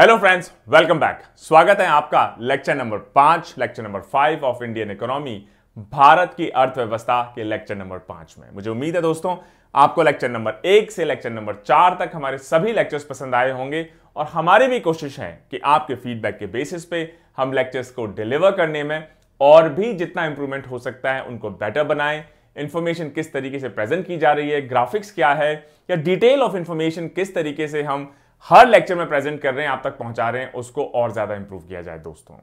Hello friends welcome back स्वागत है आपका लेक्चर नंबर पांच lecture number five of Indian economy Bharat की अर्थव्यवस्था के लेक्चर नंबर पांच में मुझे उम्मीद है दोस्तों आपको लेक्चर नंबर एक से लेक्चर नंबर चार तक हमारे सभी लेक्चर्स पसंद आए होंगे और हमारी भी कोशिश है कि आपके फीडबैक के बेसिस पे हम लेक्चर्स को डिलीवर करने में और भी जितना इंप्रूवमेंट हो सकता है उनको बेटर बनाए इंफॉर्मेशन किस तरीके से प्रेजेंट की जा रही है ग्राफिक्स क्या है या डिटेल ऑफ इंफॉर्मेशन किस तरीके से हम हर लेक्चर में प्रेजेंट कर रहे हैं आप तक पहुंचा रहे हैं उसको और ज्यादा इंप्रूव किया जाए दोस्तों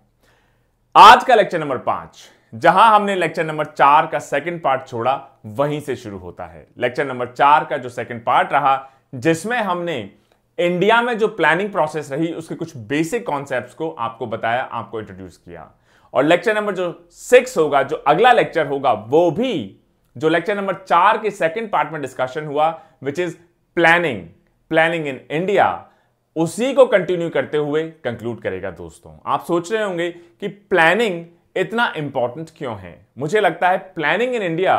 आज का लेक्चर नंबर पांच जहां हमने लेक्चर नंबर चार का सेकंड पार्ट छोड़ा वहीं से शुरू होता है लेक्चर नंबर चार का जो सेकंड पार्ट रहा जिसमें हमने इंडिया में जो प्लानिंग प्रोसेस रही उसके कुछ बेसिक कॉन्सेप्ट को आपको बताया आपको इंट्रोड्यूस किया और लेक्चर नंबर जो सिक्स होगा जो अगला लेक्चर होगा वो भी जो लेक्चर नंबर चार के सेकंड पार्ट में डिस्कशन हुआ which is planning planning in India उसी को कंटिन्यू करते हुए कंक्लूड करेगा दोस्तों आप सोच रहे होंगे कि प्लानिंग इतना इंपॉर्टेंट क्यों है मुझे लगता है प्लानिंग इन इंडिया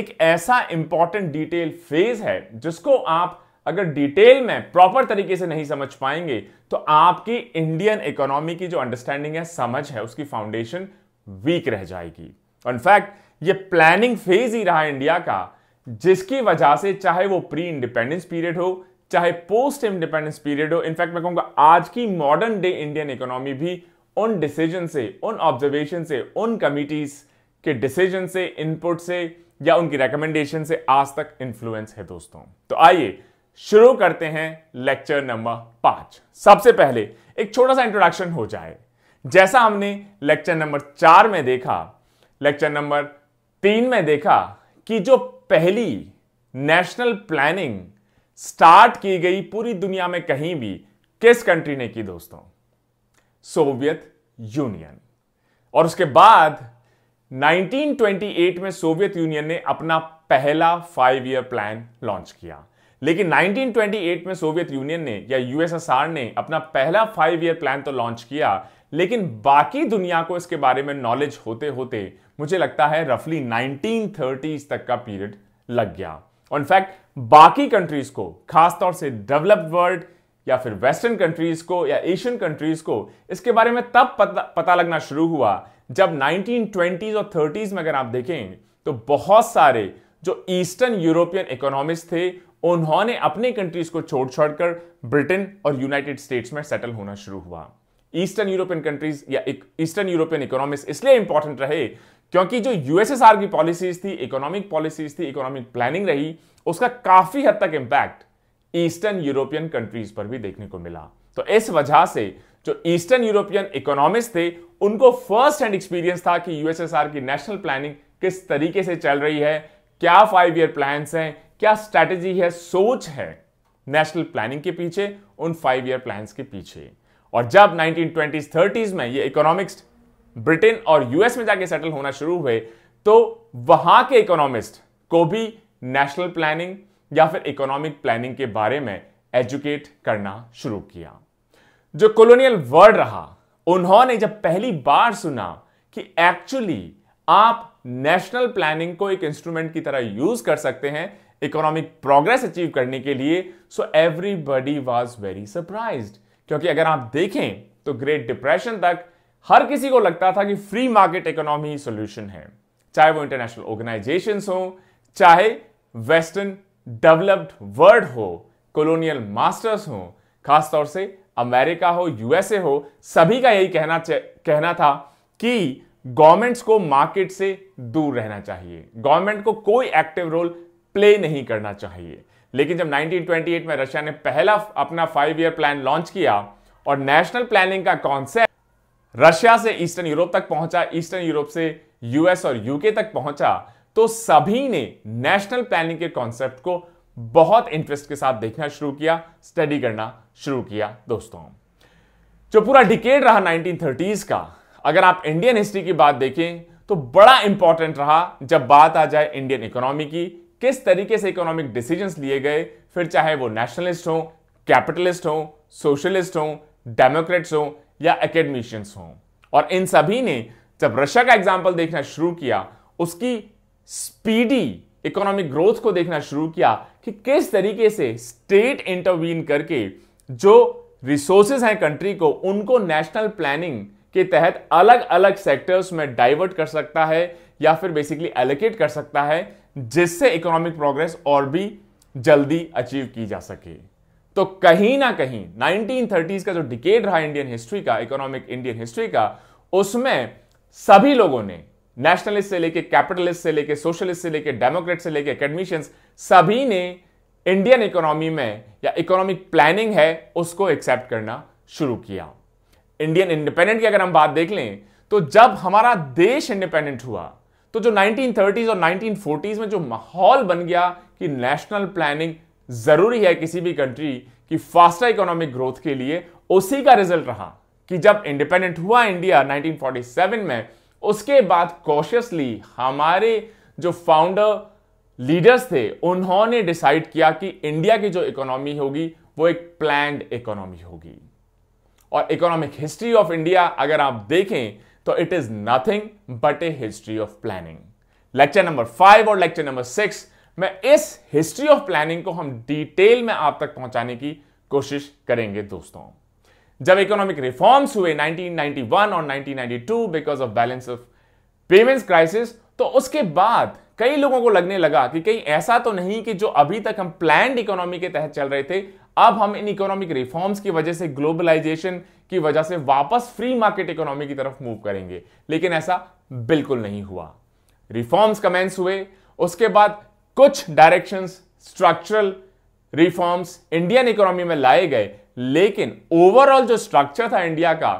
एक ऐसा इंपॉर्टेंट डिटेल फेज है जिसको आप अगर डिटेल में प्रॉपर तरीके से नहीं समझ पाएंगे तो आपकी इंडियन इकोनॉमी की जो अंडरस्टैंडिंग है समझ है उसकी फाउंडेशन वीक रह जाएगी इनफैक्ट ये प्लानिंग फेज ही रहा इंडिया का जिसकी वजह से चाहे वो प्री इंडिपेंडेंस पीरियड हो चाहे पोस्ट इंडिपेंडेंस पीरियड हो इनफैक्ट मैं कहूंगा आज की मॉडर्न डे इंडियन इकोनॉमी भी उन डिसीजन से उन ऑब्जर्वेशन से उन कमिटीज के डिसीजन से इनपुट से या उनकी रिकमेंडेशन से आज तक इन्फ्लुएंस है दोस्तों तो आइए शुरू करते हैं लेक्चर नंबर पांच सबसे पहले एक छोटा सा इंट्रोडक्शन हो जाए जैसा हमने लेक्चर नंबर चार में देखा लेक्चर नंबर तीन में देखा कि जो पहली नेशनल प्लानिंग स्टार्ट की गई पूरी दुनिया में कहीं भी किस कंट्री ने की दोस्तों सोवियत यूनियन और उसके बाद 1928 में सोवियत यूनियन ने अपना पहला फाइव ईयर प्लान लॉन्च किया लेकिन 1928 में सोवियत यूनियन ने या यूएसएसआर ने अपना पहला फाइव ईयर प्लान तो लॉन्च किया लेकिन बाकी दुनिया को इसके बारे में नॉलेज होते होते मुझे लगता है रफली 1930s तक का पीरियड लग गया और इनफैक्ट बाकी कंट्रीज को खासतौर से डेवलप्ड वर्ल्ड या फिर वेस्टर्न कंट्रीज को या एशियन कंट्रीज को इसके बारे में तब पता, पता लगना शुरू हुआ जब 1920s और 30s में अगर आप देखें तो बहुत सारे जो ईस्टर्न यूरोपियन इकोनॉमिस्ट थे उन्होंने अपने कंट्रीज को छोड़ छोड़कर ब्रिटेन और यूनाइटेड स्टेट्स में सेटल होना शुरू हुआ ईस्टर्न यूरोपियन कंट्रीज या ईस्टर्न यूरोपियन इकोनॉमिक्स इसलिए इंपॉर्टेंट रहे क्योंकि जो यूएसएसआर की पॉलिसीज थी इकोनॉमिक पॉलिसीज थी इकोनॉमिक प्लानिंग रही उसका काफी हद तक इंपैक्ट ईस्टर्न यूरोपियन कंट्रीज पर भी देखने को मिला तो इस वजह से जो ईस्टर्न यूरोपियन इकोनॉमिस्ट थे उनको फर्स्ट हैंड एक्सपीरियंस था कि यूएसएसआर की नेशनल प्लानिंग किस तरीके से चल रही है क्या फाइव ईयर प्लान हैं क्या स्ट्रैटेजी है सोच है नेशनल प्लानिंग के पीछे उन फाइव ईयर प्लान के पीछे और जब 1920s 30s में ये इकोनॉमिक्स ब्रिटेन और यूएस में जाके सेटल होना शुरू हुए तो वहां के इकोनॉमिस्ट को भी नेशनल प्लानिंग या फिर इकोनॉमिक प्लानिंग के बारे में एजुकेट करना शुरू किया जो कॉलोनियल वर्ड रहा उन्होंने जब पहली बार सुना कि एक्चुअली आप नेशनल प्लानिंग को एक इंस्ट्रूमेंट की तरह यूज कर सकते हैं इकोनॉमिक प्रोग्रेस अचीव करने के लिए so everybody was very surprise क्योंकि अगर आप देखें तो ग्रेट डिप्रेशन तक हर किसी को लगता था कि फ्री मार्केट इकोनॉमी सोल्यूशन है चाहे वो इंटरनेशनल ऑर्गेनाइजेशन हो चाहे वेस्टर्न डेवलप्ड वर्ल्ड हो कॉलोनियल मास्टर्स हो खासतौर से अमेरिका हो यूएसए हो सभी का यही कहना कहना था कि गवर्नमेंट्स को मार्केट से दूर रहना चाहिए गवर्नमेंट को कोई एक्टिव रोल प्ले नहीं करना चाहिए लेकिन जब 1928 में रशिया ने पहला अपना फाइव ईयर प्लान लॉन्च किया और नेशनल प्लानिंग का कॉन्सेप्ट रशिया से ईस्टर्न यूरोप तक पहुंचा ईस्टर्न यूरोप से यूएस और यूके तक पहुंचा तो सभी ने नेशनल प्लानिंग के कॉन्सेप्ट को बहुत इंटरेस्ट के साथ देखना शुरू किया स्टडी करना शुरू किया दोस्तों जो पूरा डिकेड रहा 1930s का अगर आप इंडियन हिस्ट्री की बात देखें तो बड़ा इंपॉर्टेंट रहा जब बात आ जाए इंडियन इकोनॉमी की किस तरीके से इकोनॉमिक डिसीजंस लिए गए फिर चाहे वो नेशनलिस्ट हो कैपिटलिस्ट हो सोशलिस्ट हों डेमोक्रेट्स हों या एकेडमिशियंस हों और इन सभी ने जब रशिया का एग्जाम्पल देखना शुरू किया उसकी स्पीडी इकोनॉमिक ग्रोथ को देखना शुरू किया कि किस तरीके से स्टेट इंटरवीन करके जो रिसोर्सेज हैं कंट्री को उनको नेशनल प्लानिंग के तहत अलग अलग सेक्टर्स में डाइवर्ट कर सकता है या फिर बेसिकली एलोकेट कर सकता है जिससे इकोनॉमिक प्रोग्रेस और भी जल्दी अचीव की जा सके तो कहीं ना कहीं 1930s का जो डिकेड रहा इंडियन हिस्ट्री का इकोनॉमिक इंडियन हिस्ट्री का उसमें सभी लोगों ने नेशनलिस्ट से लेके कैपिटलिस्ट से लेके सोशलिस्ट से लेके डेमोक्रेट से लेके एकेडमिशियंस सभी ने इंडियन इकोनॉमी में या इकोनॉमिक प्लानिंग है उसको एक्सेप्ट करना शुरू किया इंडियन इंडिपेंडेंट की अगर हम बात देख लें तो जब हमारा देश इंडिपेंडेंट हुआ तो जो 1930s और 1940s में जो माहौल बन गया कि नेशनल प्लानिंग जरूरी है किसी भी कंट्री की फास्टर इकोनॉमिक ग्रोथ के लिए उसी का रिजल्ट रहा कि जब इंडिपेंडेंट हुआ इंडिया 1947 में उसके बाद कॉशियसली हमारे जो फाउंडर लीडर्स थे उन्होंने डिसाइड किया कि इंडिया की जो इकोनॉमी होगी वो एक प्लैंड इकोनॉमी होगी और इकोनॉमिक हिस्ट्री ऑफ इंडिया अगर आप देखें तो it is nothing but a history of planning lecture number five और लेक्चर नंबर सिक्स मैं इस हिस्ट्री ऑफ प्लानिंग को हम डिटेल में आप तक पहुंचाने की कोशिश करेंगे दोस्तों जब इकोनॉमिक रिफॉर्म्स हुए 1991 और 1992 because of balance of payments crisis तो उसके बाद कई लोगों को लगने लगा कि कहीं ऐसा तो नहीं कि जो अभी तक हम प्लान इकोनॉमी के तहत चल रहे थे अब हम इन इकोनॉमिक रिफॉर्म्स की वजह से ग्लोबलाइजेशन की वजह से वापस फ्री मार्केट इकोनॉमी की तरफ मूव करेंगे लेकिन ऐसा बिल्कुल नहीं हुआ रिफॉर्म्स कमेंस हुए उसके बाद कुछ directions structural reforms Indian economy में लाए गए लेकिन ओवरऑल जो स्ट्रक्चर था इंडिया का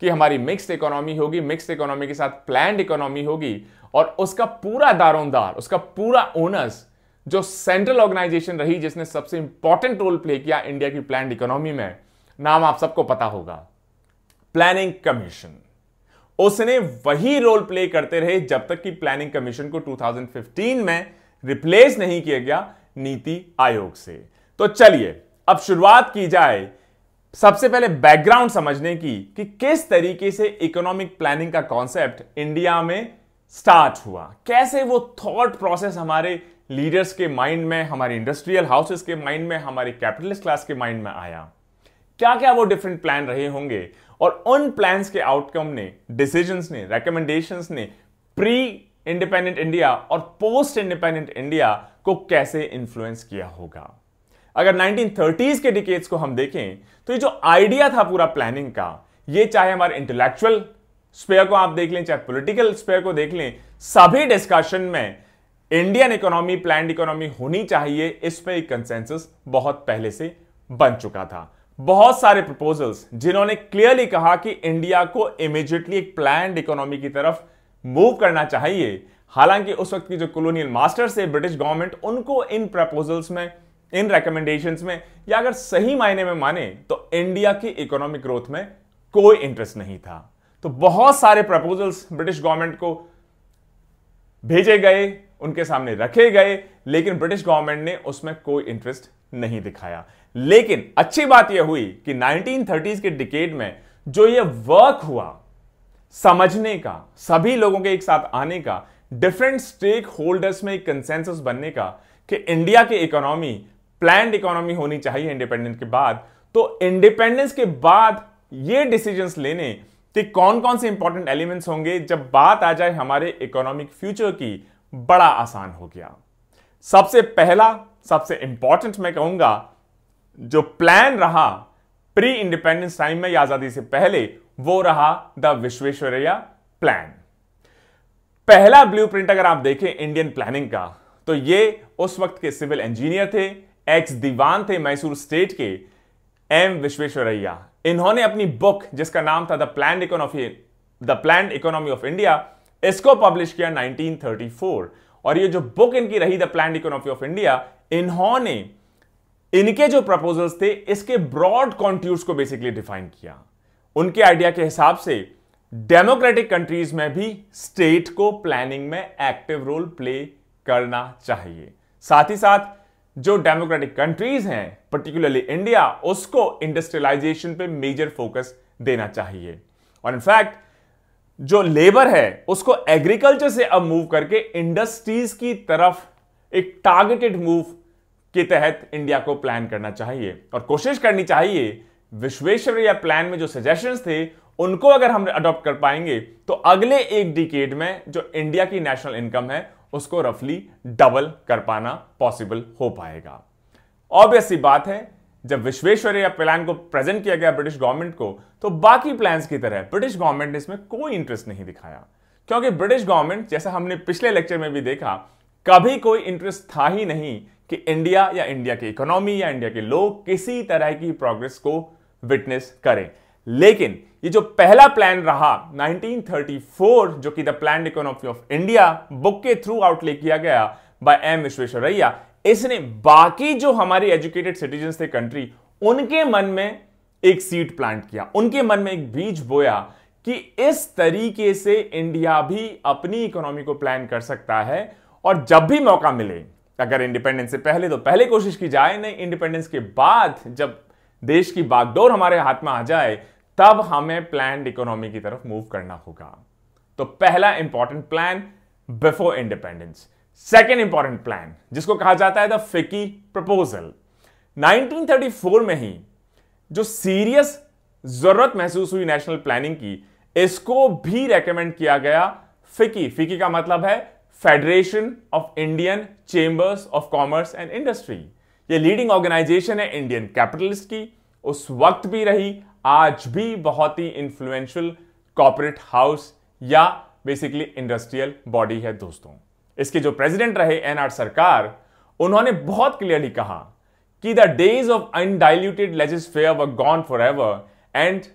कि हमारी मिक्स्ड इकोनॉमी होगी मिक्स्ड इकोनॉमी के साथ प्लैंड इकोनॉमी होगी और उसका पूरा दारोंदार उसका पूरा ओनर्स जो सेंट्रल ऑर्गेनाइजेशन रही जिसने सबसे इंपॉर्टेंट रोल प्ले किया इंडिया की प्लैंड इकोनॉमी में नाम आप सबको पता होगा प्लानिंग कमीशन उसने वही रोल प्ले करते रहे जब तक कि प्लानिंग कमीशन को 2015 में रिप्लेस नहीं किया गया नीति आयोग से तो चलिए अब शुरुआत की जाए सबसे पहले बैकग्राउंड समझने की कि किस तरीके से इकोनॉमिक प्लानिंग का कॉन्सेप्ट इंडिया में स्टार्ट हुआ कैसे वो थॉट प्रोसेस हमारे लीडर्स के माइंड में हमारे इंडस्ट्रियल हाउसेस के माइंड में हमारे कैपिटलिस्ट क्लास के माइंड में आया क्या क्या वो डिफरेंट प्लान रहे होंगे और उन प्लान्स के आउटकम ने डिसीजंस ने रिकमेंडेशंस ने प्री इंडिपेंडेंट इंडिया और पोस्ट इंडिपेंडेंट इंडिया को कैसे इन्फ्लुएंस किया होगा अगर 1930s के डिकेट्स को हम देखें तो ये जो आइडिया था पूरा प्लानिंग का ये चाहे हमारे इंटेलेक्चुअल स्पेयर को आप देख लें चाहे पॉलिटिकल स्पेयर को देख लें सभी डिस्कशन में इंडियन इकोनॉमी प्लान इकोनॉमी होनी चाहिए इस पर एक कंसेंसस बहुत पहले से बन चुका था बहुत सारे प्रपोजल्स जिन्होंने क्लियरली कहा कि इंडिया को इमीजिएटली एक प्लान इकोनॉमी की तरफ मूव करना चाहिए हालांकि उस वक्त की जो कॉलोनियल मास्टर्स थे ब्रिटिश गवर्नमेंट उनको इन प्रपोजल्स में इन रिकमेंडेशन में या अगर सही मायने में माने तो इंडिया की इकोनॉमिक ग्रोथ में कोई इंटरेस्ट नहीं था तो बहुत सारे प्रपोजल्स ब्रिटिश गवर्नमेंट को भेजे गए उनके सामने रखे गए लेकिन ब्रिटिश गवर्नमेंट ने उसमें कोई इंटरेस्ट नहीं दिखाया लेकिन अच्छी बात यह हुई कि 1930s के डिकेड में जो ये वर्क हुआ समझने का सभी लोगों के एक साथ आने का डिफरेंट स्टेक होल्डर्स में एक कंसेंसस बनने का कि इंडिया की इकोनॉमी प्लैंड इकोनॉमी होनी चाहिए इंडिपेंडेंस के बाद तो इंडिपेंडेंस के बाद ये डिसीजन लेने कि कौन कौन से इंपॉर्टेंट एलिमेंट्स होंगे जब बात आ जाए हमारे इकोनॉमिक फ्यूचर की बड़ा आसान हो गया सबसे पहला सबसे इंपॉर्टेंट मैं कहूंगा जो प्लान रहा प्री इंडिपेंडेंस टाइम में या आजादी से पहले वो रहा द विश्वेश्वरैया प्लान पहला ब्लूप्रिंट अगर आप देखें इंडियन प्लानिंग का तो ये उस वक्त के सिविल इंजीनियर थे एक्स दीवान थे मैसूर स्टेट के एम विश्वेश्वरैया इन्होंने अपनी बुक जिसका नाम था the plan economy the plan economy of India इसको पब्लिश किया 1934 और ये जो बुक इनकी रही the plan economy of India इन्होंने इनके जो प्रपोजल्स थे इसके ब्रॉड कॉन्ट्यूट को बेसिकली डिफाइन किया उनके आइडिया के हिसाब से डेमोक्रेटिक कंट्रीज में भी स्टेट को प्लानिंग में एक्टिव रोल प्ले करना चाहिए साथ ही साथ जो डेमोक्रेटिक कंट्रीज हैं पर्टिकुलरली इंडिया उसको इंडस्ट्रियलाइजेशन पे मेजर फोकस देना चाहिए और इनफैक्ट जो लेबर है उसको एग्रीकल्चर से अब मूव करके इंडस्ट्रीज की तरफ एक टारगेटेड मूव के तहत इंडिया को प्लान करना चाहिए और कोशिश करनी चाहिए या प्लान में जो सजेशंस थे उनको अगर हम अडॉप्ट कर पाएंगे तो अगले एक डिकेड में जो इंडिया की नेशनल इनकम है उसको रफली डबल कर पाना पॉसिबल हो पाएगा ऑब्वियस सी बात है जब विश्वेश्वरैया प्लान को प्रेजेंट किया गया ब्रिटिश गवर्नमेंट को तो बाकी प्लान की तरह ब्रिटिश गवर्नमेंट ने इसमें कोई इंटरेस्ट नहीं दिखाया क्योंकि ब्रिटिश गवर्नमेंट जैसा हमने पिछले लेक्चर में भी देखा कभी कोई इंटरेस्ट था ही नहीं कि इंडिया या इंडिया की इकोनॉमी या इंडिया के लोग किसी तरह की प्रोग्रेस को विटनेस करें लेकिन ये जो पहला प्लान रहा 1934 जो कि the plan economy of India book के थ्रू आउटले किया गया बाय एम विश्वेश्वरैया इसने बाकी जो हमारे एजुकेटेड सिटीजन थे कंट्री उनके मन में एक सीट प्लांट किया उनके मन में एक बीज बोया कि इस तरीके से इंडिया भी अपनी इकोनॉमी को प्लान कर सकता है और जब भी मौका मिले अगर इंडिपेंडेंस से पहले तो पहले कोशिश की जाए नहीं इंडिपेंडेंस के बाद जब देश की बागडोर हमारे हाथ में आ जाए तब हमें प्लान इकोनॉमी की तरफ मूव करना होगा तो पहला important plan before independence second important plan जिसको कहा जाता है द फिकी प्रपोजल 1934 में ही जो सीरियस जरूरत महसूस हुई नेशनल प्लानिंग की इसको भी रेकमेंड किया गया फिकी फिकी का मतलब है federation of Indian chambers of commerce and industry ये लीडिंग ऑर्गेनाइजेशन है इंडियन कैपिटलिस्ट की उस वक्त भी रही आज भी बहुत ही इंफ्लुएंशियल कॉपोरेट हाउस या बेसिकली इंडस्ट्रियल बॉडी है दोस्तों इसके जो प्रेसिडेंट रहे एनआर सरकार उन्होंने बहुत क्लियरली कहा कि the days of undiluted laissez faire were gone for ever and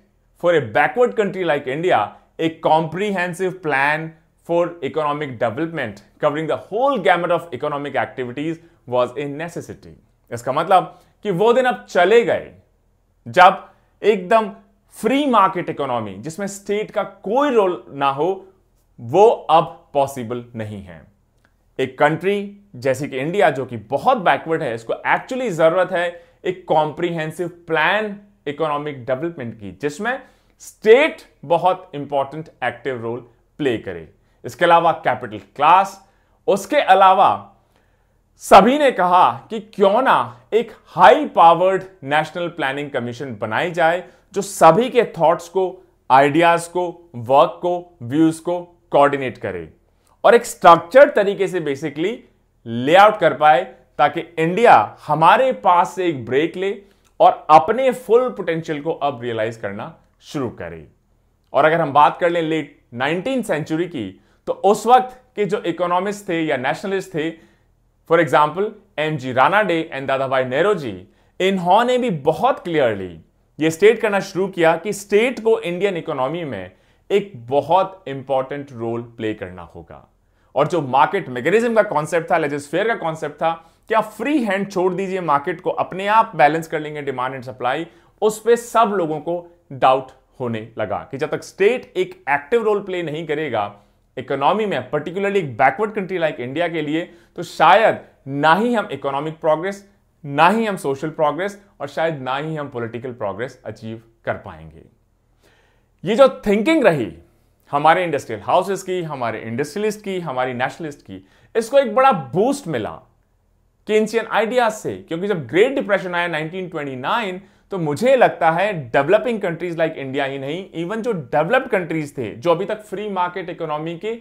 for a backward country like India a comprehensive plan for economic development covering the whole gamut of economic activities was a necessity इसका मतलब कि वो दिन अब चले गए जब एकदम फ्री मार्केट इकोनॉमी जिसमें स्टेट का कोई रोल ना हो वो अब पॉसिबल नहीं है एक कंट्री जैसे कि इंडिया जो कि बहुत बैकवर्ड है इसको एक्चुअली जरूरत है एक कॉम्प्रिहेंसिव प्लान इकोनॉमिक डेवलपमेंट की जिसमें स्टेट बहुत इंपॉर्टेंट एक्टिव रोल प्ले करे इसके अलावा कैपिटल क्लास उसके अलावा सभी ने कहा कि क्यों ना एक high powered national planning commission बनाई जाए जो सभी के थॉट्स को आइडियाज को वर्क को व्यूज को कोऑर्डिनेट करे और एक स्ट्रक्चर्ड तरीके से बेसिकली लेआउट कर पाए ताकि इंडिया हमारे पास से एक ब्रेक ले और अपने फुल पोटेंशियल को अब रियलाइज करना शुरू करे और अगर हम बात कर लें लेट नाइनटीन सेंचुरी की तो उस वक्त के जो इकोनॉमिस्ट थे या नेशनलिस्ट थे for example M G Ranade and Dadabhai Nehru जी इन्होंने भी बहुत क्लियरली ये स्टेट करना शुरू किया कि स्टेट को इंडियन इकोनॉमी में एक बहुत इंपॉर्टेंट रोल प्ले करना होगा और जो मार्केट मैकेनिज्म का कॉन्सेप्ट था लेजिस्फेयर का कॉन्सेप्ट था क्या फ्री हैंड छोड़ दीजिए मार्केट को अपने आप बैलेंस कर लेंगे डिमांड एंड सप्लाई उस पर सब लोगों को डाउट होने लगा कि जब तक स्टेट एक एक्टिव रोल प्ले नहीं करेगा इकोनॉमी में पर्टिकुलरली एक बैकवर्ड कंट्री लाइक इंडिया के लिए तो शायद ना ही हम इकोनॉमिक प्रोग्रेस ना ही हम सोशल प्रोग्रेस और शायद ना ही हम पॉलिटिकल प्रोग्रेस अचीव कर पाएंगे ये जो थिंकिंग रही हमारे इंडस्ट्रियल हाउसेस की हमारे इंडस्ट्रियलिस्ट की हमारी नेशनलिस्ट की इसको एक बड़ा बूस्ट मिला केन्सियन आइडियाज से क्योंकि जब ग्रेट डिप्रेशन आया 1929 तो मुझे लगता है डेवलपिंग कंट्रीज लाइक इंडिया ही नहीं इवन जो डेवलप्ड कंट्रीज थे जो अभी तक फ्री मार्केट इकोनॉमी के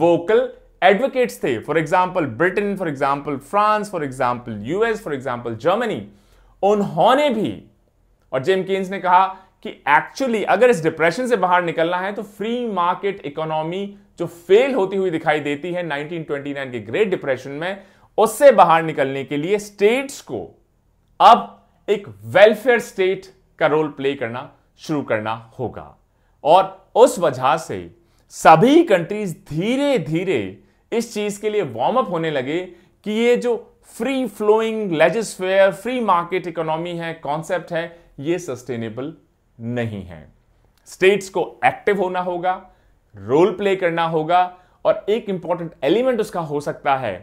वोकल एडवोकेट्स थे for example Britain for example France for example US for example Germany उन्होंने भी और जेम केन्स ने कहा कि एक्चुअली अगर इस डिप्रेशन से बाहर निकलना है तो फ्री मार्केट इकोनॉमी जो फेल होती हुई दिखाई देती है 1929 के ग्रेट डिप्रेशन में उससे बाहर निकलने के लिए स्टेट्स को अब एक वेलफेयर स्टेट का रोल प्ले करना शुरू करना होगा और उस वजह से सभी कंट्रीज धीरे धीरे इस चीज के लिए वार्म अप होने लगे कि ये जो free flowing laissez faire free market economy है कॉन्सेप्ट है ये सस्टेनेबल नहीं है स्टेट्स को एक्टिव होना होगा रोल प्ले करना होगा और एक इंपॉर्टेंट एलिमेंट उसका हो सकता है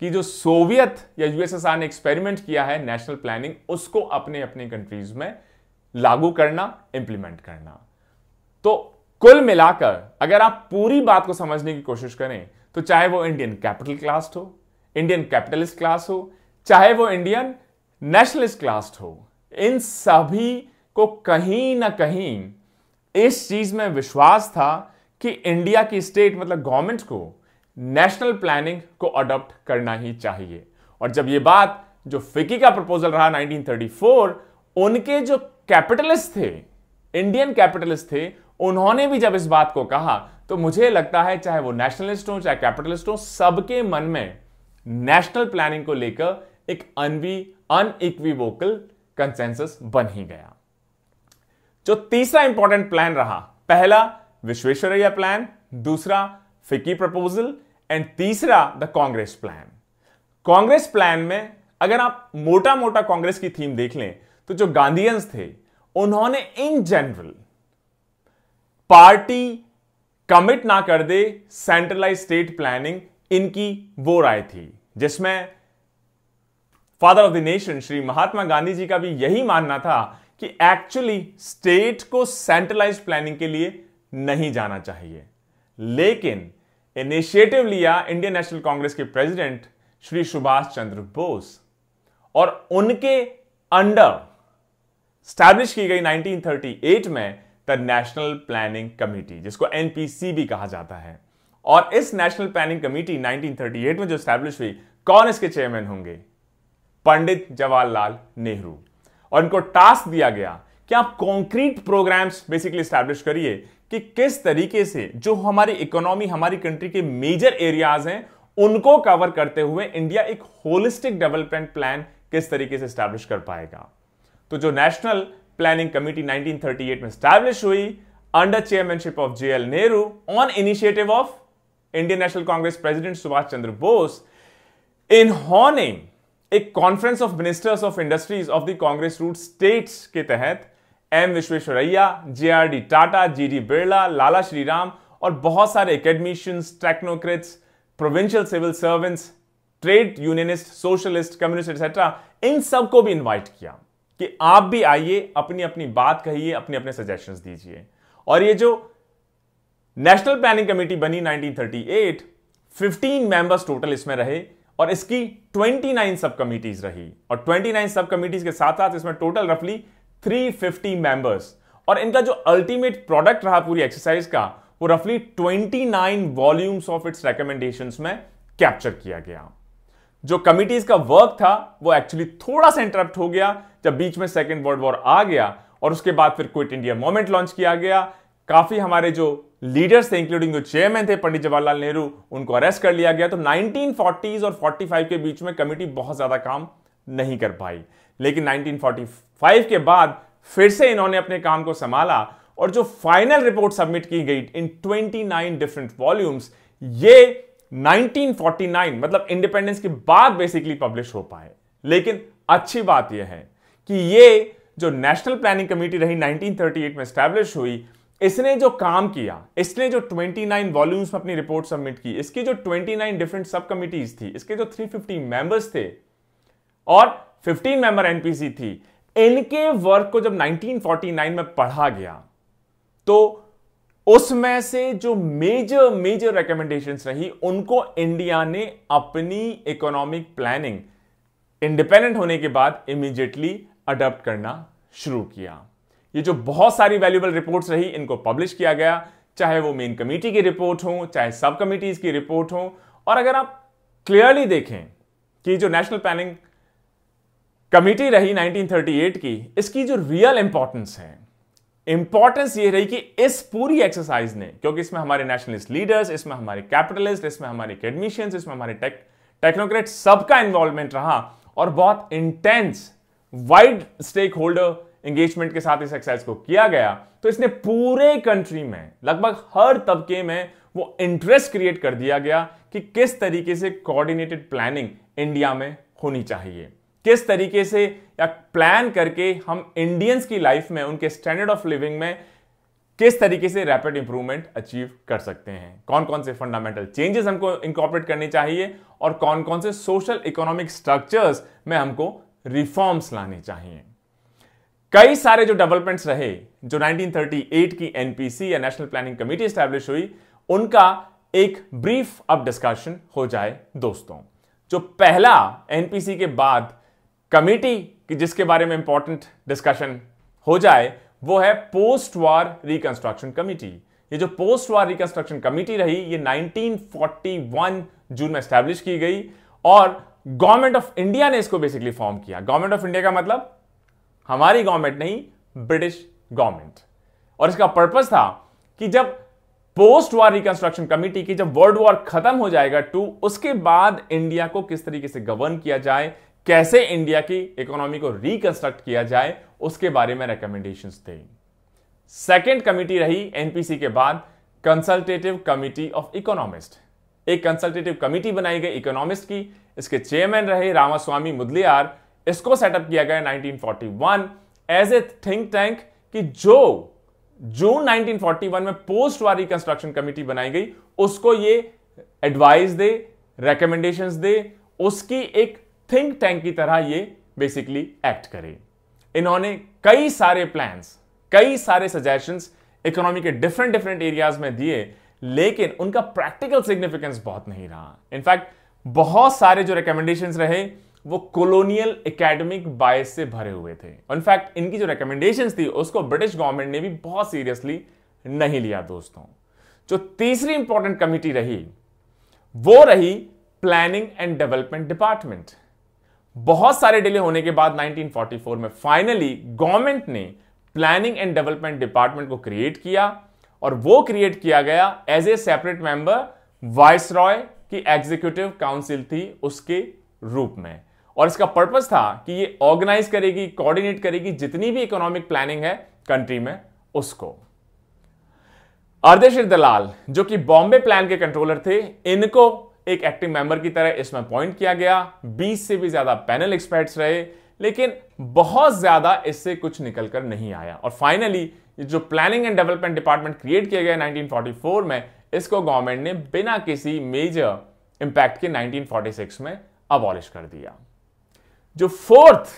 कि जो सोवियत या यूएसएसआर ने एक्सपेरिमेंट किया है नेशनल प्लानिंग उसको अपने अपने कंट्रीज में लागू करना इंप्लीमेंट करना तो कुल मिलाकर अगर आप पूरी बात को समझने की कोशिश करें तो चाहे वो इंडियन कैपिटल क्लास हो इंडियन कैपिटलिस्ट क्लास हो चाहे वो इंडियन नेशनलिस्ट क्लास हो इन सभी को कहीं ना कहीं इस चीज में विश्वास था कि इंडिया की स्टेट मतलब गवर्नमेंट को नेशनल प्लानिंग को अडॉप्ट करना ही चाहिए और जब ये बात जो फिकी का प्रपोजल रहा 1934 उनके जो कैपिटलिस्ट थे इंडियन कैपिटलिस्ट थे उन्होंने भी जब इस बात को कहा तो मुझे लगता है चाहे वो नेशनलिस्ट हो चाहे कैपिटलिस्ट हो सबके मन में नेशनल प्लानिंग को लेकर एक अनवी अनइक्विवोकल कंसेंसस बन ही गया जो तीसरा इंपॉर्टेंट प्लान रहा पहला विश्वेश्वरैया प्लान दूसरा फिकी प्रपोजल एंड तीसरा the Congress plan Congress plan में अगर आप मोटा मोटा कांग्रेस की थीम देख लें तो जो गांधीयंस थे उन्होंने इन जनरल पार्टी कमिट ना कर दे सेंट्रलाइज स्टेट प्लानिंग इनकी वो राय थी जिसमें father of the nation Shri Mahatma Gandhi ji का भी यही मानना था कि एक्चुअली स्टेट को सेंट्रलाइज प्लानिंग के लिए नहीं जाना चाहिए लेकिन इनिशिएटिव लिया इंडियन नेशनल कांग्रेस के प्रेसिडेंट श्री सुभाष चंद्र बोस और उनके अंडर स्टैब्लिश की गई 1938 में द नेशनल प्लानिंग कमेटी जिसको एनपीसी भी कहा जाता है और इस नेशनल प्लानिंग कमेटी 1938 में जो स्टैब्लिश हुई कौन इसके चेयरमैन होंगे पंडित जवाहरलाल नेहरू और इनको टास्क दिया गया कि आप कॉन्क्रीट प्रोग्राम्स बेसिकली स्टैब्लिश करिए कि किस तरीके से जो हमारी इकोनॉमी हमारी कंट्री के मेजर एरियाज हैं उनको कवर करते हुए इंडिया एक होलिस्टिक डेवलपमेंट प्लान किस तरीके से स्टैब्लिश कर पाएगा तो जो नेशनल प्लानिंग कमिटी 1938 में स्टैब्लिश हुई under chairmanship of J L Nehru on initiative of Indian national Congress president Subhash Chandra Bose इन्होंने एक conference of ministers of industries of the Congress ruled states के तहत M Visvesvaraya D Tata G D Birla Lala Shriram और बहुत सारे academicians technocrats provincial civil servants trade unionist socialist communist etcetera इन सबको भी इन्वाइट किया कि आप भी आइए अपनी अपनी बात कहिए अपने अपने सजेशंस दीजिए और ये जो नेशनल प्लानिंग कमेटी बनी 1938 15 मेंबर्स टोटल इसमें रहे और इसकी 29 सब कमिटीज रही और 29 सब कमिटीज के साथ साथ इसमें टोटल रफली 350 मेंबर्स और इनका जो अल्टीमेट प्रोडक्ट रहा पूरी एक्सरसाइज का वो रफली 29 वॉल्यूम्स ऑफ इट्स रिकमेंडेशन में कैप्चर किया गया जो कमिटीज का वर्क था वो एक्चुअली थोड़ा सा इंटरप्ट हो गया जब बीच में सेकेंड वर्ल्ड वॉर आ गया और उसके बाद फिर क्विट इंडिया मोमेंट लॉन्च किया गया काफी हमारे जो लीडर्स थे इंक्लूडिंग जो चेयरमैन थे पंडित जवाहरलाल नेहरू उनको अरेस्ट कर लिया गया तो 1940s और 45 के बीच में कमेटी बहुत ज्यादा काम नहीं कर पाई लेकिन 1945 के बाद फिर से इन्होंने अपने काम को संभाला और जो फाइनल रिपोर्ट सबमिट की गई इन 29 डिफरेंट वॉल्यूम्स ये 1949 मतलब इंडिपेंडेंस के बाद बेसिकली पब्लिश हो पाए लेकिन अच्छी बात यह है कि ये जो नेशनल प्लानिंग कमेटी रही 1938 में स्टैब्लिश हुई इसने जो काम किया इसने जो 29 वॉल्यूम्स में अपनी रिपोर्ट सबमिट की इसकी जो 29 डिफरेंट सब कमिटीज थी इसके जो 350 मेंबर्स थे और 15 मेंबर एनपीसी थी इनके वर्क को जब 1949 में पढ़ा गया तो उसमें से जो मेजर मेजर रिकमेंडेशंस रही उनको इंडिया ने अपनी इकोनॉमिक प्लानिंग इंडिपेंडेंट होने के बाद इमीजिएटली अडॉप्ट करना शुरू किया ये जो बहुत सारी वैल्यूबल रिपोर्ट्स रही इनको पब्लिश किया गया चाहे वो मेन कमेटी की रिपोर्ट हो चाहे सब कमिटीज की रिपोर्ट हो और अगर आप क्लियरली देखें कि जो नेशनल प्लानिंग कमिटी रही 1938 की इसकी जो रियल इंपॉर्टेंस है इंपॉर्टेंस ये रही कि इस पूरी एक्सरसाइज ने क्योंकि इसमें हमारे नेशनलिस्ट लीडर्स इसमें हमारे कैपिटलिस्ट इसमें हमारे एकेडमिशियंस इसमें हमारे टेक टेक्नोक्रेट सबका इन्वॉल्वमेंट रहा और बहुत intense wide stake holder engagement के साथ इस एक्सरसाइज को किया गया तो इसने पूरे कंट्री में लगभग हर तबके में वो इंटरेस्ट क्रिएट कर दिया गया कि किस तरीके से कोऑर्डिनेटेड प्लानिंग इंडिया में होनी चाहिए किस तरीके से या प्लान करके हम इंडियंस की लाइफ में उनके स्टैंडर्ड ऑफ लिविंग में किस तरीके से रैपिड इंप्रूवमेंट अचीव कर सकते हैं कौन कौन से फंडामेंटल चेंजेस हमको इंकॉपरेट करने चाहिए और कौन कौन से सोशल इकोनॉमिक स्ट्रक्चर्स में हमको रिफॉर्म्स लाने चाहिए कई सारे जो डेवलपमेंट्स रहे जो 1938 की एनपीसी या नेशनल प्लानिंग कमेटी स्टैब्लिश हुई उनका एक ब्रीफ अब डिस्कशन हो जाए दोस्तों जो पहला एनपीसी के बाद कमेटी की जिसके बारे में इंपॉर्टेंट डिस्कशन हो जाए वो है पोस्ट वॉर रिकंस्ट्रक्शन कमेटी ये जो पोस्ट वॉर रिकंस्ट्रक्शन कमेटी रही ये 1941 जून में स्टैब्लिश की गई और गवर्नमेंट ऑफ इंडिया ने इसको बेसिकली फॉर्म किया गवर्नमेंट ऑफ इंडिया का मतलब हमारी गवर्नमेंट नहीं ब्रिटिश गवर्नमेंट और इसका पर्पस था कि जब पोस्ट वॉर रिकंस्ट्रक्शन कमेटी की जब वर्ल्ड वॉर खत्म हो जाएगा टू उसके बाद इंडिया को किस तरीके से गवर्न किया जाए कैसे इंडिया की इकोनॉमी को रिकंस्ट्रक्ट किया जाए उसके बारे में रिकमेंडेशन दें सेकेंड कमिटी रही एनपीसी के बाद कंसल्टेटिव कमिटी ऑफ इकोनॉमिस्ट एक कंसल्टेटिव कमिटी बनाई गई इकोनॉमिस्ट की इसके चेयरमैन रहे रामास्वामी मुदलियार इसको सेटअप किया गया 1941 एज ए थिंक टैंक कि जो जून 1941 में पोस्ट वार रिकंस्ट्रक्शन कमिटी बनाई गई उसको ये एडवाइस दे रिकमेंडेशंस दे उसकी एक थिंक टैंक की तरह ये बेसिकली एक्ट करे इन्होंने कई सारे प्लान्स कई सारे सजेशंस इकोनॉमी के डिफरेंट डिफरेंट एरियाज में दिए लेकिन उनका प्रैक्टिकल सिग्निफिकेंस बहुत नहीं रहा इनफैक्ट बहुत सारे जो रिकमेंडेशन रहे वो कोलोनियल एकेडमिक बायस से भरे हुए थे इनफैक्ट इनकी जो रिकमेंडेशन थी उसको ब्रिटिश गवर्नमेंट ने भी बहुत सीरियसली नहीं लिया दोस्तों जो तीसरी इंपॉर्टेंट कमिटी रही वो रही प्लानिंग एंड डेवलपमेंट डिपार्टमेंट बहुत सारे डिले होने के बाद 1944 में फाइनली गवर्नमेंट ने प्लानिंग एंड डेवलपमेंट डिपार्टमेंट को क्रिएट किया और वो क्रिएट किया गया as a separate member viceroy की एग्जीक्यूटिव काउंसिल थी उसके रूप में और इसका पर्पस था कि ये ऑर्गेनाइज करेगी कोऑर्डिनेट करेगी जितनी भी इकोनॉमिक प्लानिंग है कंट्री में उसको अर्धेश दलाल जो कि बॉम्बे प्लान के कंट्रोलर थे इनको एक एक्टिव मेंबर की तरह इसमें अपॉइंट किया गया 20 से भी ज्यादा पैनल एक्सपर्ट्स रहे लेकिन बहुत ज्यादा इससे कुछ निकल कर नहीं आया और फाइनली जो planning and development department create किया गया 1944 में इसको गवर्नमेंट ने बिना किसी मेजर इंपैक्ट के 1946 में अबॉलिश कर दिया जो फोर्थ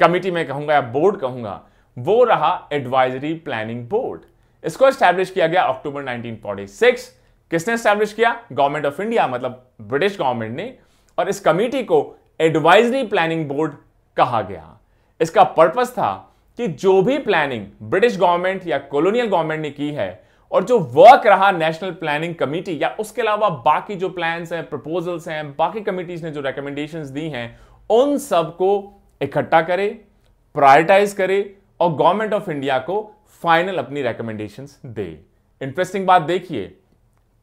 कमिटी में कहूंगा या बोर्ड कहूंगा वो रहा एडवाइजरी प्लानिंग बोर्ड इसको स्टैब्लिश किया गया अक्टूबर 1946 किसने स्टैब्लिश किया गवर्नमेंट ऑफ इंडिया मतलब ब्रिटिश गवर्नमेंट ने और इस कमेटी को एडवाइजरी प्लानिंग बोर्ड कहा गया इसका पर्पस था कि जो भी प्लानिंग ब्रिटिश गवर्नमेंट या कॉलोनियल गवर्नमेंट ने की है और जो वर्क रहा नेशनल प्लानिंग कमेटी या उसके अलावा बाकी जो प्लान हैं प्रपोजल्स हैं बाकी कमिटीज ने जो रिकमेंडेशन दी हैं उन सबको इकट्ठा करे प्रायोरिटाइज करे और गवर्नमेंट ऑफ इंडिया को फाइनल अपनी रिकमेंडेशन दे इंटरेस्टिंग बात देखिए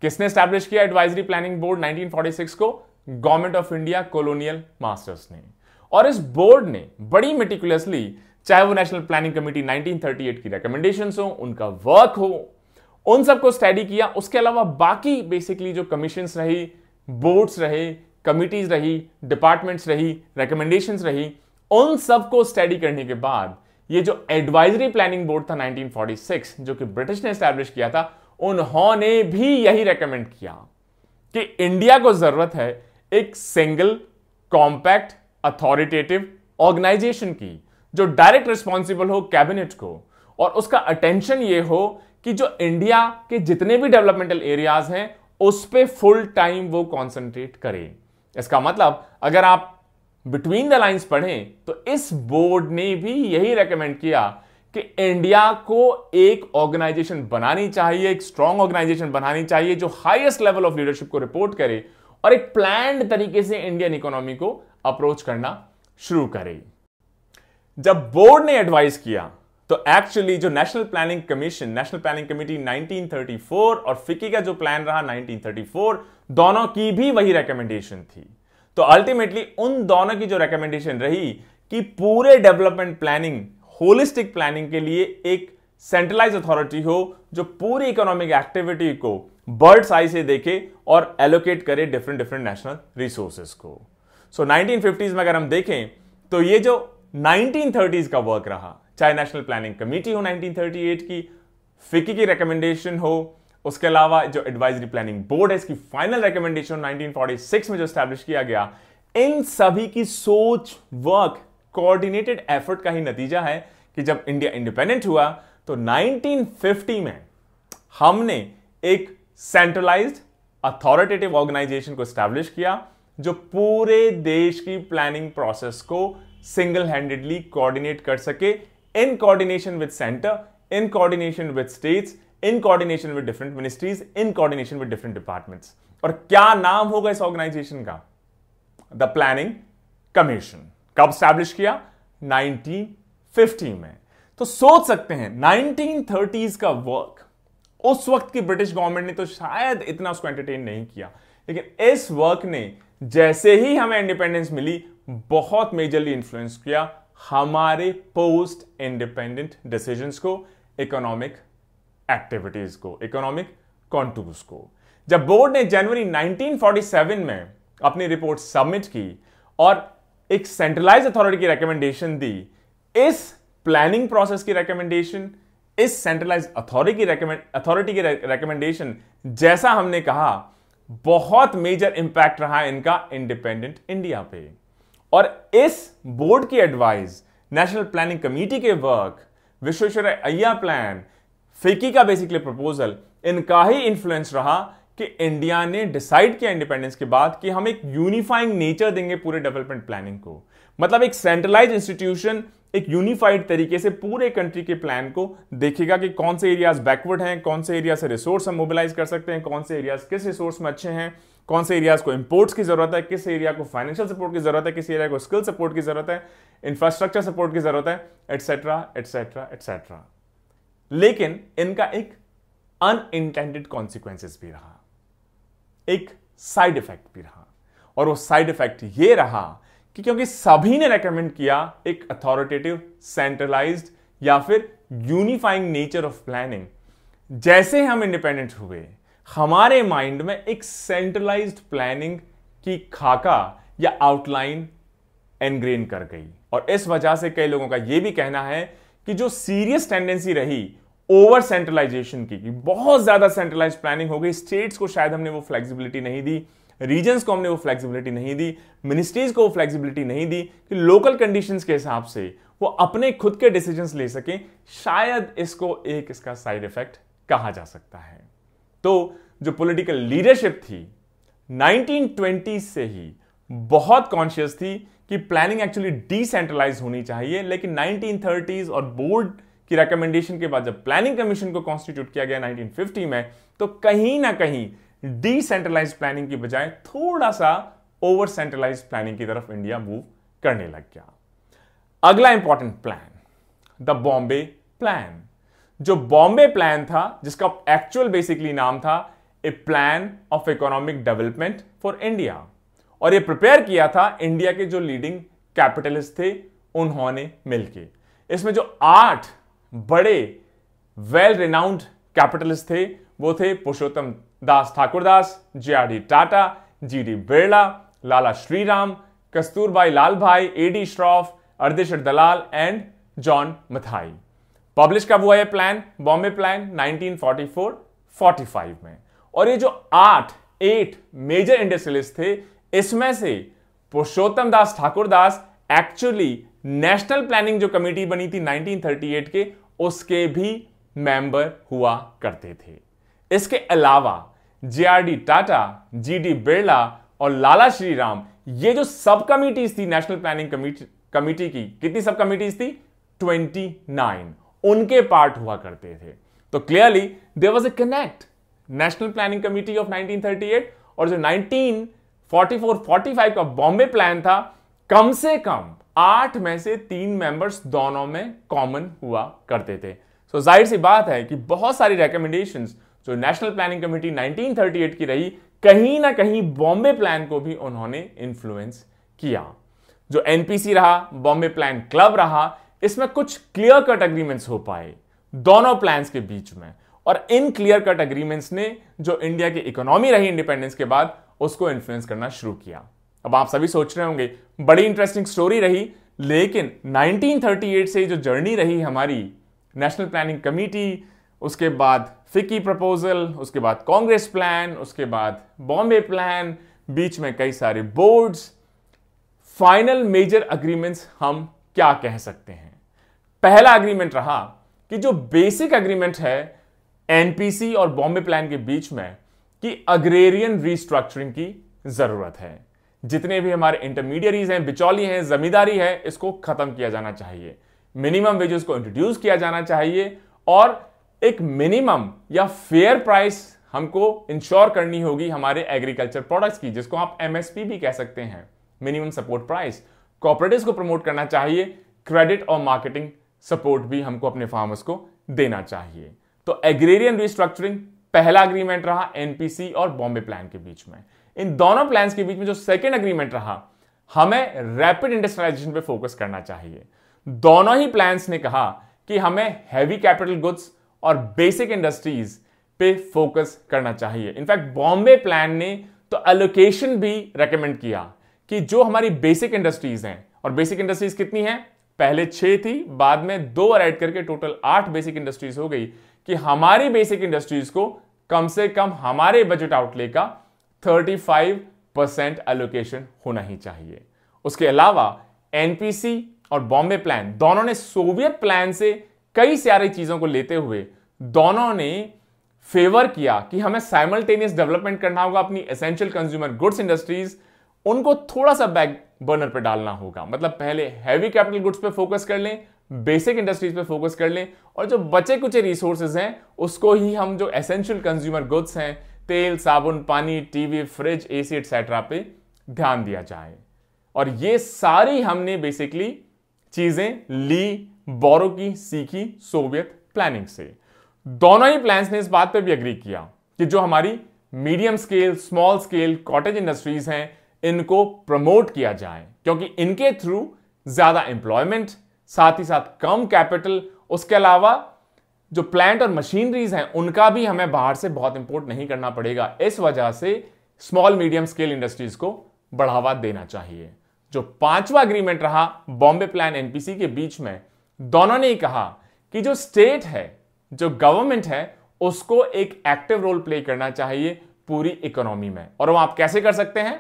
किसने स्टैब्लिश किया एडवाइजरी प्लानिंग बोर्ड 1946 को government of India colonial masters ने और इस बोर्ड ने बड़ी मेटिकुलसली चाहे वो नेशनल प्लानिंग कमेटी 1938 की रिकमेंडेशन हो उनका वर्क हो उन सबको स्टडी किया उसके अलावा बाकी बेसिकली जो कमीशन रही बोर्ड्स रहे कमिटीज रही डिपार्टमेंट्स रही रिकमेंडेशन रही उन सबको स्टडी करने के बाद ये जो एडवाइजरी प्लानिंग बोर्ड था 1946 जो कि ब्रिटिश ने स्टैब्लिश किया था उन्होंने भी यही रेकमेंड किया कि इंडिया को जरूरत है एक सिंगल कॉम्पैक्ट अथॉरिटेटिव ऑर्गेनाइजेशन की जो डायरेक्ट रिस्पॉन्सिबल हो कैबिनेट को और उसका अटेंशन ये हो कि जो इंडिया के जितने भी डेवलपमेंटल एरियाज हैं उस पर फुल टाइम वो कॉन्सेंट्रेट करे इसका मतलब अगर आप बिटवीन द लाइंस पढ़ें तो इस बोर्ड ने भी यही रेकमेंड किया कि इंडिया को एक ऑर्गेनाइजेशन बनानी चाहिए एक स्ट्रांग ऑर्गेनाइजेशन बनानी चाहिए जो हाईएस्ट लेवल ऑफ लीडरशिप को रिपोर्ट करे और एक प्लान तरीके से इंडियन इकोनॉमी को अप्रोच करना शुरू करे जब बोर्ड ने एडवाइस किया तो एक्चुअली जो national planning commission national planning committee 1934 और फिकी का जो प्लान रहा 1934 दोनों की भी वही रिकमेंडेशन थी तो अल्टीमेटली उन दोनों की जो रिकमेंडेशन रही कि पूरे डेवलपमेंट प्लानिंग होलिस्टिक प्लानिंग के लिए एक सेंट्रलाइज अथॉरिटी हो जो पूरी इकोनॉमिक एक्टिविटी को बर्ड साइज से देखे और एलोकेट करे डिफरेंट डिफरेंट नेशनल रिसोर्सेज को सो so, 1950s में अगर हम देखें तो ये जो 1930s का वर्क रहा चाहे नेशनल प्लानिंग कमेटी हो 1938 की फिकी की रिकमेंडेशन हो उसके अलावा जो एडवाइजरी प्लानिंग बोर्ड है इसकी फाइनल रिकमेंडेशन 1946 में जो स्टैब्लिश किया गया इन सभी की सोच वर्क कोऑर्डिनेटेड एफर्ट का ही नतीजा है कि जब इंडिया इंडिपेंडेंट हुआ तो 1950 में हमने एक सेंट्रलाइज्ड अथॉरिटेटिव ऑर्गेनाइजेशन को स्टैब्लिश किया जो पूरे देश की प्लानिंग प्रोसेस को सिंगल हैंडेडली कोऑर्डिनेट कर सके in coordination with centre in coordination with states in coordination with different ministries in coordination with different departments और क्या नाम होगा इस ऑर्गेनाइजेशन का द प्लानिंग कमीशन कब स्टैब्लिश किया 1950 में तो सोच सकते हैं 1930s का वर्क उस वक्त की ब्रिटिश गवर्नमेंट ने तो शायद इतना उसको एंटरटेन नहीं किया लेकिन इस वर्क ने जैसे ही हमें इंडिपेंडेंस मिली बहुत मेजरली इन्फ्लुएंस किया हमारे पोस्ट इंडिपेंडेंट डिसीजंस को इकोनॉमिक एक्टिविटीज को इकोनॉमिक कॉन्टूस को जब बोर्ड ने जनवरी 1947 में अपनी रिपोर्ट सबमिट की और एक सेंट्रलाइज अथॉरिटी की रिकमेंडेशन दी इस प्लानिंग प्रोसेस की रिकमेंडेशन इस सेंट्रलाइज अथॉरिटी की अथॉरिटी की रिकमेंडेशन जैसा हमने कहा बहुत मेजर इंपैक्ट रहा इनका इंडिपेंडेंट इंडिया पे और इस बोर्ड की एडवाइस नेशनल प्लानिंग कमेटी के work Visvesvaraya plan FICCI का बेसिकली प्रपोजल इनका ही इन्फ्लुएंस रहा कि इंडिया ने डिसाइड किया इंडिपेंडेंस के बाद कि हम एक यूनिफाइंग नेचर देंगे पूरे डेवलपमेंट प्लानिंग को मतलब एक सेंट्रलाइज इंस्टीट्यूशन एक यूनिफाइड तरीके से पूरे कंट्री के प्लान को देखेगा कि कौन से एरियाज बैकवर्ड हैं कौन से एरिया से रिसोर्स हम मोबिलाइज कर सकते हैं कौन से एरियाज किस रिसोर्स में अच्छे हैं कौन से एरियाज को इंपोर्ट्स की जरूरत है किस एरिया को फाइनेंशियल सपोर्ट की जरूरत है किस एरिया को स्किल सपोर्ट की जरूरत है इंफ्रास्ट्रक्चर सपोर्ट की जरूरत है एटसेट्रा एटसेट्रा एटसेट्रा लेकिन इनका एक अनइंटेंडेड कॉन्सिक्वेंसेस भी रहा एक साइड इफेक्ट भी रहा और वो साइड इफेक्ट ये रहा कि क्योंकि सभी ने रेकमेंड किया एक अथॉरिटेटिव सेंट्रलाइज्ड या फिर यूनिफाइंग नेचर ऑफ प्लानिंग जैसे हम इंडिपेंडेंट हुए हमारे माइंड में एक सेंट्रलाइज्ड प्लानिंग की खाका या आउटलाइन एनग्रेन कर गई और इस वजह से कई लोगों का यह भी कहना है कि जो सीरियस टेंडेंसी रही ओवर सेंट्रलाइजेशन की बहुत ज्यादा सेंट्रलाइज प्लानिंग हो गई स्टेट्स को शायद हमने वो फ्लेक्सिबिलिटी नहीं दी रीजन्स को हमने वो फ्लेक्सिबिलिटी नहीं दी मिनिस्ट्रीज को वो फ्लेक्सिबिलिटी नहीं दी कि लोकल कंडीशन के हिसाब से वो अपने खुद के डिसीजन ले सकें शायद इसको एक इसका साइड इफेक्ट कहा जा सकता है तो जो पॉलिटिकल लीडरशिप थी 1920 से ही बहुत कॉन्शियस थी कि प्लानिंग एक्चुअली डिसेंट्रलाइज होनी चाहिए लेकिन 1930s और बोर्ड की रिकमेंडेशन के बाद जब प्लानिंग कमीशन को कॉन्स्टिट्यूट किया गया 1950 में तो कहीं ना कहीं डिसेंट्रलाइज प्लानिंग की बजाय थोड़ा सा ओवर सेंट्रलाइज प्लानिंग की तरफ इंडिया मूव करने लग गया अगला important plan the Bombay plan जो बॉम्बे प्लान था जिसका एक्चुअल बेसिकली नाम था a plan of economic development for India और ये प्रिपेयर किया था इंडिया के जो लीडिंग कैपिटलिस्ट थे उन्होंने मिलके इसमें जो आठ बड़े वेल रिनाउंड कैपिटलिस्ट थे वो थे Purushottam Das Thakurdas J R D Tata G D Birla Lala Shriram Kasturbhai Lalbhai A D Shroff Ardeshir Dalal and John Mathai publish कब हुआ यह प्लान बॉम्बे प्लान 1944-45 में और ये जो आठ एट मेजर इंडस्ट्रियलिस्ट थे इसमें से Purushottam Das Thakurdas actually national planning जो कमेटी बनी थी 1938 के उसके भी मेंबर हुआ करते थे इसके अलावा जेआरडी टाटा जीडी बिरला और लाला श्री राम ये जो सब कमिटीज थी नेशनल प्लानिंग कमिटी कमिटी की कितनी सब कमिटीज थी 29 उनके पार्ट हुआ करते थे तो clearly there was a connect national planning committee of 1938 और जो 1944-45 का बॉम्बे प्लान था कम से कम आठ में से तीन मेंबर्स दोनों में कॉमन हुआ करते थे सो so, जाहिर सी बात है कि बहुत सारी रिकमेंडेशन जो नेशनल प्लानिंग कमेटी 1938 की रही कहीं ना कहीं बॉम्बे प्लान को भी उन्होंने इन्फ्लुएंस किया जो एनपीसी रहा बॉम्बे प्लान क्लब रहा इसमें कुछ क्लियर कट अग्रीमेंट्स हो पाए दोनों प्लान के बीच में और इन क्लियर कट अग्रीमेंट्स ने जो इंडिया की इकोनॉमी रही इंडिपेंडेंस के बाद उसको इन्फ्लुएंस करना शुरू किया अब आप सभी सोच रहे होंगे बड़ी इंटरेस्टिंग स्टोरी रही लेकिन 1938 से जो जर्नी रही हमारी नेशनल प्लानिंग कमेटी उसके बाद फिक्की प्रपोजल उसके बाद कांग्रेस प्लान उसके बाद बॉम्बे प्लान बीच में कई सारे बोर्ड्स फाइनल मेजर अग्रीमेंट्स हम क्या कह सकते हैं पहला अग्रीमेंट रहा कि जो बेसिक अग्रीमेंट है एनपीसी और बॉम्बे प्लान के बीच में कि अग्रेरियन रीस्ट्रक्चरिंग की जरूरत है जितने भी हमारे इंटरमीडियरीज हैं बिचौली हैं जमींदारी है इसको खत्म किया जाना चाहिए मिनिमम वेजेस को इंट्रोड्यूस किया जाना चाहिए और एक मिनिमम या फेयर प्राइस हमको इंश्योर करनी होगी हमारे एग्रीकल्चर प्रोडक्ट्स की जिसको आप एमएसपी भी कह सकते हैं मिनिमम सपोर्ट प्राइस कॉपरेटिव को प्रमोट करना चाहिए क्रेडिट और मार्केटिंग सपोर्ट भी हमको अपने फार्मर्स को देना चाहिए तो एग्रेरियन रिस्ट्रक्चरिंग पहला अग्रीमेंट रहा एनपीसी और बॉम्बे प्लान के बीच में इन दोनों प्लान के बीच में जो सेकेंड अग्रीमेंट रहा हमें रैपिड इंडस्ट्रियलाइजेशन पे फोकस करना चाहिए दोनों ही प्लान्स ने कहा कि हमें हैवी कैपिटल गुड्स और बेसिक इंडस्ट्रीज पे फोकस करना चाहिए इनफैक्ट बॉम्बे प्लान ने तो एलोकेशन भी रेकमेंड किया कि जो हमारी बेसिक इंडस्ट्रीज हैं और बेसिक इंडस्ट्रीज कितनी हैं पहले छह थी बाद में दो और ऐड करके टोटल आठ बेसिक इंडस्ट्रीज हो गई कि हमारी बेसिक इंडस्ट्रीज को कम से कम हमारे बजट आउटले का 35 परसेंट एलोकेशन होना ही चाहिए उसके अलावा एनपीसी और बॉम्बे प्लान दोनों ने सोवियत प्लान से कई सारी चीज़ों को लेते हुए दोनों ने फेवर किया कि हमें साइमल्टेनियस डेवलपमेंट करना होगा अपनी एसेंशियल कंज्यूमर गुड्स इंडस्ट्रीज उनको थोड़ा सा बैक बर्नर पर डालना होगा मतलब पहले हैवी कैपिटल गुड्स पे फोकस कर लें बेसिक इंडस्ट्रीज पे फोकस कर लें और जो बचे कुछ रिसोर्सेज हैं उसको ही हम जो एसेंशियल कंज्यूमर गुड्स हैं तेल साबुन पानी टीवी फ्रिज एसी एटसेट्रा पे ध्यान दिया जाए और ये सारी हमने बेसिकली चीजें ली बोरो की सीखी सोवियत प्लानिंग से दोनों ही प्लान्स ने इस बात पे भी अग्री किया कि जो हमारी medium scale small scale cottage industries हैं इनको प्रमोट किया जाए क्योंकि इनके थ्रू ज्यादा एम्प्लॉयमेंट साथ ही साथ कम कैपिटल उसके अलावा जो प्लांट और मशीनरीज हैं उनका भी हमें बाहर से बहुत इंपोर्ट नहीं करना पड़ेगा इस वजह से स्मॉल मीडियम स्केल इंडस्ट्रीज को बढ़ावा देना चाहिए जो पांचवा अग्रीमेंट रहा बॉम्बे प्लान एनपीसी के बीच में दोनों ने कहा कि जो स्टेट है जो गवर्नमेंट है उसको एक एक्टिव रोल प्ले करना चाहिए पूरी इकोनॉमी में और वो आप कैसे कर सकते हैं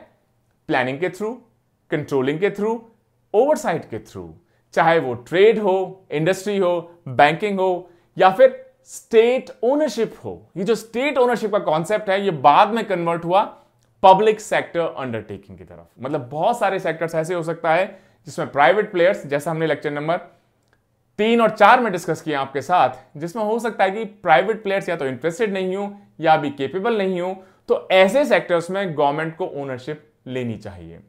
प्लानिंग के थ्रू कंट्रोलिंग के थ्रू ओवरसाइट के थ्रू चाहे वो ट्रेड हो इंडस्ट्री हो बैंकिंग हो या फिर स्टेट ओनरशिप हो ये जो स्टेट ओनरशिप का कॉन्सेप्ट है ये बाद में कन्वर्ट हुआ पब्लिक सेक्टर अंडरटेकिंग की तरफ मतलब बहुत सारे सेक्टर्स ऐसे हो सकता है जिसमें प्राइवेट प्लेयर्स जैसा हमने लेक्चर नंबर तीन और चार में डिस्कस किया आपके साथ जिसमें हो सकता है कि प्राइवेट प्लेयर्स या तो इंटरेस्टेड नहीं हो या भी केपेबल नहीं हो तो ऐसे सेक्टर्स में गवर्नमेंट को ओनरशिप लेनी चाहिए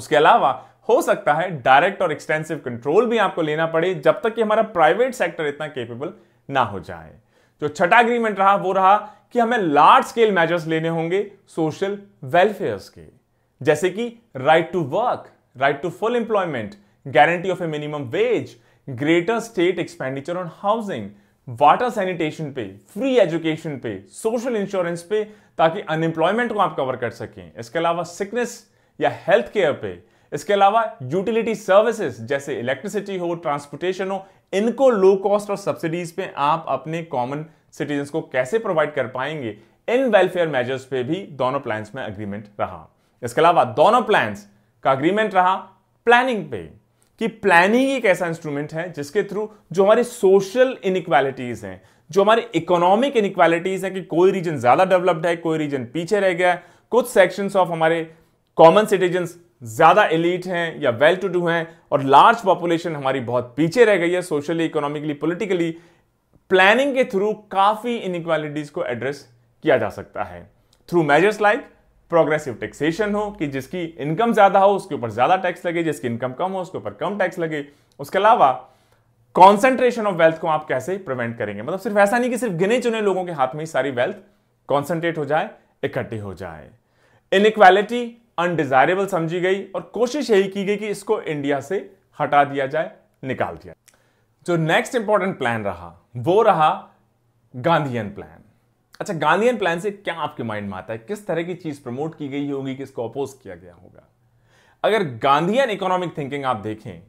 उसके अलावा हो सकता है डायरेक्ट और एक्सटेंसिव कंट्रोल भी आपको लेना पड़े जब तक कि हमारा प्राइवेट सेक्टर इतना केपेबल ना हो जाए जो छठा एग्रीमेंट रहा वो रहा कि हमें लार्ज स्केल मेजर्स लेने होंगे सोशल वेलफेयर्स के जैसे कि right to work right to full employment guarantee of a minimum wage greater state expenditure on housing water sanitation पे फ्री एजुकेशन पे सोशल इंश्योरेंस पे ताकि अनएम्प्लॉयमेंट को आप कवर कर सकें इसके अलावा सिकनेस या हेल्थ केयर पे इसके अलावा यूटिलिटी सर्विसेज जैसे इलेक्ट्रिसिटी हो ट्रांसपोर्टेशन हो इनको लो कॉस्ट और सब्सिडीज पे आप अपने कॉमन सिटीजन को कैसे प्रोवाइड कर पाएंगे इन वेलफेयर मेजर्स पे भी दोनों प्लान में अग्रीमेंट रहा इसके अलावा दोनों प्लान का अग्रीमेंट रहा प्लानिंग पे कि प्लानिंग एक ऐसा इंस्ट्रूमेंट है जिसके थ्रू जो हमारे सोशल इनक्वालिटीज हैं जो हमारे इकोनॉमिक इनक्वालिटीज हैं कि कोई रीजन ज्यादा डेवलप्ड है कोई रीजन पीछे रह गया है कुछ सेक्शंस ऑफ हमारे कॉमन सिटीजन ज़्यादा एलिट हैं या वेल टू डू हैं और लार्ज पॉपुलेशन हमारी बहुत पीछे रह गई है सोशली इकोनॉमिकली पॉलिटिकली प्लानिंग के थ्रू काफ़ी इनक्वालिटीज़ को एड्रेस किया जा सकता है through measures like progressive taxation हो कि जिसकी इनकम ज़्यादा हो उसके ऊपर ज़्यादा टैक्स लगे जिसकी इनकम कम हो उसके ऊपर कम टैक्स लगे उसके अलावा कॉन्सेंट्रेशन ऑफ वेल्थ को आप कैसे प्रिवेंट करेंगे मतलब सिर्फ ऐसा नहीं कि सिर्फ गिने चुने लोगों के हाथ में ही सारी वेल्थ कॉन्सेंट्रेट हो जाए इकट्ठी हो जाए इनइक्वालिटी अनडिजायरेबल समझी गई और कोशिश यही की गई कि इसको इंडिया से हटा दिया जाए निकाल दिया जो नेक्स्ट इंपॉर्टेंट प्लान रहा वो रहा गांधीयन प्लान अच्छा गांधीयन प्लान से क्या आपके माइंड में आता है किस तरह की चीज प्रमोट की गई होगी किसको अपोज किया गया होगा अगर गांधीयन इकोनॉमिक थिंकिंग आप देखें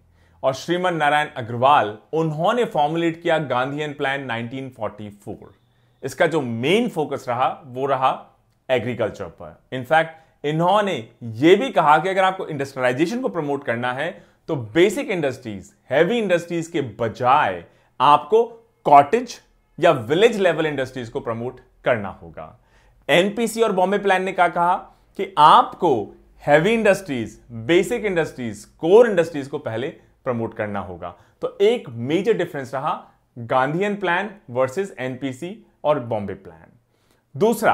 और श्रीमन नारायण अग्रवाल उन्होंने फॉर्मुलेट किया गांधीयन प्लान 1944 इसका जो मेन फोकस रहा वो रहा एग्रीकल्चर पर इनफैक्ट इन्होंने ये भी कहा कि अगर आपको इंडस्ट्रियलाइजेशन को प्रमोट करना है तो बेसिक इंडस्ट्रीज हैवी इंडस्ट्रीज के बजाय आपको कॉटेज या विलेज लेवल इंडस्ट्रीज को प्रमोट करना होगा एनपीसी और बॉम्बे प्लान ने क्या कहा कि आपको heavy industries basic industries core industries को पहले प्रमोट करना होगा तो एक मेजर डिफरेंस रहा गांधीयन प्लान वर्सेस एनपीसी और बॉम्बे प्लान दूसरा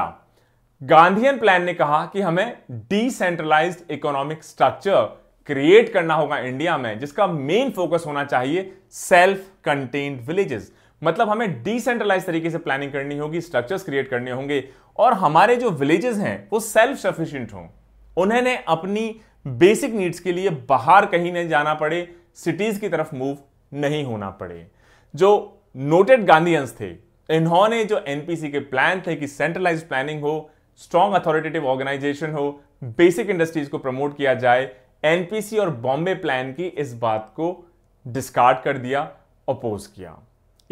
गांधीयन प्लान ने कहा कि हमें डिसेंट्रलाइज इकोनॉमिक स्ट्रक्चर क्रिएट करना होगा इंडिया में जिसका मेन फोकस होना चाहिए सेल्फ कंटेन्ड विलेजेस मतलब हमें डिसेंट्रलाइज तरीके से प्लानिंग करनी होगी स्ट्रक्चर्स क्रिएट करने होंगे और हमारे जो विलेजेस हैं वो सेल्फ सफिशियंट हों उन्हें अपनी बेसिक नीड्स के लिए बाहर कहीं नहीं जाना पड़े सिटीज की तरफ मूव नहीं होना पड़े जो नोटेड गांधीयंस थे इन्होंने जो एनपीसी के प्लान थे कि सेंट्रलाइज प्लानिंग हो स्ट्रॉन्ग अथॉरिटेटिव ऑर्गेनाइजेशन हो बेसिक इंडस्ट्रीज को प्रमोट किया जाए एनपीसी और बॉम्बे प्लान की इस बात को डिस्कार्ड कर दिया अपोज किया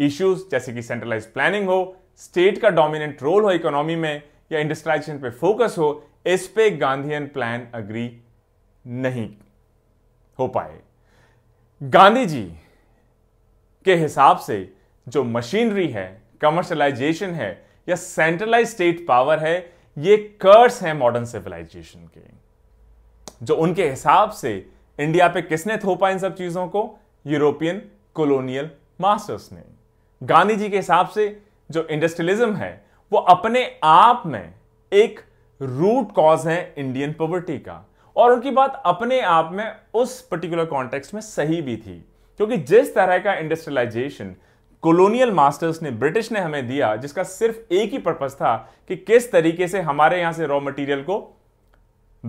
इश्यूज जैसे कि सेंट्रलाइज प्लानिंग हो स्टेट का डोमिनेंट रोल हो इकोनॉमी में या इंडस्ट्राइजेशन पे फोकस हो इस पे गांधीयन प्लान अग्री नहीं हो पाए गांधी जी के हिसाब से जो मशीनरी है कमर्शलाइजेशन है या सेंट्रलाइज स्टेट पावर है ये कर्स है मॉडर्न सिविलाइजेशन के जो उनके हिसाब से इंडिया पे किसने थोपा इन सब चीजों को यूरोपियन कॉलोनियल मास्टर्स ने गांधी जी के हिसाब से जो इंडस्ट्रियलिज्म है वो अपने आप में एक रूट कॉज है इंडियन पॉवर्टी का और उनकी बात अपने आप में उस पर्टिकुलर कॉन्टेक्स्ट में सही भी थी क्योंकि जिस तरह का इंडस्ट्रियलाइजेशन कॉलोनियल मास्टर्स ने ब्रिटिश ने हमें दिया जिसका सिर्फ एक ही पर्पज था कि किस तरीके से हमारे यहां से रॉ मटेरियल को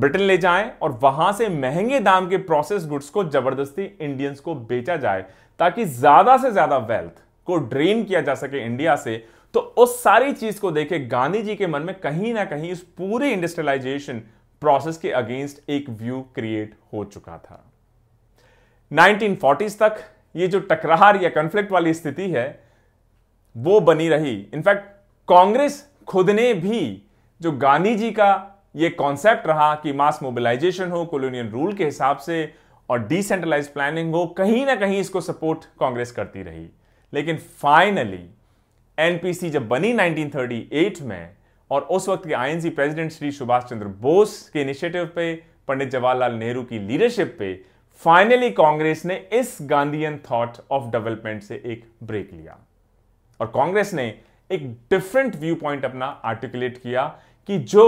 ब्रिटेन ले जाएं और वहां से महंगे दाम के प्रोसेस गुड्स को जबरदस्ती इंडियंस को बेचा जाए ताकि ज्यादा से ज्यादा वेल्थ को ड्रेन किया जा सके इंडिया से तो उस सारी चीज को देखे गांधी जी के मन में कहीं ना कहीं इस पूरे इंडस्ट्रियलाइजेशन प्रोसेस के अगेंस्ट एक व्यू क्रिएट हो चुका था 1940s तक ये जो टकरार या कंफ्लिक्ट वाली स्थिति है वो बनी रही इनफैक्ट कांग्रेस खुद ने भी जो गांधी जी का ये कॉन्सेप्ट रहा कि मास मोबिलाइजेशन हो कोलोनियन रूल के हिसाब से और डिसेंट्रलाइज प्लानिंग हो कहीं ना कहीं इसको सपोर्ट कांग्रेस करती रही लेकिन फाइनली एनपीसी जब बनी 1938 में और उस वक्त के आईएनसी प्रेसिडेंट श्री सुभाष चंद्र बोस के इनिशिएटिव पे पंडित जवाहरलाल नेहरू की लीडरशिप पे फाइनली कांग्रेस ने इस गांधीयन थॉट ऑफ डेवलपमेंट से एक ब्रेक लिया और कांग्रेस ने एक डिफरेंट व्यू पॉइंट अपना आर्टिकुलेट किया कि जो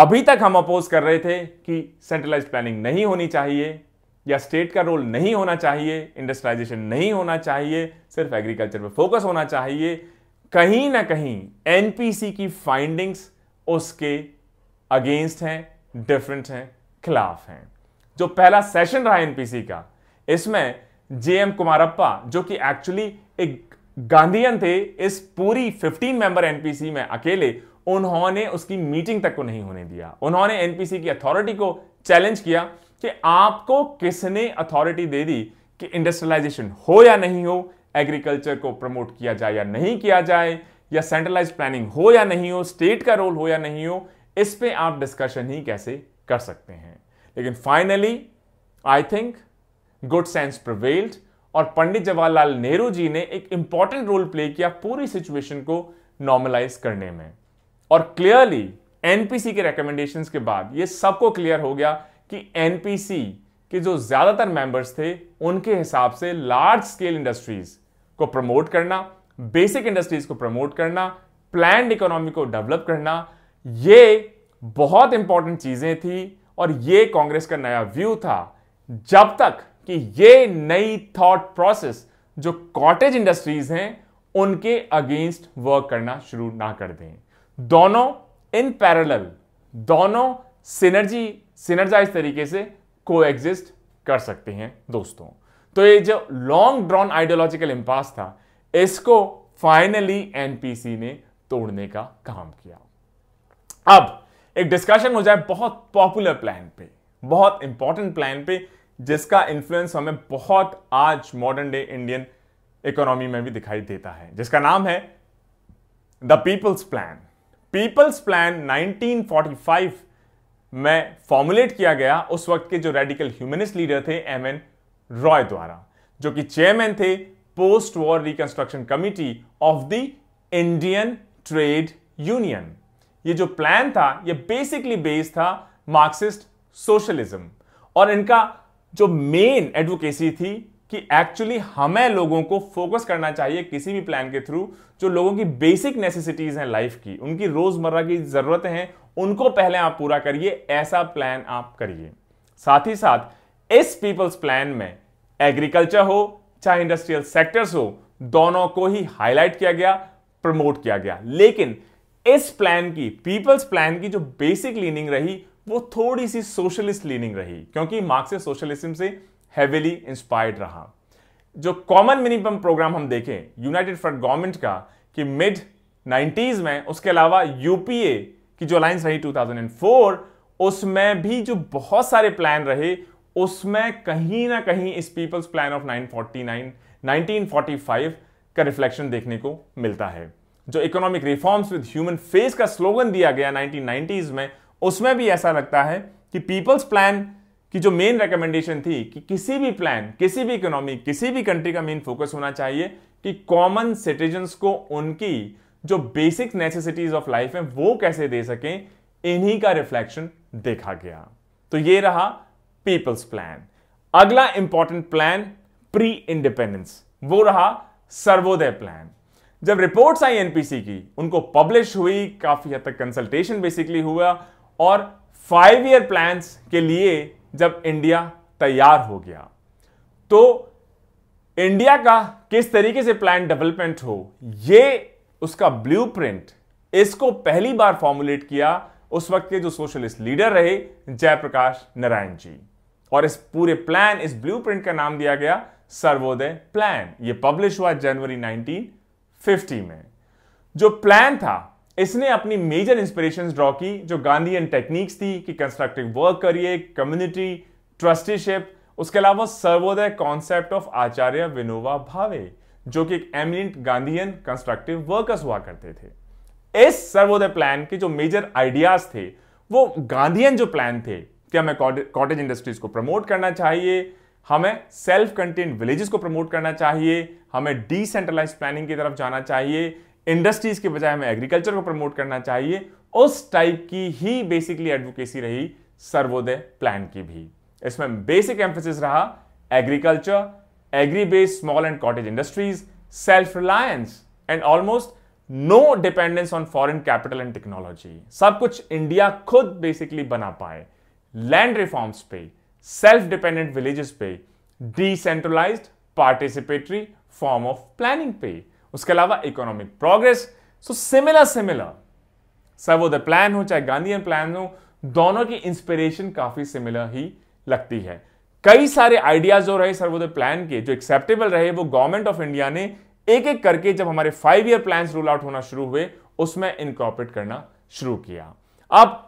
अभी तक हम अपोज कर रहे थे कि सेंट्रलाइज प्लानिंग नहीं होनी चाहिए या स्टेट का रोल नहीं होना चाहिए इंडस्ट्राइजेशन नहीं होना चाहिए सिर्फ एग्रीकल्चर पर फोकस होना चाहिए कहीं ना कहीं एनपीसी की फाइंडिंग्स उसके अगेंस्ट हैं डिफरेंट हैं खिलाफ हैं जो पहला सेशन रहा एनपीसी का इसमें जे एम कुमारप्पा जो कि एक्चुअली एक गांधीयन थे इस पूरी 15 मेंबर एनपीसी में अकेले उन्होंने उसकी मीटिंग तक को नहीं होने दिया उन्होंने एनपीसी की अथॉरिटी को चैलेंज किया कि आपको किसने अथॉरिटी दे दी कि इंडस्ट्रियलाइजेशन हो या नहीं हो एग्रीकल्चर को प्रमोट किया जाए या नहीं किया जाए या सेंट्रलाइज प्लानिंग हो या नहीं हो स्टेट का रोल हो या नहीं हो इस पे आप डिस्कशन ही कैसे कर सकते हैं लेकिन finally I think good sense prevailed और पंडित जवाहरलाल नेहरू जी ने एक इंपॉर्टेंट रोल प्ले किया पूरी सिचुएशन को नॉर्मलाइज करने में और क्लियरली एनपीसी के रिकमेंडेशंस के बाद ये सबको क्लियर हो गया कि एनपीसी के जो ज्यादातर मेंबर्स थे उनके हिसाब से लार्ज स्केल इंडस्ट्रीज को प्रमोट करना बेसिक इंडस्ट्रीज को प्रमोट करना प्लैंड इकोनॉमी को डेवलप करना ये बहुत इंपॉर्टेंट चीजें थी और ये कांग्रेस का नया व्यू था जब तक कि ये नई थॉट प्रोसेस जो कॉटेज इंडस्ट्रीज हैं उनके अगेंस्ट वर्क करना शुरू ना कर दें दोनों इन पैरेलल दोनों सिनर्जी सिनर्जाइज तरीके से एग्जिस्ट कर सकते हैं दोस्तों तो ये जो लॉन्ग ड्रॉन आइडियोलॉजिकल इम्पास था इसको फाइनली एनपीसी ने तोड़ने का काम किया अब एक डिस्कशन हो जाए बहुत पॉपुलर प्लान पे बहुत इंपॉर्टेंट प्लान पे जिसका इन्फ्लुएंस हमें बहुत आज मॉडर्न डे इंडियन इकोनॉमी में भी दिखाई देता है जिसका नाम है the people's plan people's plan 1945 में फॉर्मुलेट किया गया उस वक्त के जो रेडिकल ह्यूमनिस्ट लीडर थे एम एन रॉय द्वारा जो कि चेयरमैन थे post war reconstruction committee of the Indian trade union ये जो प्लान था ये बेसिकली बेस्ड था मार्क्सिस्ट सोशलिज्म और इनका जो मेन एडवोकेसी थी कि एक्चुअली हमें लोगों को फोकस करना चाहिए किसी भी प्लान के थ्रू जो लोगों की बेसिक नेसेसिटीज हैं लाइफ की उनकी रोजमर्रा की जरूरतें हैं उनको पहले आप पूरा करिए ऐसा प्लान आप करिए साथ ही साथ इस पीपल्स प्लान में एग्रीकल्चर हो चाहे इंडस्ट्रियल सेक्टर्स हो दोनों को ही हाईलाइट किया गया प्रमोट किया गया लेकिन इस प्लान की पीपल्स प्लान की जो बेसिक लीनिंग रही वो थोड़ी सी सोशलिस्ट लीनिंग रही क्योंकि मार्क्सिस्ट सोशलिज्म से हेविली इंस्पायर्ड रहा जो कॉमन मिनिमम प्रोग्राम हम देखें यूनाइटेड फ्रंट गवर्नमेंट का कि मिड नाइन्टीज में उसके अलावा यूपीए की जो अलायंस रही 2004 उसमें भी जो बहुत सारे प्लान रहे उसमें कहीं ना कहीं इस पीपल्स प्लान ऑफ 949 1945 का रिफ्लेक्शन देखने को मिलता है जो economic reforms with human face का स्लोगन दिया गया 1990s में उसमें भी ऐसा लगता है कि पीपल्स प्लान की जो मेन रिकमेंडेशन थी कि किसी भी प्लान किसी भी इकोनॉमी किसी भी कंट्री का मेन फोकस होना चाहिए कि कॉमन सिटीजन को उनकी जो बेसिक नेसेसिटीज ऑफ लाइफ है वो कैसे दे सकें इन्हीं का रिफ्लेक्शन देखा गया तो ये रहा पीपल्स प्लान अगला इंपॉर्टेंट प्लान प्री इंडिपेंडेंस वो रहा सर्वोदय प्लान जब रिपोर्ट्स आई एनपीसी की उनको पब्लिश हुई काफी हद तक कंसल्टेशन बेसिकली हुआ और फाइव ईयर प्लान के लिए जब इंडिया तैयार हो गया तो इंडिया का किस तरीके से प्लान डेवलपमेंट हो ये उसका ब्लूप्रिंट इसको पहली बार फॉर्मुलेट किया उस वक्त के जो सोशलिस्ट लीडर रहे जयप्रकाश नारायण जी और इस पूरे प्लान इस ब्लूप्रिंट का नाम दिया गया सर्वोदय प्लान ये पब्लिश हुआ जनवरी 19 फिफ्टी में जो प्लान था इसने अपनी मेजर इंस्पिरेशन ड्रॉ की जो एंड टेक्निक्स थी कि कंस्ट्रक्टिव वर्क करिए कम्युनिटी ट्रस्टीशिप उसके अलावा सर्वोदय कॉन्सेप्ट ऑफ आचार्य विनोबा भावे जो कि एक एमिनेंट गांधीयन कंस्ट्रक्टिव वर्कर्स हुआ करते थे इस सर्वोदय प्लान के जो मेजर आइडियाज थे वो गांधीयन जो प्लान थे कि हमें कॉटेज इंडस्ट्रीज को प्रमोट करना चाहिए हमें सेल्फ कंटेन विलेजेस को प्रमोट करना चाहिए हमें डिसेंट्रलाइज प्लानिंग की तरफ जाना चाहिए इंडस्ट्रीज के बजाय हमें एग्रीकल्चर को प्रमोट करना चाहिए उस टाइप की ही बेसिकली एडवोकेसी रही सर्वोदय प्लान की भी इसमें बेसिक एम्फोसिस रहा agriculture agri based small and cottage industries self reliance and almost no dependence on foreign capital and technology सब कुछ इंडिया खुद बेसिकली बना पाए लैंड रिफॉर्म्स पे सेल्फ डिपेंडेंट विलेजेस पे decentralize participatory form of planning पे उसके अलावा economic progress so similar similar Sarvodaya plan हो चाहे गांधी प्लान हो दोनों की इंस्पिरेशन काफी सिमिलर ही लगती है कई सारे आइडियाज जो रहे सर्वोदय प्लान के जो एक्सेप्टेबल रहे वो गवर्नमेंट ऑफ इंडिया ने एक एक करके जब हमारे five year plan rule out होना शुरू हुए उसमें इनकॉपरेट करना शुरू किया अब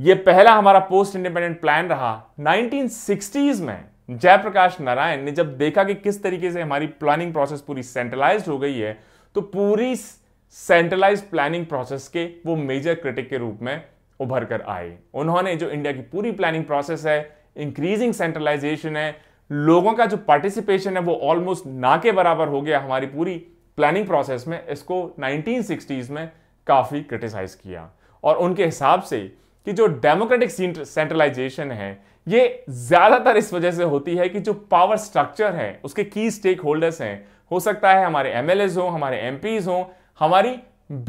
ये पहला हमारा पोस्ट इंडिपेंडेंट प्लान रहा 1960s में जयप्रकाश नारायण ने जब देखा कि किस तरीके से हमारी प्लानिंग प्रोसेस पूरी सेंट्रलाइज हो गई है तो पूरी सेंट्रलाइज प्लानिंग प्रोसेस के वो मेजर क्रिटिक के रूप में उभर कर आए उन्होंने जो इंडिया की पूरी प्लानिंग प्रोसेस है इंक्रीजिंग सेंट्रलाइजेशन है लोगों का जो पार्टिसिपेशन है वो ऑलमोस्ट ना के बराबर हो गया हमारी पूरी प्लानिंग प्रोसेस में इसको 1960s में काफ़ी क्रिटिसाइज किया और उनके हिसाब से कि जो डेमोक्रेटिक सेंट्रलाइजेशन है ये ज़्यादातर इस वजह से होती है कि जो पावर स्ट्रक्चर है उसके की स्टेक होल्डर्स हैं हो सकता है हमारे एम हो हमारे एम हो हमारी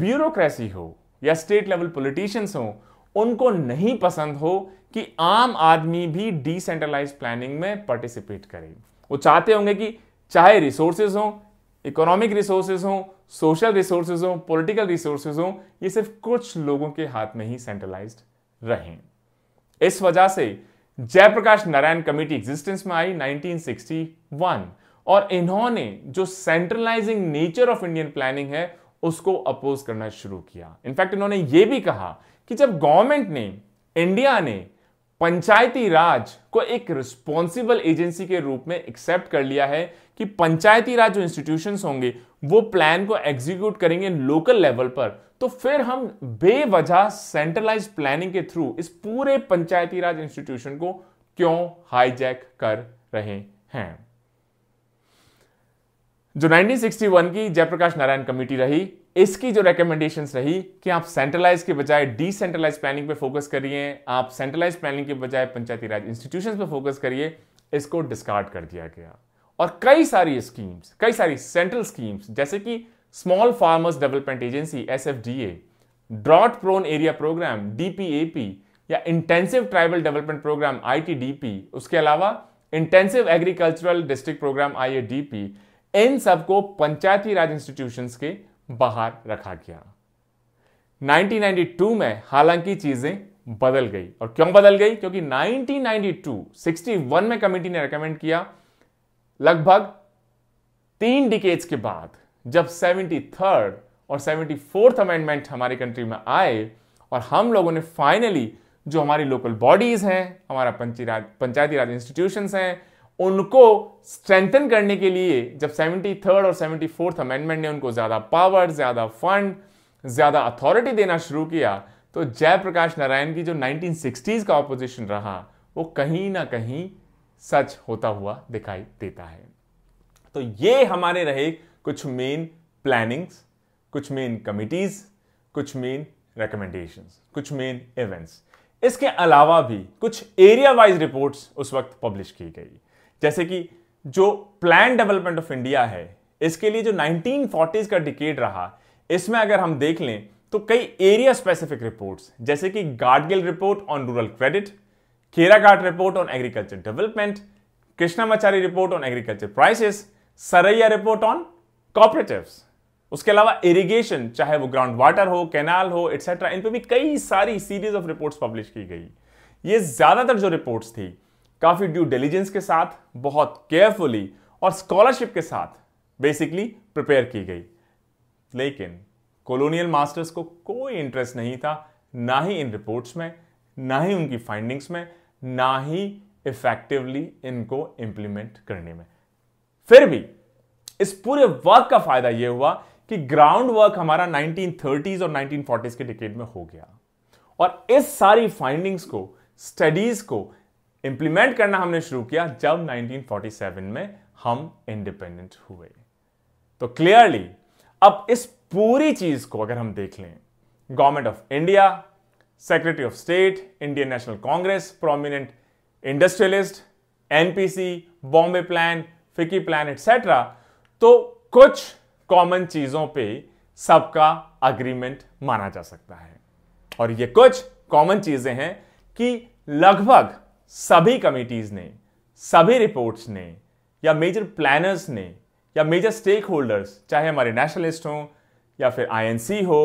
ब्यूरोक्रेसी हो या स्टेट लेवल पोलिटिशियंस हो उनको नहीं पसंद हो कि आम आदमी भी डिसेंट्रलाइज प्लानिंग में पार्टिसिपेट करे वो चाहते होंगे कि चाहे रिसोर्सेज हों इकोनॉमिक रिसोर्सेज हों सोशल रिसोर्सेज हों पॉलिटिकल रिसोर्सेज हो ये सिर्फ कुछ लोगों के हाथ में ही सेंट्रलाइज्ड रहे इस वजह से जयप्रकाश नारायण कमेटी एग्जिस्टेंस में आई 1961 और इन्होंने जो centralizing nature of Indian planning है उसको अपोज करना शुरू किया इनफैक्ट इन्होंने यह भी कहा कि जब गवर्नमेंट ने इंडिया ने पंचायती राज को एक रिस्पॉन्सिबल एजेंसी के रूप में एक्सेप्ट कर लिया है कि पंचायती राज जो इंस्टीट्यूशन होंगे वो प्लान को एग्जीक्यूट करेंगे लोकल लेवल पर तो फिर हम बेवजह सेंट्रलाइज प्लानिंग के थ्रू इस पूरे पंचायती राज इंस्टीट्यूशन को क्यों हाईजैक कर रहे हैं जो 1961 की जयप्रकाश नारायण कमेटी रही इसकी जो रिकमेंडेशन रही कि आप सेंट्रलाइज के बजाय डिसेंट्रलाइज प्लानिंग पे फोकस करिए आप सेंट्रलाइज प्लानिंग के बजाय पंचायती राज इंस्टीट्यूशन पे फोकस करिए इसको डिस्कार्ड कर दिया गया और कई सारी स्कीम्स कई सारी सेंट्रल स्कीम्स जैसे कि small farmers development agency S F D A drought prone area programme DPAP या intensive tribal development programme ITDP उसके अलावा intensive agricultural district programme I A P इन सबको पंचायती राज इंस्टीट्यूशन के बाहर रखा गया 1992 में हालांकि चीजें बदल गई और क्यों बदल गई क्योंकि 1992 61 में कमेटी ने रिकमेंड किया लगभग तीन डिकेट्स के बाद जब सेवेंटी थर्ड और सेवेंटी फोर्थ अमेंडमेंट हमारे कंट्री में आए और हम लोगों ने फाइनली जो हमारी लोकल बॉडीज़ हैं हमारा पंचायती राज इंस्टीट्यूशन हैं उनको स्ट्रेंथन करने के लिए जब सेवेंटी थर्ड और सेवेंटी फोर्थ अमेंडमेंट ने उनको ज़्यादा पावर ज़्यादा फंड ज़्यादा अथॉरिटी देना शुरू किया तो जयप्रकाश नारायण की जो 1960s का ऑपोजिशन रहा वो कहीं ना कहीं सच होता हुआ दिखाई देता है तो ये हमारे रहे कुछ मेन प्लानिंग्स कुछ मेन कमिटीज कुछ मेन रिकमेंडेशंस कुछ मेन इवेंट्स इसके अलावा भी कुछ एरिया वाइज रिपोर्ट्स उस वक्त पब्लिश की गई जैसे कि जो प्लान डेवलपमेंट ऑफ इंडिया है इसके लिए जो 1940s का डिकेड रहा इसमें अगर हम देख लें तो कई एरिया स्पेसिफिक रिपोर्ट्स जैसे कि Gadgil report on rural credit Keragat report on agriculture development Krishnamachari report on agriculture prices Saraiya report on cooperative उसके अलावा इरिगेशन चाहे वो ग्राउंड वाटर हो कैनाल हो एटसेट्रा इन पे भी कई सारी सीरीज ऑफ रिपोर्ट्स पब्लिश की गई ये ज्यादातर जो रिपोर्ट्स थी काफी ड्यू डिलीजेंस के साथ बहुत केयरफुली और स्कॉलरशिप के साथ बेसिकली प्रिपेयर की गई लेकिन कॉलोनियल मास्टर्स को कोई इंटरेस्ट नहीं था ना ही इन रिपोर्ट्स में ना ही उनकी फाइंडिंग्स में ना ही इफेक्टिवली इनको इंप्लीमेंट करने में फिर भी इस पूरे वर्क का फायदा यह हुआ कि ग्राउंड वर्क हमारा 1930s और 1940s के डिकेड में हो गया और इस सारी फाइंडिंग्स को स्टडीज को इंप्लीमेंट करना हमने शुरू किया जब 1947 में हम इंडिपेंडेंट हुए तो क्लियरली अब इस पूरी चीज को अगर हम देख लें government of India secretary of state Indian national Congress prominent industrialist NPC Bombay plan FICCI plan etcetera तो कुछ कॉमन चीजों पे सबका अग्रीमेंट माना जा सकता है और ये कुछ कॉमन चीजें हैं कि लगभग सभी कमिटीज ने सभी रिपोर्ट्स ने या मेजर प्लानर्स ने या मेजर स्टेक होल्डर्स चाहे हमारे नेशनलिस्ट हों या फिर आईएनसी हो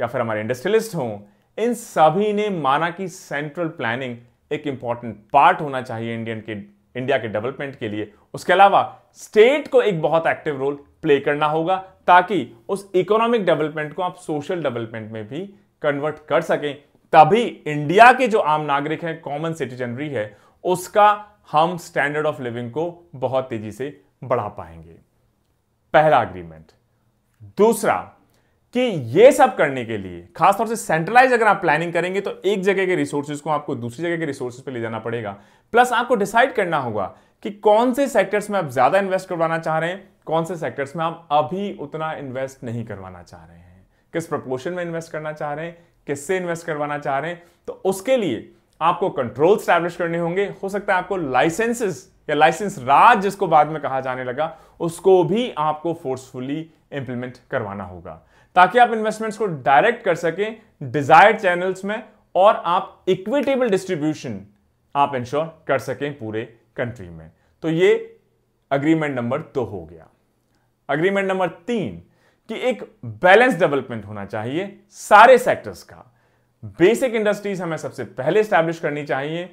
या फिर हमारे इंडस्ट्रियलिस्ट हों इन सभी ने माना कि सेंट्रल प्लानिंग एक इंपॉर्टेंट पार्ट होना चाहिए इंडियन के इंडिया के डेवलपमेंट के लिए उसके अलावा स्टेट को एक बहुत एक्टिव रोल प्ले करना होगा ताकि उस इकोनॉमिक डेवलपमेंट को आप सोशल डेवलपमेंट में भी कन्वर्ट कर सकें तभी इंडिया के जो आम नागरिक हैं कॉमन सिटीजनरी है उसका हम स्टैंडर्ड ऑफ लिविंग को बहुत तेजी से बढ़ा पाएंगे पहला अग्रीमेंट दूसरा कि ये सब करने के लिए खासतौर से सेंट्रलाइज अगर आप प्लानिंग करेंगे तो एक जगह के रिसोर्सेज को आपको दूसरी जगह के रिसोर्सेज पे ले जाना पड़ेगा प्लस आपको डिसाइड करना होगा कि कौन से सेक्टर्स में आप ज्यादा इन्वेस्ट करवाना चाह रहे हैं कौन से सेक्टर्स में आप अभी उतना इन्वेस्ट नहीं करवाना चाह रहे हैं किस प्रपोर्शन में इन्वेस्ट करना चाह रहे हैं किससे इन्वेस्ट करवाना चाह रहे हैं तो उसके लिए आपको कंट्रोल स्टैब्लिश करने होंगे हो सकता है आपको लाइसेंसेस या लाइसेंस राज जिसको बाद में कहा जाने लगा उसको भी आपको फोर्सफुली इंप्लीमेंट करवाना होगा ताकि आप इन्वेस्टमेंट्स को डायरेक्ट कर सकें डिजायर्ड चैनल्स में और आप इक्विटेबल डिस्ट्रीब्यूशन आप इंश्योर कर सकें पूरे कंट्री में तो ये अग्रीमेंट नंबर दो हो गया अग्रीमेंट नंबर तीन कि एक बैलेंस डेवलपमेंट होना चाहिए सारे सेक्टर्स का बेसिक इंडस्ट्रीज हमें सबसे पहले स्टैब्लिश करनी चाहिए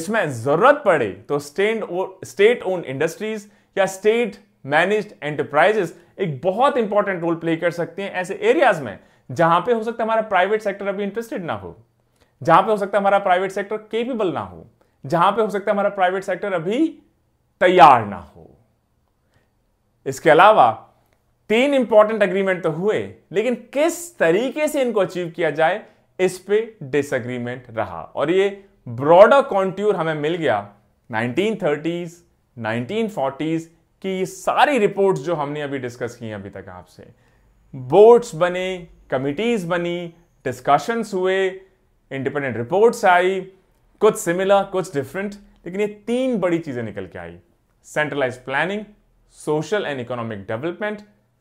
इसमें जरूरत पड़े तो स्टेट स्टेट ओन इंडस्ट्रीज या स्टेट मैनेज्ड एंटरप्राइजेस एक बहुत इंपॉर्टेंट रोल प्ले कर सकते हैं ऐसे एरियाज में जहां पे हो सकता है हमारा प्राइवेट सेक्टर अभी इंटरेस्टेड ना हो जहां पे हो सकता है हमारा प्राइवेट सेक्टर केपेबल ना हो जहां पे हो सकता है हमारा प्राइवेट सेक्टर अभी तैयार ना हो इसके अलावा तीन इंपॉर्टेंट एग्रीमेंट तो हुए लेकिन किस तरीके से इनको अचीव किया जाए इस पे डिसएग्रीमेंट रहा और ये ब्रॉडर कॉन्ट्यूर हमें मिल गया 1930s, 1940s कि ये सारी रिपोर्ट्स जो हमने अभी डिस्कस की हैं अभी तक आपसे बोर्ड्स बने कमिटीज बनी डिस्कशंस हुए इंडिपेंडेंट रिपोर्ट्स आई कुछ सिमिलर कुछ डिफरेंट लेकिन ये तीन बड़ी चीज़ें निकल के आई centralize planning social and economic development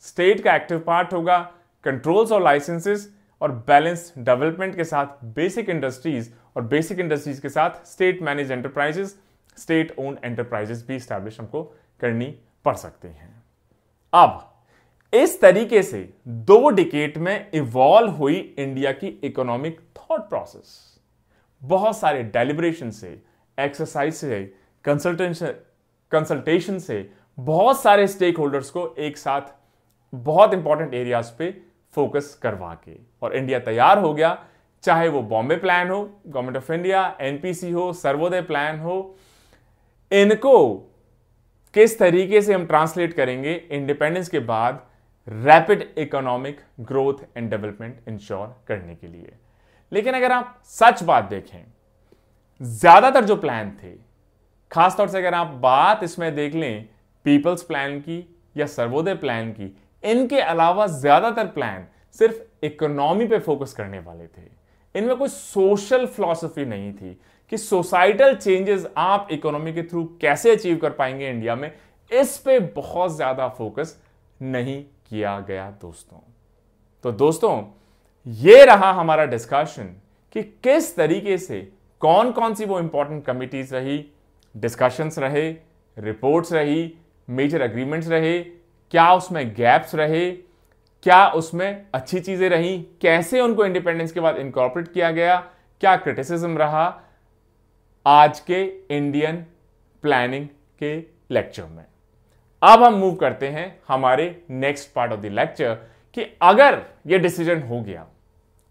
state का एक्टिव पार्ट होगा कंट्रोल्स और लाइसेंसेस और बैलेंस डेवलपमेंट के साथ बेसिक इंडस्ट्रीज और बेसिक इंडस्ट्रीज के साथ state manage enterprises state own enterprises भी स्टैब्लिश हमको करनी पढ़ सकते हैं अब इस तरीके से दो डिकेट में इवॉल्व हुई इंडिया की इकोनॉमिक थॉट प्रोसेस बहुत सारे डेलिब्रेशन से एक्सरसाइज से कंसल्टेशन कंसल्टेशन से बहुत सारे स्टेक होल्डर्स को एक साथ बहुत इंपॉर्टेंट एरियाज पे फोकस करवा के और इंडिया तैयार हो गया चाहे वो बॉम्बे प्लान हो गवर्नमेंट ऑफ इंडिया एनपीसी हो सर्वोदय प्लान हो इनको किस तरीके से हम ट्रांसलेट करेंगे इंडिपेंडेंस के बाद rapid economic growth and development ensure करने के लिए लेकिन अगर आप सच बात देखें ज्यादातर जो प्लान थे खासतौर से अगर आप बात इसमें देख लें पीपल्स प्लान की या सर्वोदय प्लान की इनके अलावा ज्यादातर प्लान सिर्फ इकोनॉमी पे फोकस करने वाले थे इनमें कोई सोशल फिलॉसफी नहीं थी कि सोसाइटल चेंजेस आप इकोनॉमी के थ्रू कैसे अचीव कर पाएंगे इंडिया में इस पे बहुत ज़्यादा फोकस नहीं किया गया दोस्तों तो दोस्तों ये रहा हमारा डिस्कशन कि किस तरीके से कौन कौन सी वो इंपॉर्टेंट कमिटीज रही डिस्कशंस रहे रिपोर्ट्स रही मेजर एग्रीमेंट्स रहे क्या उसमें गैप्स रहे क्या उसमें अच्छी चीज़ें रहीं कैसे उनको इंडिपेंडेंस के बाद इनकॉर्पोरेट किया गया क्या क्रिटिसिज्म रहा आज के इंडियन प्लानिंग के लेक्चर में अब हम मूव करते हैं हमारे next part of the lecture कि अगर यह डिसीजन हो गया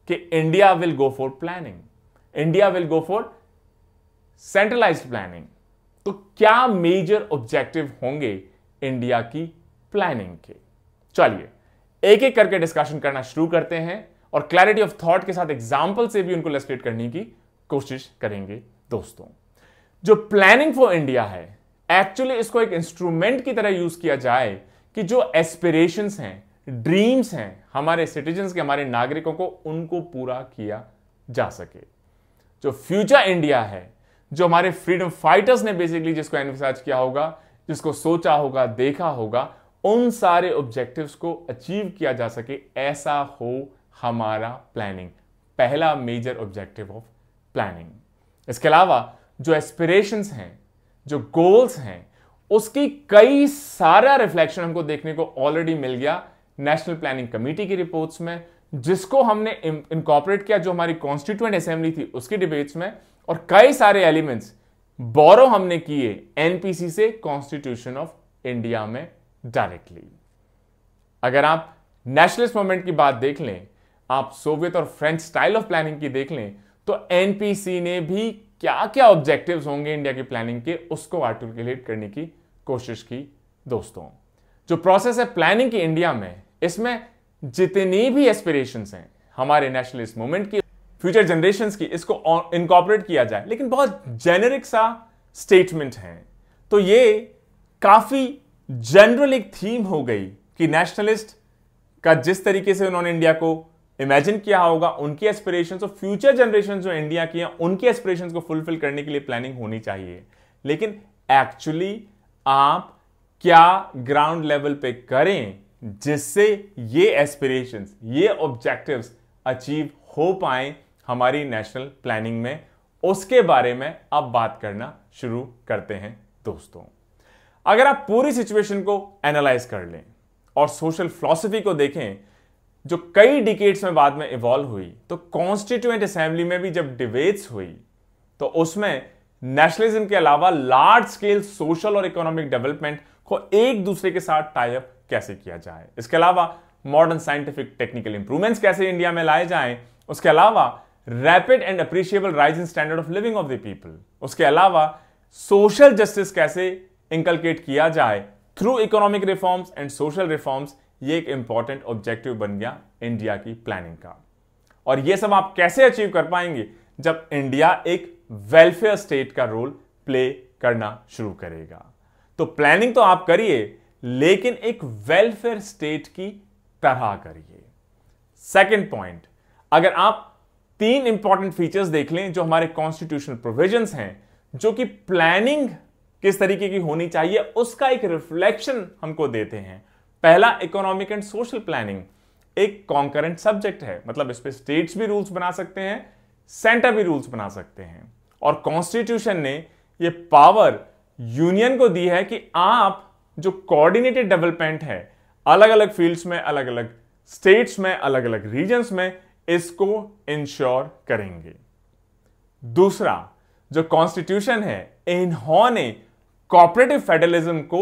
कि India will go for planning India will go for centralize planning तो क्या मेजर ऑब्जेक्टिव होंगे इंडिया की प्लानिंग के चलिए एक एक करके डिस्कशन करना शुरू करते हैं और क्लैरिटी ऑफ थॉट के साथ एग्जाम्पल से भी उनको लेस्ट्रेट करने की कोशिश करेंगे दोस्तों जो प्लानिंग फॉर इंडिया है एक्चुअली इसको एक इंस्ट्रूमेंट की तरह यूज किया जाए कि जो एस्पिरेशंस हैं ड्रीम्स हैं हमारे सिटीजन के हमारे नागरिकों को उनको पूरा किया जा सके जो फ्यूचर इंडिया है जो हमारे फ्रीडम फाइटर्स ने बेसिकली जिसको एनविसाज किया होगा जिसको सोचा होगा देखा होगा उन सारे ऑब्जेक्टिव्स को अचीव किया जा सके ऐसा हो हमारा प्लानिंग पहला मेजर ऑब्जेक्टिव ऑफ प्लानिंग इसके अलावा जो एस्पिरेशंस हैं जो गोल्स हैं उसकी कई सारा रिफ्लेक्शन हमको देखने को ऑलरेडी मिल गया नेशनल प्लानिंग कमेटी की रिपोर्ट्स में जिसको हमने इनकॉपरेट किया जो हमारी कॉन्स्टिट्यूएंट असेंबली थी उसकी डिबेट्स में और कई सारे एलिमेंट्स बोरो हमने किए एनपीसी से कॉन्स्टिट्यूशन ऑफ इंडिया में डायरेक्टली अगर आप नेशनलिस्ट मूवमेंट की बात देख लें आप सोवियत और फ्रेंच स्टाइल ऑफ प्लानिंग की देख लें तो एनपीसी ने भी क्या क्या ऑब्जेक्टिव्स होंगे इंडिया की प्लानिंग के उसको आर्टिकुलेट करने की कोशिश की दोस्तों जो प्रोसेस है प्लानिंग की इंडिया में इसमें जितनी भी एस्पिरेशन हैं हमारे नेशनलिस्ट मूवमेंट की फ्यूचर जनरेशन की इसको इनकॉपरेट किया जाए लेकिन बहुत जेनेरिक सा स्टेटमेंट है तो ये काफी जनरल एक थीम हो गई कि नेशनलिस्ट का जिस तरीके से उन्होंने इंडिया को इमेजिन किया होगा उनकी एस्पिरेशन और फ्यूचर जनरेशन जो इंडिया की है उनकी एस्पिरेशन को फुलफिल करने के लिए प्लानिंग होनी चाहिए लेकिन एक्चुअली आप क्या ग्राउंड लेवल पे करें जिससे ये एस्पिरेशंस ये ऑब्जेक्टिव्स अचीव हो पाए हमारी नेशनल प्लानिंग में उसके बारे में अब बात करना शुरू करते हैं दोस्तों अगर आप पूरी सिचुएशन को एनालाइज कर लें और सोशल फिलोसफी को देखें जो कई डिकेट्स में बाद में इवॉल्व हुई तो कॉन्स्टिट्यूएंट असेंबली में भी जब डिबेट्स हुई तो उसमें नेशनलिज्म के अलावा लार्ज स्केल सोशल और इकोनॉमिक डेवलपमेंट को एक दूसरे के साथ टाइप कैसे किया जाए इसके अलावा मॉडर्न साइंटिफिक टेक्निकल इंप्रूवमेंट्स कैसे इंडिया में लाए जाएं उसके अलावा rapid and appreciable rise in standard of living of the people उसके अलावा सोशल जस्टिस कैसे इंकलकेट किया जाए through economic reforms and social reforms ये एक इंपॉर्टेंट ऑब्जेक्टिव बन गया इंडिया की प्लानिंग का और ये सब आप कैसे अचीव कर पाएंगे जब इंडिया एक वेलफेयर स्टेट का रोल प्ले करना शुरू करेगा तो प्लानिंग तो आप करिए लेकिन एक वेलफेयर स्टेट की तरह करिए सेकंड पॉइंट अगर आप तीन इंपॉर्टेंट फीचर्स देख लें जो हमारे कॉन्स्टिट्यूशनल प्रोविजंस हैं जो कि प्लानिंग किस तरीके की होनी चाहिए उसका एक रिफ्लेक्शन हमको देते हैं पहला इकोनॉमिक एंड सोशल प्लानिंग एक कॉन्करेंट सब्जेक्ट है मतलब इस पर स्टेट्स भी रूल्स बना सकते हैं सेंटर भी रूल्स बना सकते हैं और कॉन्स्टिट्यूशन ने यह पावर यूनियन को दी है कि आप जो कोऑर्डिनेटेड डेवलपमेंट है अलग अलग फील्ड्स में अलग अलग स्टेट्स में अलग अलग रीजन्स में इसको इंश्योर करेंगे दूसरा जो कॉन्स्टिट्यूशन है इन्होंने कॉपरेटिव फेडरलिज्म को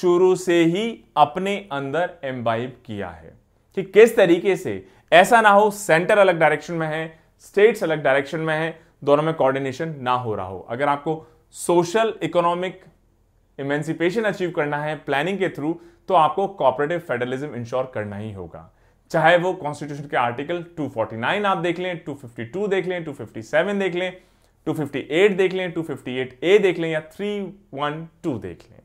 शुरू से ही अपने अंदर एम्बाइब किया है कि किस तरीके से ऐसा ना हो सेंटर अलग डायरेक्शन में है स्टेट्स अलग डायरेक्शन में है दोनों में कोऑर्डिनेशन ना हो रहा हो अगर आपको सोशल इकोनॉमिक इमेंसिपेशन अचीव करना है प्लानिंग के थ्रू तो आपको कॉपरेटिव फेडरलिज्म इंश्योर करना ही होगा चाहे वो कॉन्स्टिट्यूशन के आर्टिकल 249 आप देख लें 252 देख लें 257 देख लें 258 देख लें 258 ए देख लें या 312 देख लें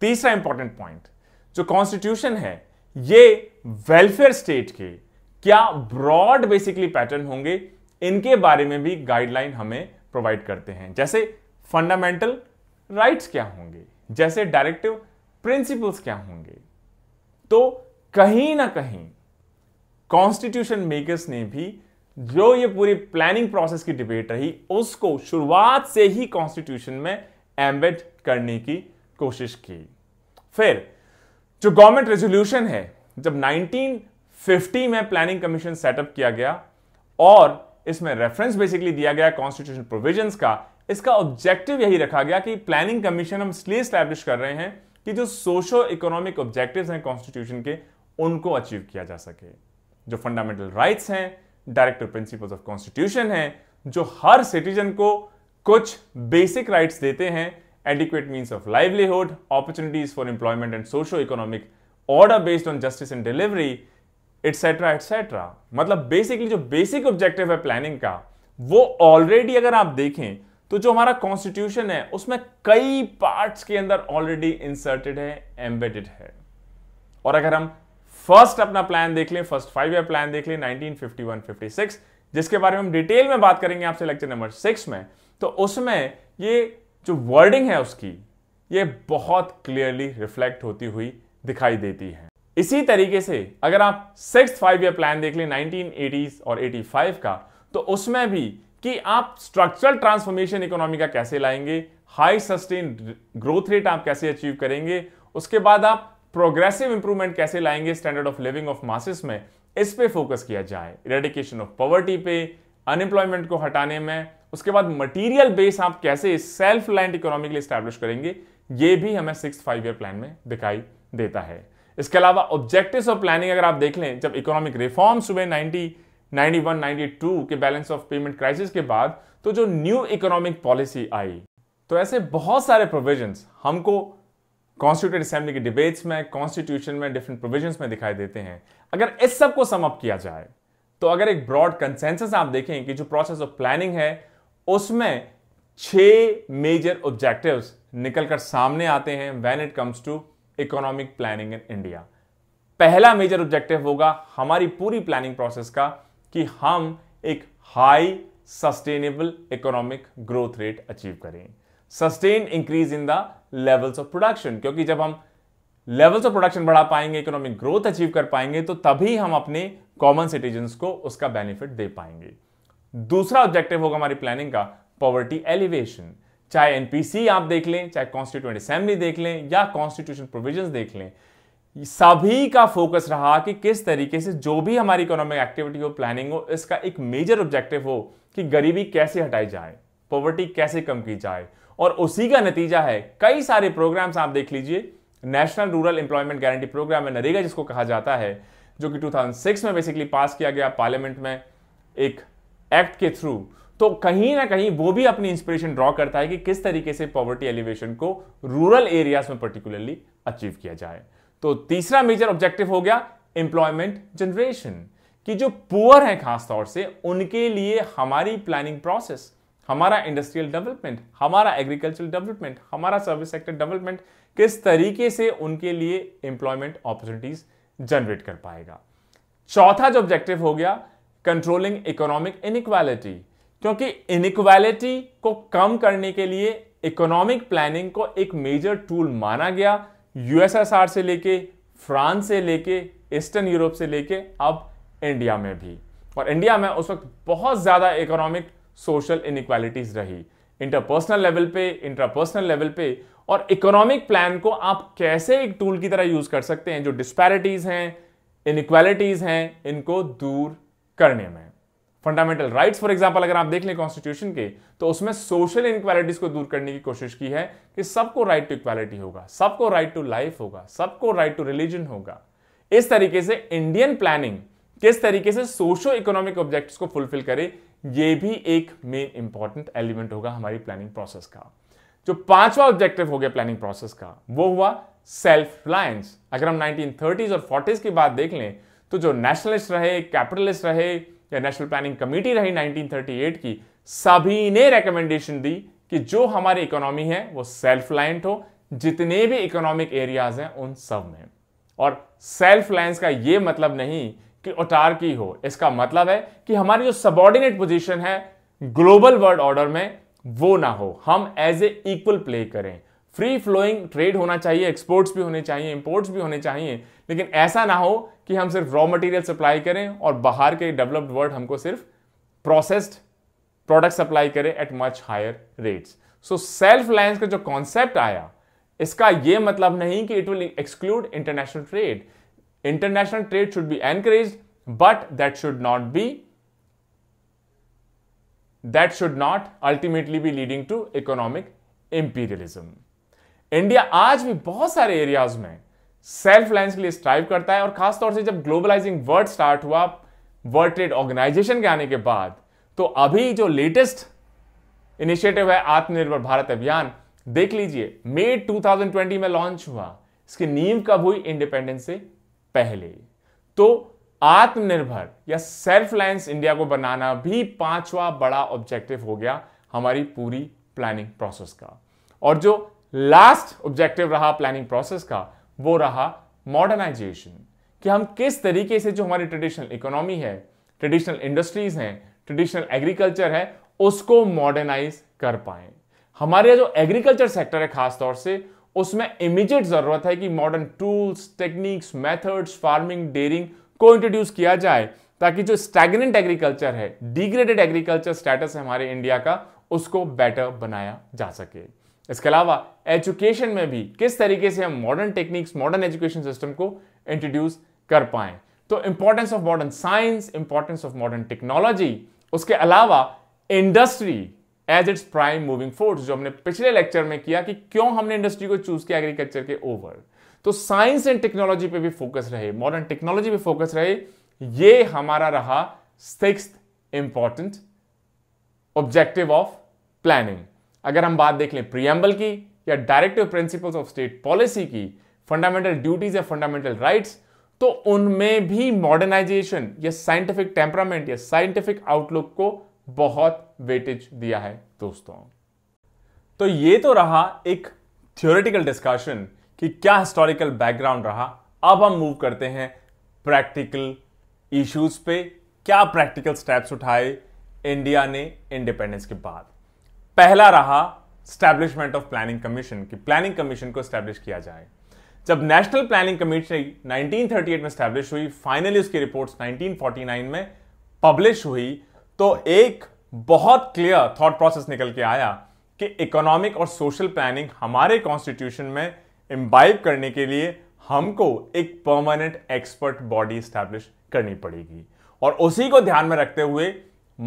तीसरा इंपॉर्टेंट पॉइंट जो कॉन्स्टिट्यूशन है ये वेलफेयर स्टेट के क्या ब्रॉड बेसिकली पैटर्न होंगे इनके बारे में भी गाइडलाइन हमें प्रोवाइड करते हैं जैसे फंडामेंटल राइट्स क्या होंगे जैसे डायरेक्टिव प्रिंसिपल्स क्या होंगे तो कहीं ना कहीं कॉन्स्टिट्यूशन मेकर्स ने भी जो ये पूरी प्लानिंग प्रोसेस की डिबेट रही उसको शुरुआत से ही कॉन्स्टिट्यूशन में एम्बेड करने की कोशिश की फिर जो गवर्नमेंट रेजोल्यूशन है जब 1950 में प्लानिंग कमीशन सेटअप किया गया और इसमें रेफरेंस बेसिकली दिया गया कॉन्स्टिट्यूशन प्रोविजंस का इसका ऑब्जेक्टिव यही रखा गया कि प्लानिंग कमीशन हम इसलिए स्टैब्लिश कर रहे हैं कि जो सोशो इकोनॉमिक ऑब्जेक्टिव्स हैं कॉन्स्टिट्यूशन के उनको अचीव किया जा सके जो फंडामेंटल राइट्स हैं डायरेक्टर प्रिंसिपल्स ऑफ कॉन्स्टिट्यूशन हैं जो हर सिटीजन को कुछ बेसिक राइट्स देते हैं adequate means of livelihood opportunities for employment and socio economic order based on justice and delivery etcetera etcetera मतलब बेसिकली जो बेसिक ऑब्जेक्टिव है प्लानिंग का वो ऑलरेडी अगर आप देखें तो जो हमारा कॉन्स्टिट्यूशन है उसमें कई पार्ट्स के अंदर ऑलरेडी इंसर्टेड है एम्बेडेड है और अगर हम फर्स्ट अपना प्लान देख लें फर्स्ट फाइव ईयर प्लान देख लें 1951 56 जिसके बारे में हम डिटेल में बात करेंगे आपसे लेक्चर नंबर सिक्स में तो उसमें ये जो वर्डिंग है उसकी ये बहुत क्लियरली रिफ्लेक्ट होती हुई दिखाई देती है इसी तरीके से अगर आप सिक्स फाइव ईयर प्लान देख लें नाइनटीन और एटी का तो उसमें भी कि आप स्ट्रक्चरल ट्रांसफॉर्मेशन इकोनॉमी का कैसे लाएंगे हाई सस्टेन ग्रोथ रेट आप कैसे अचीव करेंगे उसके बाद आप प्रोग्रेसिव इंप्रूवमेंट कैसे लाएंगे standard of living of masses में इस पे फोकस किया जाए इरेडिकेशन ऑफ पॉवर्टी पे अनएम्प्लॉयमेंट को हटाने में उसके बाद मटीरियल बेस आप कैसे सेल्फ लैंड इकोनॉमिकली स्टैब्लिश करेंगे ये भी हमें सिक्स फाइव ईयर प्लान में दिखाई देता है इसके अलावा ऑब्जेक्टिव्स ऑफ प्लानिंग अगर आप देख लें जब इकोनॉमिक रिफॉर्म्स हुए 90 91 92 के बैलेंस ऑफ पेमेंट क्राइसिस के बाद तो जो न्यू इकोनॉमिक पॉलिसी आई तो ऐसे बहुत सारे प्रोविजंस हमको कॉन्स्टिट्यूट असेंबली के डिबेट्स में कॉन्स्टिट्यूशन में डिफरेंट प्रोविजंस में दिखाई देते हैं अगर इस सब को सम अप किया जाए तो अगर एक ब्रॉड कंसेंसस आप देखें कि जो प्रोसेस ऑफ प्लानिंग है उसमें छह मेजर ऑब्जेक्टिव्स निकलकर सामने आते हैं when it comes to economic planning in India पहला मेजर ऑब्जेक्टिव होगा हमारी पूरी प्लानिंग प्रोसेस का कि हम एक high sustainable economic growth rate achieve करें sustain increase in the levels of production क्योंकि जब हम लेवल्स ऑफ प्रोडक्शन बढ़ा पाएंगे इकोनॉमिक ग्रोथ अचीव कर पाएंगे तो तभी हम अपने कॉमन सिटीजन को उसका बेनिफिट दे पाएंगे दूसरा ऑब्जेक्टिव होगा हमारी प्लानिंग का पॉवर्टी एलिवेशन चाहे एनपीसी आप देख लें चाहे कॉन्स्टिट्यूंट असेंबली देख लें या कॉन्स्टिट्यूशन प्रोविजन देख लें सभी का फोकस रहा कि किस तरीके से जो भी हमारी इकोनॉमिक एक्टिविटी हो प्लानिंग हो इसका एक मेजर ऑब्जेक्टिव हो कि गरीबी कैसे हटाई जाए पॉवर्टी कैसे कम की जाए और उसी का नतीजा है कई सारे प्रोग्राम्स आप देख लीजिए national rural employment guarantee programme है नरेगा जिसको कहा जाता है जो कि 2006 में बेसिकली पास किया गया पार्लियामेंट में एक एक्ट के थ्रू तो कहीं ना कहीं वो भी अपनी इंस्पिरेशन ड्रॉ करता है कि किस तरीके से पॉवर्टी एलिवेशन को रूरल एरियाज में पर्टिकुलरली अचीव किया जाए तो तीसरा मेजर ऑब्जेक्टिव हो गया एम्प्लॉयमेंट जनरेशन कि जो पुअर है खासतौर से उनके लिए हमारी प्लानिंग प्रोसेस हमारा इंडस्ट्रियल डेवलपमेंट हमारा एग्रीकल्चरल डेवलपमेंट हमारा सर्विस सेक्टर डेवलपमेंट किस तरीके से उनके लिए एम्प्लॉयमेंट अपॉर्चुनिटीज जनरेट कर पाएगा चौथा जो ऑब्जेक्टिव हो गया कंट्रोलिंग इकोनॉमिक इनक्वालिटी क्योंकि इनक्वालिटी को कम करने के लिए इकोनॉमिक प्लानिंग को एक मेजर टूल माना गया यूएसएसआर से लेके फ्रांस से लेके ईस्टर्न यूरोप से लेके अब इंडिया में भी और इंडिया में उस वक्त बहुत ज़्यादा इकोनॉमिक सोशल इनक्वालिटीज रही इंटरपर्सनल लेवल पे इंट्रापर्सनल लेवल पे और इकोनॉमिक प्लान को आप कैसे एक टूल की तरह यूज कर सकते हैं जो डिस्पैरिटीज हैं इनक्वालिटीज हैं इनको दूर करने में फंडामेंटल राइट्स फॉर एग्जाम्पल अगर आप देख लें कॉन्स्टिट्यूशन के तो उसमें सोशल इनक्वालिटीज को दूर करने की कोशिश की है कि सबको राइट टू इक्वालिटी होगा सबको राइट टू लाइफ होगा सबको राइट टू रिलीजन होगा इस तरीके से इंडियन प्लानिंग किस तरीके से सोशो इकोनॉमिक ऑब्जेक्ट्स को फुलफिल करे ये भी एक मेन इंपॉर्टेंट एलिमेंट होगा हमारी प्लानिंग प्रोसेस का जो पांचवा ऑब्जेक्टिव हो गया प्लानिंग प्रोसेस का वो हुआ सेल्फ रिलायंस अगर हम 1930s और 40s की बात देख लें तो जो नेशनलिस्ट रहे कैपिटलिस्ट रहे या नेशनल प्लानिंग कमेटी रही 1938 की सभी ने रिकमेंडेशन दी कि जो हमारी इकोनॉमी है वो सेल्फ रिलायंट हो जितने भी इकोनॉमिक एरियाज हैं उन सब में और सेल्फ रिलायंस का ये मतलब नहीं कि हो इसका मतलब है कि हमारी जो सबॉर्डिनेट पोजीशन है ग्लोबल वर्ल्ड ऑर्डर में वो ना हो हम एज ए इक्वल प्ले करें फ्री फ्लोइंग ट्रेड होना चाहिए एक्सपोर्ट्स भी होने चाहिए इंपोर्ट्स भी होने चाहिए लेकिन ऐसा ना हो कि हम सिर्फ रॉ मटेरियल सप्लाई करें और बाहर के डेवलप्ड वर्ल्ड हमको सिर्फ प्रोसेस्ड प्रोडक्ट सप्लाई करें at much higher rates so self reliance का जो कॉन्सेप्ट आया इसका यह मतलब नहीं कि it will exclude international trade International trade should be encouraged, but that should not be that should not ultimately be leading to economic imperialism. India आज भी बहुत सारे एरियाज में सेल्फ लाइन्स के लिए स्ट्राइव करता है और खासतौर से जब ग्लोबलाइजिंग वर्ल्ड स्टार्ट हुआ वर्ल्ड ट्रेड ऑर्गेनाइजेशन के आने के बाद तो अभी जो लेटेस्ट इनिशिएटिव है आत्मनिर्भर भारत अभियान देख लीजिए मई 2020 में लॉन्च हुआ इसकी नींव कब हुई इंडिपेंडेंस से पहले तो आत्मनिर्भर या सेल्फ लाइंस इंडिया को बनाना भी पांचवा बड़ा ऑब्जेक्टिव हो गया हमारी पूरी प्लानिंग प्रोसेस का और जो लास्ट ऑब्जेक्टिव रहा प्लानिंग प्रोसेस का वो रहा मॉडर्नाइजेशन कि हम किस तरीके से जो हमारी ट्रेडिशनल इकोनॉमी है ट्रेडिशनल इंडस्ट्रीज हैं ट्रेडिशनल एग्रीकल्चर है उसको मॉडर्नाइज कर पाए हमारे जो एग्रीकल्चर सेक्टर है खासतौर से उसमें इमीजिएट जरूरत है कि modern tools techniques methods farming dairying को इंट्रोड्यूस किया जाए ताकि जो स्टैगनेंट एग्रीकल्चर है डिग्रेडेड एग्रीकल्चर स्टेटस है हमारे इंडिया का उसको बेटर बनाया जा सके इसके अलावा एजुकेशन में भी किस तरीके से हम modern techniques modern education system को इंट्रोड्यूस कर पाए तो importance of modern science importance of modern technology उसके अलावा industry as its prime moving force जो हमने पिछले लेक्चर में किया कि क्यों हमने इंडस्ट्री को चूज किया एग्रीकल्चर के ओवर तो साइंस एंड टेक्नोलॉजी पे भी फोकस रहे मॉडर्न टेक्नोलॉजी पे फोकस रहे ये हमारा रहा six important objective of planning अगर हम बात देख लें प्रियम्बल की या directive principles of state policy की फंडामेंटल ड्यूटीज या फंडामेंटल राइट्स तो उनमें भी मॉडर्नाइजेशन या साइंटिफिक टेम्परामेंट या साइंटिफिक आउटलुक को बहुत वेटेज दिया है दोस्तों तो ये तो रहा एक थियोरेटिकल डिस्कशन कि क्या हिस्टोरिकल बैकग्राउंड रहा अब हम मूव करते हैं प्रैक्टिकल इश्यूज पे क्या प्रैक्टिकल स्टेप्स उठाए इंडिया ने इंडिपेंडेंस के बाद पहला रहा स्टैब्लिशमेंट ऑफ प्लानिंग कमीशन कि प्लानिंग कमीशन को स्टैब्लिश किया जाए जब नेशनल प्लानिंग कमीशन 1938 में स्टैब्लिश हुई फाइनली उसकी रिपोर्ट्स 1949 में पब्लिश हुई तो एक बहुत क्लियर थॉट प्रोसेस निकल के आया कि इकोनॉमिक और सोशल प्लानिंग हमारे कॉन्स्टिट्यूशन में इम्बाइब करने के लिए हमको एक परमानेंट एक्सपर्ट बॉडी स्टैब्लिश करनी पड़ेगी और उसी को ध्यान में रखते हुए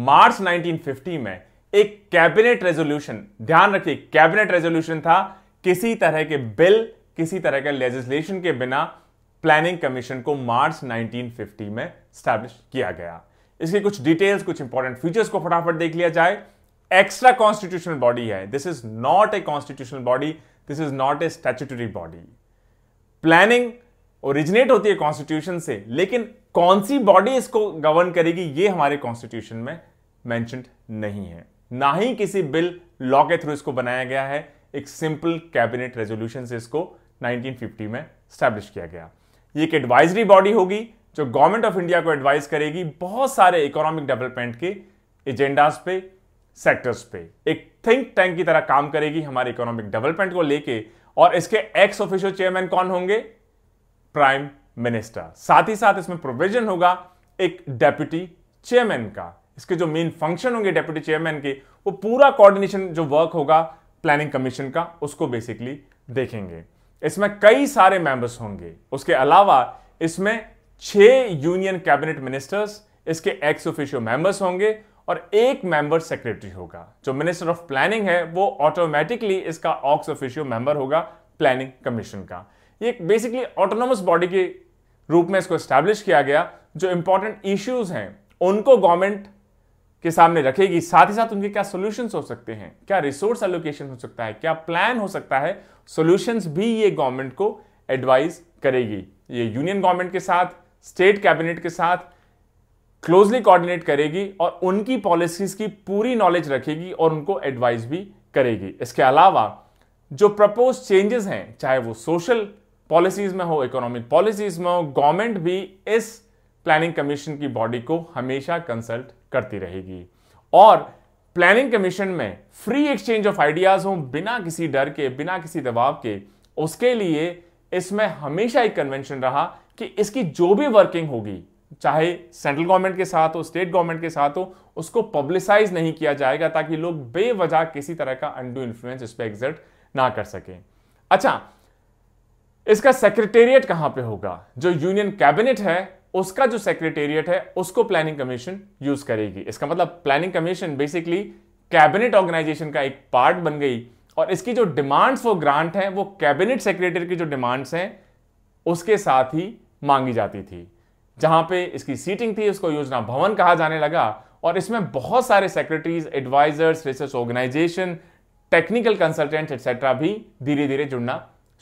मार्च 1950 में एक कैबिनेट रेजोल्यूशन ध्यान रखिए कैबिनेट रेजोल्यूशन था किसी तरह के बिल किसी तरह के लेजिस्लेशन के बिना प्लानिंग कमीशन को मार्च 1950 में स्टैब्लिश किया गया इसकी कुछ डिटेल्स कुछ इंपॉर्टेंट फीचर्स को फटाफट देख लिया जाए एक्स्ट्रा कॉन्स्टिट्यूशनल बॉडी है this is not a constitutional body this is not a statutory body planning originate होती है कॉन्स्टिट्यूशन से लेकिन कौन सी बॉडी इसको गवर्न करेगी ये हमारे कॉन्स्टिट्यूशन में मैंशन नहीं है ना ही किसी बिल लॉ के थ्रू इसको बनाया गया है एक सिंपल कैबिनेट रेजोल्यूशन से इसको 1950 में स्टैब्लिश किया गया ये एक एडवाइजरी बॉडी होगी जो गवर्नमेंट ऑफ इंडिया को एडवाइस करेगी बहुत सारे इकोनॉमिक डेवलपमेंट के एजेंडाज पे सेक्टर्स पे एक थिंक टैंक की तरह काम करेगी हमारे इकोनॉमिक डेवलपमेंट को लेके और इसके एक्स ऑफिशियल चेयरमैन कौन होंगे प्राइम मिनिस्टर साथ ही साथ इसमें प्रोविजन होगा एक डेप्यूटी चेयरमैन का इसके जो मेन फंक्शन होंगे डेप्यूटी चेयरमैन के वो पूरा कोऑर्डिनेशन जो वर्क होगा प्लानिंग कमीशन का उसको बेसिकली देखेंगे इसमें कई सारे मेंबर्स होंगे उसके अलावा इसमें छह यूनियन कैबिनेट मिनिस्टर्स इसके एक्स ऑफिशियो मेंबर्स होंगे और एक मेंबर सेक्रेटरी होगा जो मिनिस्टर ऑफ प्लानिंग है वो ऑटोमेटिकली इसका ऑक्स ऑफिशियो मेंबर होगा प्लानिंग कमीशन का ये बेसिकली ऑटोनोमस बॉडी के रूप में इसको स्टैब्लिश किया गया जो इंपॉर्टेंट इश्यूज हैं उनको गवर्नमेंट के सामने रखेगी साथ ही साथ उनके क्या सोल्यूशन हो सकते हैं क्या रिसोर्स एलोकेशन हो सकता है क्या प्लान हो सकता है सोल्यूशंस भी ये गवर्नमेंट को एडवाइज करेगी ये यूनियन गवर्नमेंट के साथ स्टेट कैबिनेट के साथ क्लोजली कोऑर्डिनेट करेगी और उनकी पॉलिसीज की पूरी नॉलेज रखेगी और उनको एडवाइस भी करेगी इसके अलावा जो प्रपोज चेंजेस हैं चाहे वो सोशल पॉलिसीज में हो इकोनॉमिक पॉलिसीज में हो गवर्नमेंट भी इस प्लानिंग कमीशन की बॉडी को हमेशा कंसल्ट करती रहेगी और प्लानिंग कमीशन में फ्री एक्सचेंज ऑफ आइडियाज हो बिना किसी डर के बिना किसी दबाव के उसके लिए इसमें हमेशा एक कन्वेंशन रहा कि इसकी जो भी वर्किंग होगी चाहे सेंट्रल गवर्नमेंट के साथ हो स्टेट गवर्नमेंट के साथ हो उसको पब्लिसाइज नहीं किया जाएगा ताकि लोग बेवजह किसी तरह का अंडू इन्फ्लुएंस इस पर एग्जर्ट ना कर सकें अच्छा इसका सेक्रेटेरिएट कहां पे होगा जो यूनियन कैबिनेट है उसका जो सेक्रेटेरिएट है उसको प्लानिंग कमीशन यूज करेगी इसका मतलब planning commission basically cabinet organisation का एक पार्ट बन गई और इसकी जो डिमांड्स फॉर ग्रांट है वो कैबिनेट सेक्रेटरी की जो डिमांड्स हैं उसके साथ ही मांगी जाती थी जहां पे इसकी सीटिंग थी उसको योजना भवन कहा जाने लगा और इसमें बहुत सारे secretaries advisers research organisation technical consultant etcetera भी धीरे धीरे जुड़ना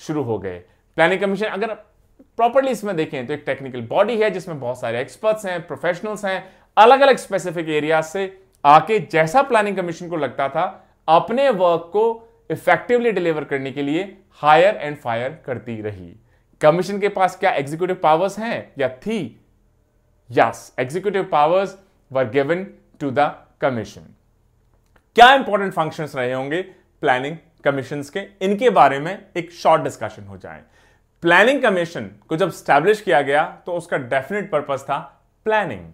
शुरू हो गए प्लानिंग कमीशन अगर प्रॉपरली इसमें देखें तो एक टेक्निकल बॉडी है जिसमें बहुत सारे एक्सपर्ट्स हैं प्रोफेशनल्स हैं अलग अलग स्पेसिफिक एरिया से आके जैसा प्लानिंग कमीशन को लगता था अपने वर्क को इफेक्टिवली डिलीवर करने के लिए हायर एंड फायर करती रही कमीशन के पास क्या एग्जीक्यूटिव पावर्स हैं या थी yes executive powers were given to the commission क्या इंपॉर्टेंट फंक्शंस रहे होंगे प्लानिंग कमीशन के इनके बारे में एक शॉर्ट डिस्कशन हो जाए प्लानिंग कमीशन को जब स्टैब्लिश किया गया तो उसका डेफिनेट पर्पज था प्लानिंग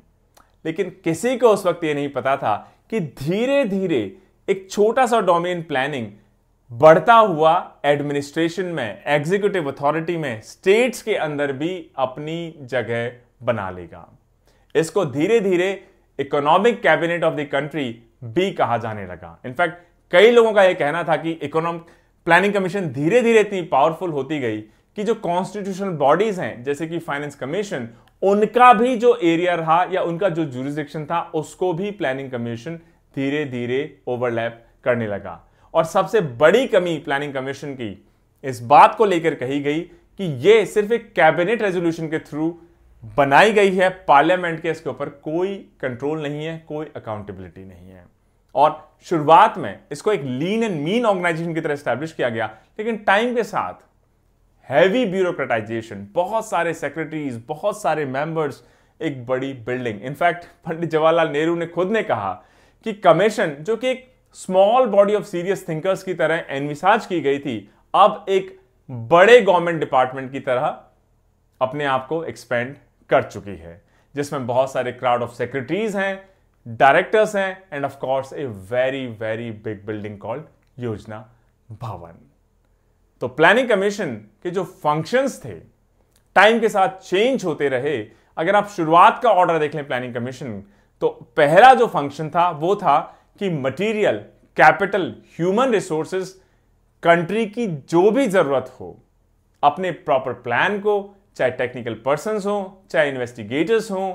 लेकिन किसी को उस वक्त यह नहीं पता था कि धीरे धीरे एक छोटा सा डोमेन प्लानिंग बढ़ता हुआ एडमिनिस्ट्रेशन में एग्जीक्यूटिव अथॉरिटी में स्टेट्स के अंदर भी अपनी जगह बना लेगा इसको धीरे धीरे economic cabinet of the country भी कहा जाने लगा इनफैक्ट कई लोगों का यह कहना था कि इकोनॉमिक प्लानिंग कमीशन धीरे धीरे इतनी पावरफुल होती गई कि जो कॉन्स्टिट्यूशनल बॉडीज हैं जैसे कि फाइनेंस कमीशन उनका भी जो एरिया रहा या उनका जो जुरिस्डिक्शन था उसको भी प्लानिंग कमीशन धीरे धीरे ओवरलैप करने लगा और सबसे बड़ी कमी प्लानिंग कमीशन की इस बात को लेकर कही गई कि यह सिर्फ एक कैबिनेट रेजोल्यूशन के थ्रू बनाई गई है पार्लियामेंट के इसके ऊपर कोई कंट्रोल नहीं है कोई अकाउंटेबिलिटी नहीं है और शुरुआत में इसको एक लीन एंड मीन ऑर्गेनाइजेशन की तरह स्टैब्लिश किया गया लेकिन टाइम के साथ हैवी ब्यूरोक्रेटाइजेशन बहुत सारे सेक्रेटरीज बहुत सारे मेंबर्स एक बड़ी बिल्डिंग इनफैक्ट पंडित जवाहरलाल नेहरू ने खुद ने कहा कि कमीशन जो कि एक small body of serious thinkers की तरह एनविसाज की गई थी अब एक बड़े गवर्नमेंट डिपार्टमेंट की तरह अपने आप को एक्सपेंड कर चुकी है जिसमें बहुत सारे क्राउड ऑफ सेक्रेटरीज हैं डायरेक्टर्स हैं and of course a very very big building called Yojana Bhavan तो प्लानिंग कमीशन के जो फंक्शंस थे टाइम के साथ चेंज होते रहे अगर आप शुरुआत का ऑर्डर देख लें प्लानिंग कमीशन तो पहला जो फंक्शन था वो था कि material capital human resources country की जो भी जरूरत हो अपने प्रॉपर प्लान को चाहे टेक्निकल पर्सन हो चाहे इन्वेस्टिगेटर्स हों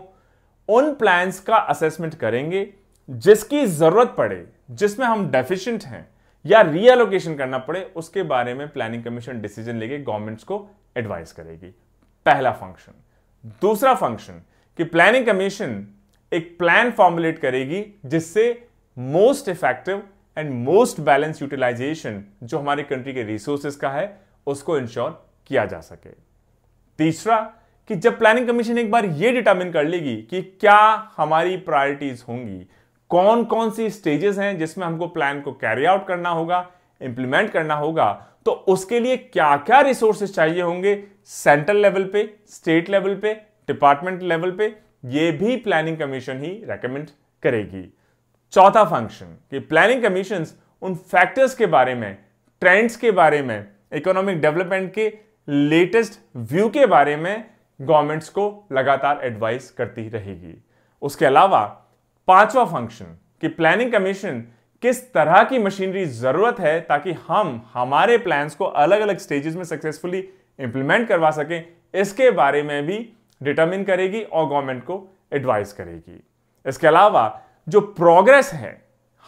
उन प्लान्स का असेसमेंट करेंगे जिसकी जरूरत पड़े जिसमें हम डेफिशिएंट हैं या रीएलोकेशन करना पड़े उसके बारे में प्लानिंग कमीशन डिसीजन लेके गवर्नमेंट्स को एडवाइस करेगी पहला फंक्शन दूसरा फंक्शन कि प्लानिंग कमीशन एक प्लान फॉर्मुलेट करेगी जिससे most effective and most balance utilisation जो हमारे कंट्री के रिसोर्सेज का है उसको इंश्योर किया जा सके तीसरा कि जब प्लानिंग कमीशन एक बार यह डिटर्मिन कर लेगी कि क्या हमारी प्रायोरिटीज होंगी कौन कौन सी स्टेजेस हैं जिसमें हमको प्लान को कैरी आउट करना होगा इंप्लीमेंट करना होगा तो उसके लिए क्या क्या रिसोर्सेज चाहिए होंगे सेंट्रल लेवल पे स्टेट लेवल पे डिपार्टमेंट लेवल पे ये भी प्लानिंग कमीशन ही रेकमेंड करेगी चौथा फंक्शन कि प्लानिंग कमीशन उन फैक्टर्स के बारे में ट्रेंड्स के बारे में इकोनॉमिक डेवलपमेंट के लेटेस्ट व्यू के बारे में गवर्नमेंट्स को लगातार एडवाइस करती रहेगी उसके अलावा पांचवा फंक्शन कि प्लानिंग कमीशन किस तरह की मशीनरी जरूरत है ताकि हम हमारे प्लान्स को अलग अलग स्टेजेस में सक्सेसफुली इंप्लीमेंट करवा सकें इसके बारे में भी डिटर्मिन करेगी और गवर्नमेंट को एडवाइस करेगी इसके अलावा जो प्रोग्रेस है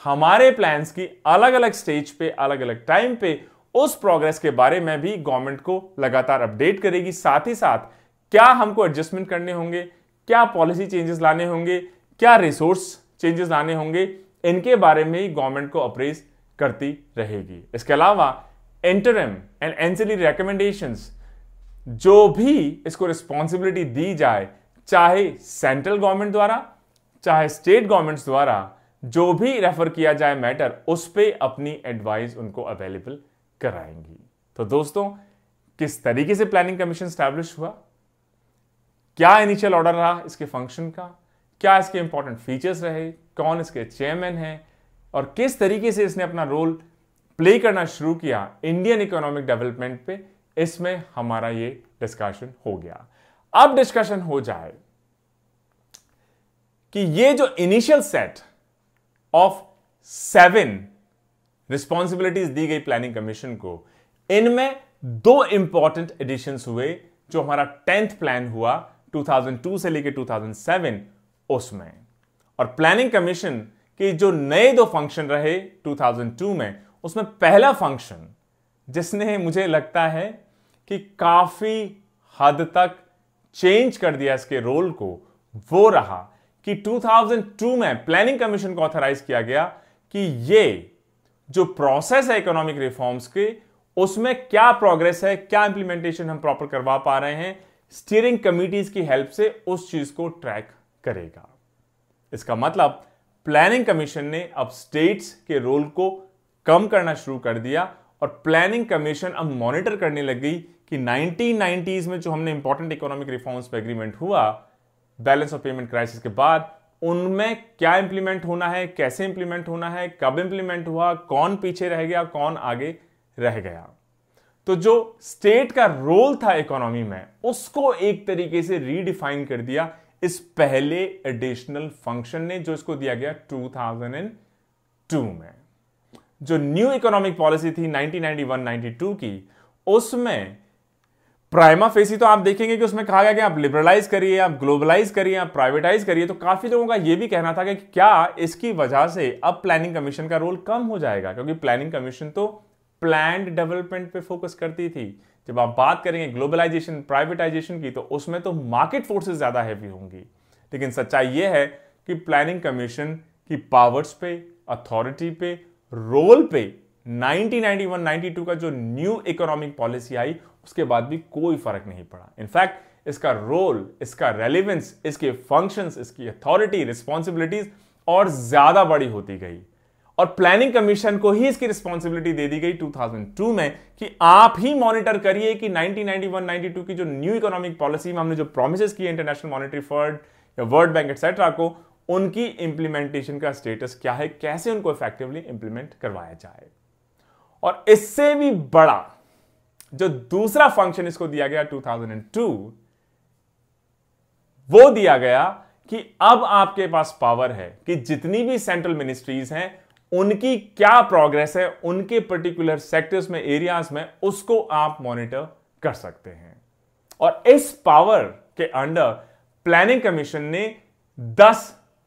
हमारे प्लान्स की अलग अलग स्टेज पे अलग अलग टाइम पे उस प्रोग्रेस के बारे में भी गवर्नमेंट को लगातार अपडेट करेगी साथ ही साथ क्या हमको एडजस्टमेंट करने होंगे क्या पॉलिसी चेंजेस लाने होंगे क्या रिसोर्स चेंजेस लाने होंगे इनके बारे में ही गवर्नमेंट को अप्रेज करती रहेगी इसके अलावा इंटरम एंड एंसली रिकमेंडेशन जो भी इसको रिस्पॉन्सिबिलिटी दी जाए चाहे सेंट्रल गवर्नमेंट द्वारा चाहे स्टेट गवर्नमेंट्स द्वारा जो भी रेफर किया जाए मैटर उस पर अपनी एडवाइस उनको अवेलेबल कराएंगी तो दोस्तों किस तरीके से प्लानिंग कमीशन स्टैब्लिश हुआ क्या इनिशियल ऑर्डर रहा इसके फंक्शन का क्या इसके इंपॉर्टेंट फीचर्स रहे कौन इसके चेयरमैन हैं और किस तरीके से इसने अपना रोल प्ले करना शुरू किया इंडियन इकोनॉमिक डेवलपमेंट पे इसमें हमारा ये डिस्कशन हो गया अब डिस्कशन हो जाए कि ये जो initial set of seven responsibilities दी गई प्लानिंग कमीशन को इनमें दो इंपॉर्टेंट एडिशन हुए जो हमारा टेंथ प्लान हुआ 2002 से लेकर 2007 उसमें और प्लानिंग कमीशन के जो नए दो फंक्शन रहे 2002 में उसमें पहला फंक्शन जिसने मुझे लगता है कि काफी हद तक चेंज कर दिया इसके रोल को वो रहा कि 2002 में प्लानिंग कमीशन को ऑथराइज किया गया कि ये जो प्रोसेस है इकोनॉमिक रिफॉर्म्स के उसमें क्या प्रोग्रेस है क्या इंप्लीमेंटेशन हम प्रॉपर करवा पा रहे हैं स्टीयरिंग कमिटीज की हेल्प से उस चीज को ट्रैक करेगा इसका मतलब प्लानिंग कमीशन ने अब स्टेट्स के रोल को कम करना शुरू कर दिया और प्लानिंग कमीशन अब मॉनिटर करने लग गई कि 1990s में जो हमने इंपॉर्टेंट इकोनॉमिक रिफॉर्म्स पर एग्रीमेंट हुआ बैलेंस ऑफ पेमेंट क्राइसिस के बाद उनमें क्या इंप्लीमेंट होना है कैसे इंप्लीमेंट होना है कब इंप्लीमेंट हुआ कौन पीछे रह गया कौन आगे रह गया तो जो स्टेट का रोल था इकोनॉमी में उसको एक तरीके से रीडिफाइन कर दिया इस पहले एडिशनल फंक्शन ने जो इसको दिया गया 2002 में जो न्यू इकोनॉमिक पॉलिसी थी 1991-92 की उसमें प्राइमा फेसी तो आप देखेंगे कि उसमें कहा गया कि आप लिबरलाइज करिए आप ग्लोबलाइज करिए आप प्राइवेटाइज करिए तो काफी लोगों का यह भी कहना था कि क्या इसकी वजह से अब प्लानिंग कमीशन का रोल कम हो जाएगा क्योंकि प्लानिंग कमीशन तो प्लान डेवलपमेंट पे फोकस करती थी जब आप बात करेंगे ग्लोबलाइजेशन प्राइवेटाइजेशन की तो उसमें तो मार्केट फोर्सेस ज्यादा हैवी होंगी लेकिन सच्चाई यह है कि प्लानिंग कमीशन की पावर्स पे अथॉरिटी पे रोल पे 1991 92 का जो न्यू इकोनॉमिक पॉलिसी आई उसके बाद भी कोई फर्क नहीं पड़ा इनफैक्ट इसका रोल इसका रेलिवेंस इसके फंक्शंस इसकी अथॉरिटी रिस्पॉन्सिबिलिटीज और ज्यादा बड़ी होती गई और प्लानिंग कमीशन को ही इसकी रिस्पॉन्सिबिलिटी दे दी गई 2002 में कि आप ही मॉनिटर करिए कि 1991 92 की जो न्यू इकोनॉमिक पॉलिसी में हमने जो प्रोमिस किए इंटरनेशनल मॉनिटरी फंड या वर्ल्ड बैंक एक्सेट्रा को उनकी इंप्लीमेंटेशन का स्टेटस क्या है कैसे उनको इफेक्टिवली इंप्लीमेंट करवाया जाए और इससे भी बड़ा जो दूसरा फंक्शन इसको दिया गया 2002 वो दिया गया कि अब आपके पास पावर है कि जितनी भी सेंट्रल मिनिस्ट्रीज हैं उनकी क्या प्रोग्रेस है उनके पर्टिकुलर सेक्टर्स में एरियाज में उसको आप मॉनिटर कर सकते हैं और इस पावर के अंडर प्लानिंग कमीशन ने 10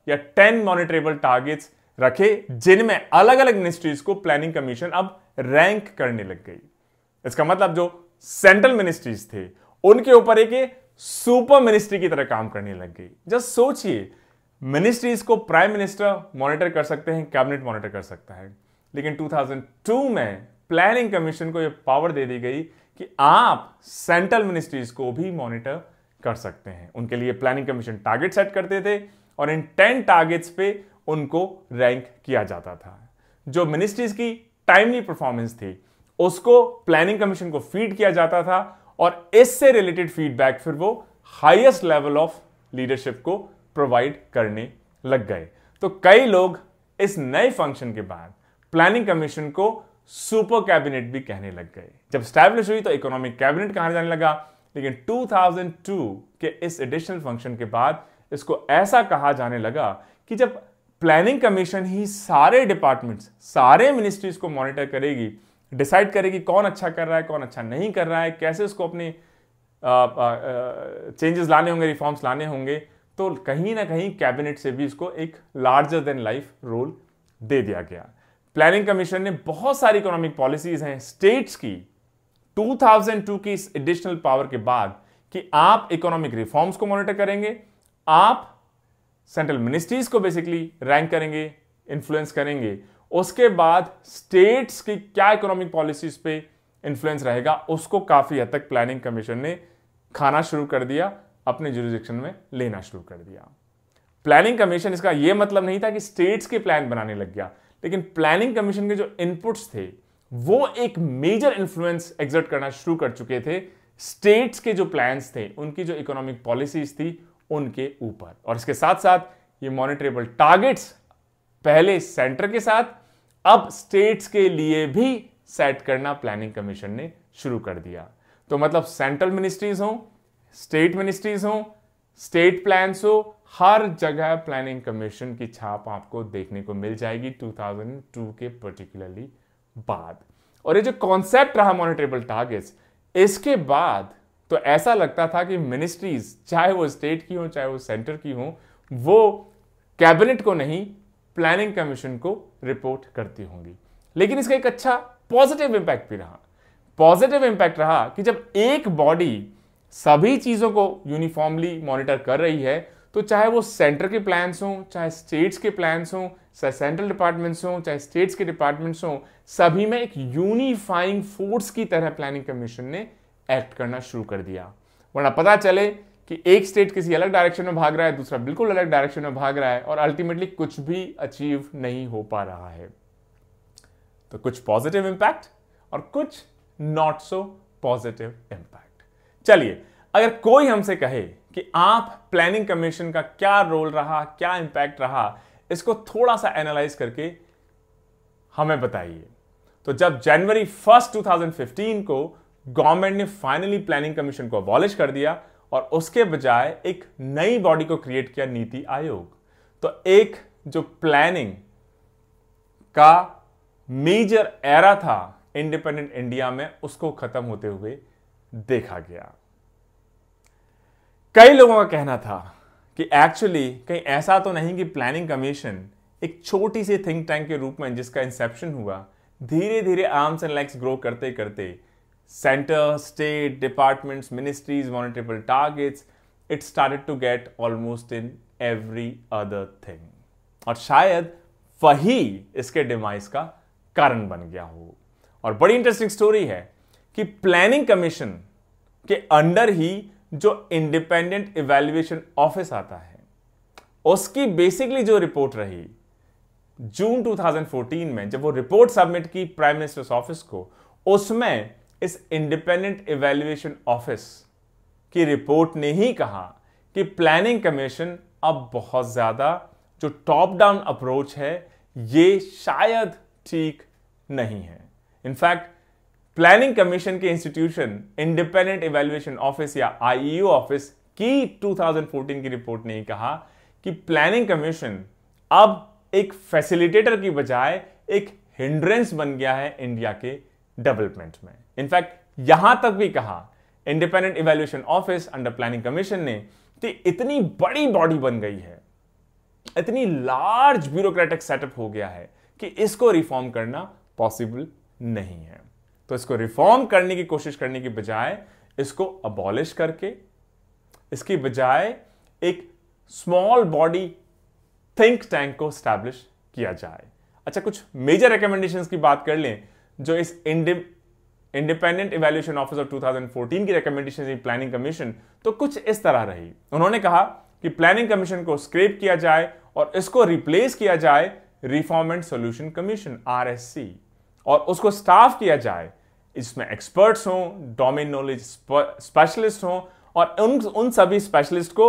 या 10 मॉनिटरेबल टारगेट्स रखे जिनमें अलग अलग मिनिस्ट्रीज को प्लानिंग कमीशन अब रैंक करने लग गई इसका मतलब जो सेंट्रल मिनिस्ट्रीज थे उनके ऊपर एक सुपर मिनिस्ट्री की तरह काम करने लग गई जस्ट सोचिए मिनिस्ट्रीज को प्राइम मिनिस्टर मॉनिटर कर सकते हैं कैबिनेट मॉनिटर कर सकता है लेकिन 2002 में प्लानिंग कमीशन को यह पावर दे दी गई कि आप सेंट्रल मिनिस्ट्रीज को भी मॉनिटर कर सकते हैं उनके लिए प्लानिंग कमीशन टारगेट सेट करते थे और इन टेन टारगेट्स पे उनको रैंक किया जाता था जो मिनिस्ट्रीज की टाइमली परफॉर्मेंस थी उसको प्लानिंग कमीशन को फीड किया जाता था और इससे रिलेटेड फीडबैक फिर वो हाईएस्ट लेवल ऑफ लीडरशिप को प्रोवाइड करने लग गए तो कई लोग इस नए फंक्शन के बाद प्लानिंग कमीशन को सुपर कैबिनेट भी कहने लग गए जब स्टैब्लिश हुई तो इकोनॉमिक कैबिनेट कहा जाने लगा लेकिन 2002 के इस एडिशनल फंक्शन के बाद इसको ऐसा कहा जाने लगा कि जब प्लानिंग कमीशन ही सारे डिपार्टमेंट्स सारे मिनिस्ट्रीज को मॉनिटर करेगी डिसाइड करे कि कौन अच्छा कर रहा है कौन अच्छा नहीं कर रहा है कैसे उसको अपने चेंजेस लाने होंगे रिफॉर्म्स लाने होंगे तो कहीं ना कहीं कैबिनेट से भी इसको एक लार्जर देन लाइफ रोल दे दिया गया प्लानिंग कमीशन ने बहुत सारी इकोनॉमिक पॉलिसीज हैं स्टेट्स की 2002 की इस एडिशनल पावर के बाद कि आप इकोनॉमिक रिफॉर्म्स को मॉनिटर करेंगे आप सेंट्रल मिनिस्ट्रीज को बेसिकली रैंक करेंगे इन्फ्लुएंस करेंगे उसके बाद स्टेट्स की क्या इकोनॉमिक पॉलिसीज पे इन्फ्लुएंस रहेगा उसको काफ़ी हद तक प्लानिंग कमीशन ने खाना शुरू कर दिया अपने जुरिडिक्शन में लेना शुरू कर दिया प्लानिंग कमीशन इसका यह मतलब नहीं था कि स्टेट्स के प्लान बनाने लग गया लेकिन प्लानिंग कमीशन के जो इनपुट्स थे वो एक मेजर इन्फ्लुएंस एग्जर्ट करना शुरू कर चुके थे स्टेट्स के जो प्लान्स थे उनकी जो इकोनॉमिक पॉलिसीज थी उनके ऊपर और इसके साथ साथ ये मॉनिटरेबल टारगेट्स पहले सेंटर के साथ अब स्टेट्स के लिए भी सेट करना प्लानिंग कमीशन ने शुरू कर दिया तो मतलब सेंट्रल मिनिस्ट्रीज हो स्टेट मिनिस्ट्रीज हो स्टेट प्लान्स हो हर जगह प्लानिंग कमीशन की छाप आपको देखने को मिल जाएगी 2002 के पर्टिकुलरली बाद और ये जो कॉन्सेप्ट रहा मॉनिटरेबल टारगेट्स इसके बाद तो ऐसा लगता था कि मिनिस्ट्रीज चाहे वो स्टेट की हो चाहे वो सेंटर की हो वो कैबिनेट को नहीं प्लानिंग कमीशन को रिपोर्ट करती होंगी लेकिन इसका एक अच्छा पॉजिटिव इंपैक्ट भी रहा पॉजिटिव इंपैक्ट रहा कि जब एक बॉडी सभी चीज़ों को यूनिफॉर्मली मॉनिटर कर रही है तो चाहे वो सेंटर के प्लान्स हों चाहे स्टेट्स के प्लान्स हों चाहे सेंट्रल डिपार्टमेंट्स हों चाहे स्टेट्स के डिपार्टमेंट्स हों सभी में एक यूनिफाइंग फोर्स की तरह प्लानिंग कमीशन ने एक्ट करना शुरू कर दिया वरना पता चले कि एक स्टेट किसी अलग डायरेक्शन में भाग रहा है दूसरा बिल्कुल अलग डायरेक्शन में भाग रहा है और अल्टीमेटली कुछ भी अचीव नहीं हो पा रहा है तो कुछ पॉजिटिव इंपैक्ट और कुछ नॉट सो पॉजिटिव इंपैक्ट चलिए अगर कोई हमसे कहे कि आप प्लानिंग कमीशन का क्या रोल रहा क्या इंपैक्ट रहा इसको थोड़ा सा एनालाइज करके हमें बताइए तो जब जनवरी फर्स्ट 2015 को गवर्नमेंट ने फाइनली प्लानिंग कमीशन को अबॉलिश कर दिया और उसके बजाय एक नई बॉडी को क्रिएट किया नीति आयोग तो एक जो प्लानिंग का मेजर एरा था इंडिपेंडेंट इंडिया में उसको खत्म होते हुए देखा गया कई लोगों का कहना था कि एक्चुअली कहीं ऐसा तो नहीं कि प्लानिंग कमीशन एक छोटी सी थिंक टैंक के रूप में जिसका इंसेप्शन हुआ धीरे धीरे आर्म्स एंड लेग्स ग्रो करते करते center, state, departments, ministries, monetizable targets, it started to get almost in every other thing. और शायद वही इसके डिमाइस का कारण बन गया हो और बड़ी इंटरेस्टिंग स्टोरी है कि प्लानिंग कमीशन के अंडर ही जो इंडिपेंडेंट इवेल्युएशन ऑफिस आता है उसकी बेसिकली जो रिपोर्ट रही जून 2014 में जब वो रिपोर्ट सबमिट की प्राइम मिनिस्टर्स ऑफिस को उसमें इस इंडिपेंडेंट इवेल्युएशन ऑफिस की रिपोर्ट ने ही कहा कि प्लानिंग कमीशन अब बहुत ज़्यादा जो टॉप डाउन अप्रोच है ये शायद ठीक नहीं है इनफैक्ट प्लानिंग कमीशन के इंस्टीट्यूशन इंडिपेंडेंट इवेल्युएशन ऑफिस या आईईओ ऑफिस e की 2014 की रिपोर्ट ने ही कहा कि प्लानिंग कमीशन अब एक फैसिलिटेटर की बजाय एक हिंड्रेंस बन गया है इंडिया के डेवलपमेंट में इनफैक्ट यहां तक भी कहा independent evaluation office under planning commission ने कि इतनी बड़ी बॉडी बन गई है इतनी लार्ज ब्यूरोक्रेटिक सेटअप हो गया है कि इसको रिफॉर्म करना पॉसिबल नहीं है तो इसको रिफॉर्म करने की कोशिश करने की बजाय इसको अबॉलिश करके इसकी बजाय एक स्मॉल बॉडी थिंक टैंक को स्टैब्लिश किया जाए अच्छा कुछ मेजर रिकमेंडेशंस की बात कर लें जो इस इंडिपेंडेंट इवेल्यूशन ऑफिस ऑफ 2014 की रिकमेंडेशन थी प्लानिंग कमीशन तो कुछ इस तरह रही उन्होंने कहा कि प्लानिंग कमीशन को स्क्रेप किया जाए और इसको रिप्लेस किया जाए reform and solution commission R और उसको स्टाफ किया जाए इसमें एक्सपर्ट्स हों डोमेन नॉलेज स्पेशलिस्ट हों और उन उन सभी स्पेशलिस्ट को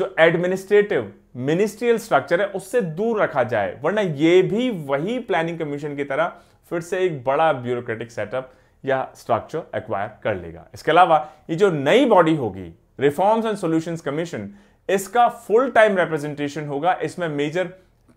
जो एडमिनिस्ट्रेटिव मिनिस्ट्रियल स्ट्रक्चर है उससे दूर रखा जाए वरना ये भी वही प्लानिंग कमीशन की तरह फिर से एक बड़ा ब्यूरोक्रेटिक सेटअप या स्ट्रक्चर एक्वायर कर लेगा इसके अलावा ये जो नई बॉडी होगी रिफॉर्म्स एंड सॉल्यूशंस कमीशन इसका फुल टाइम रिप्रेजेंटेशन होगा इसमें मेजर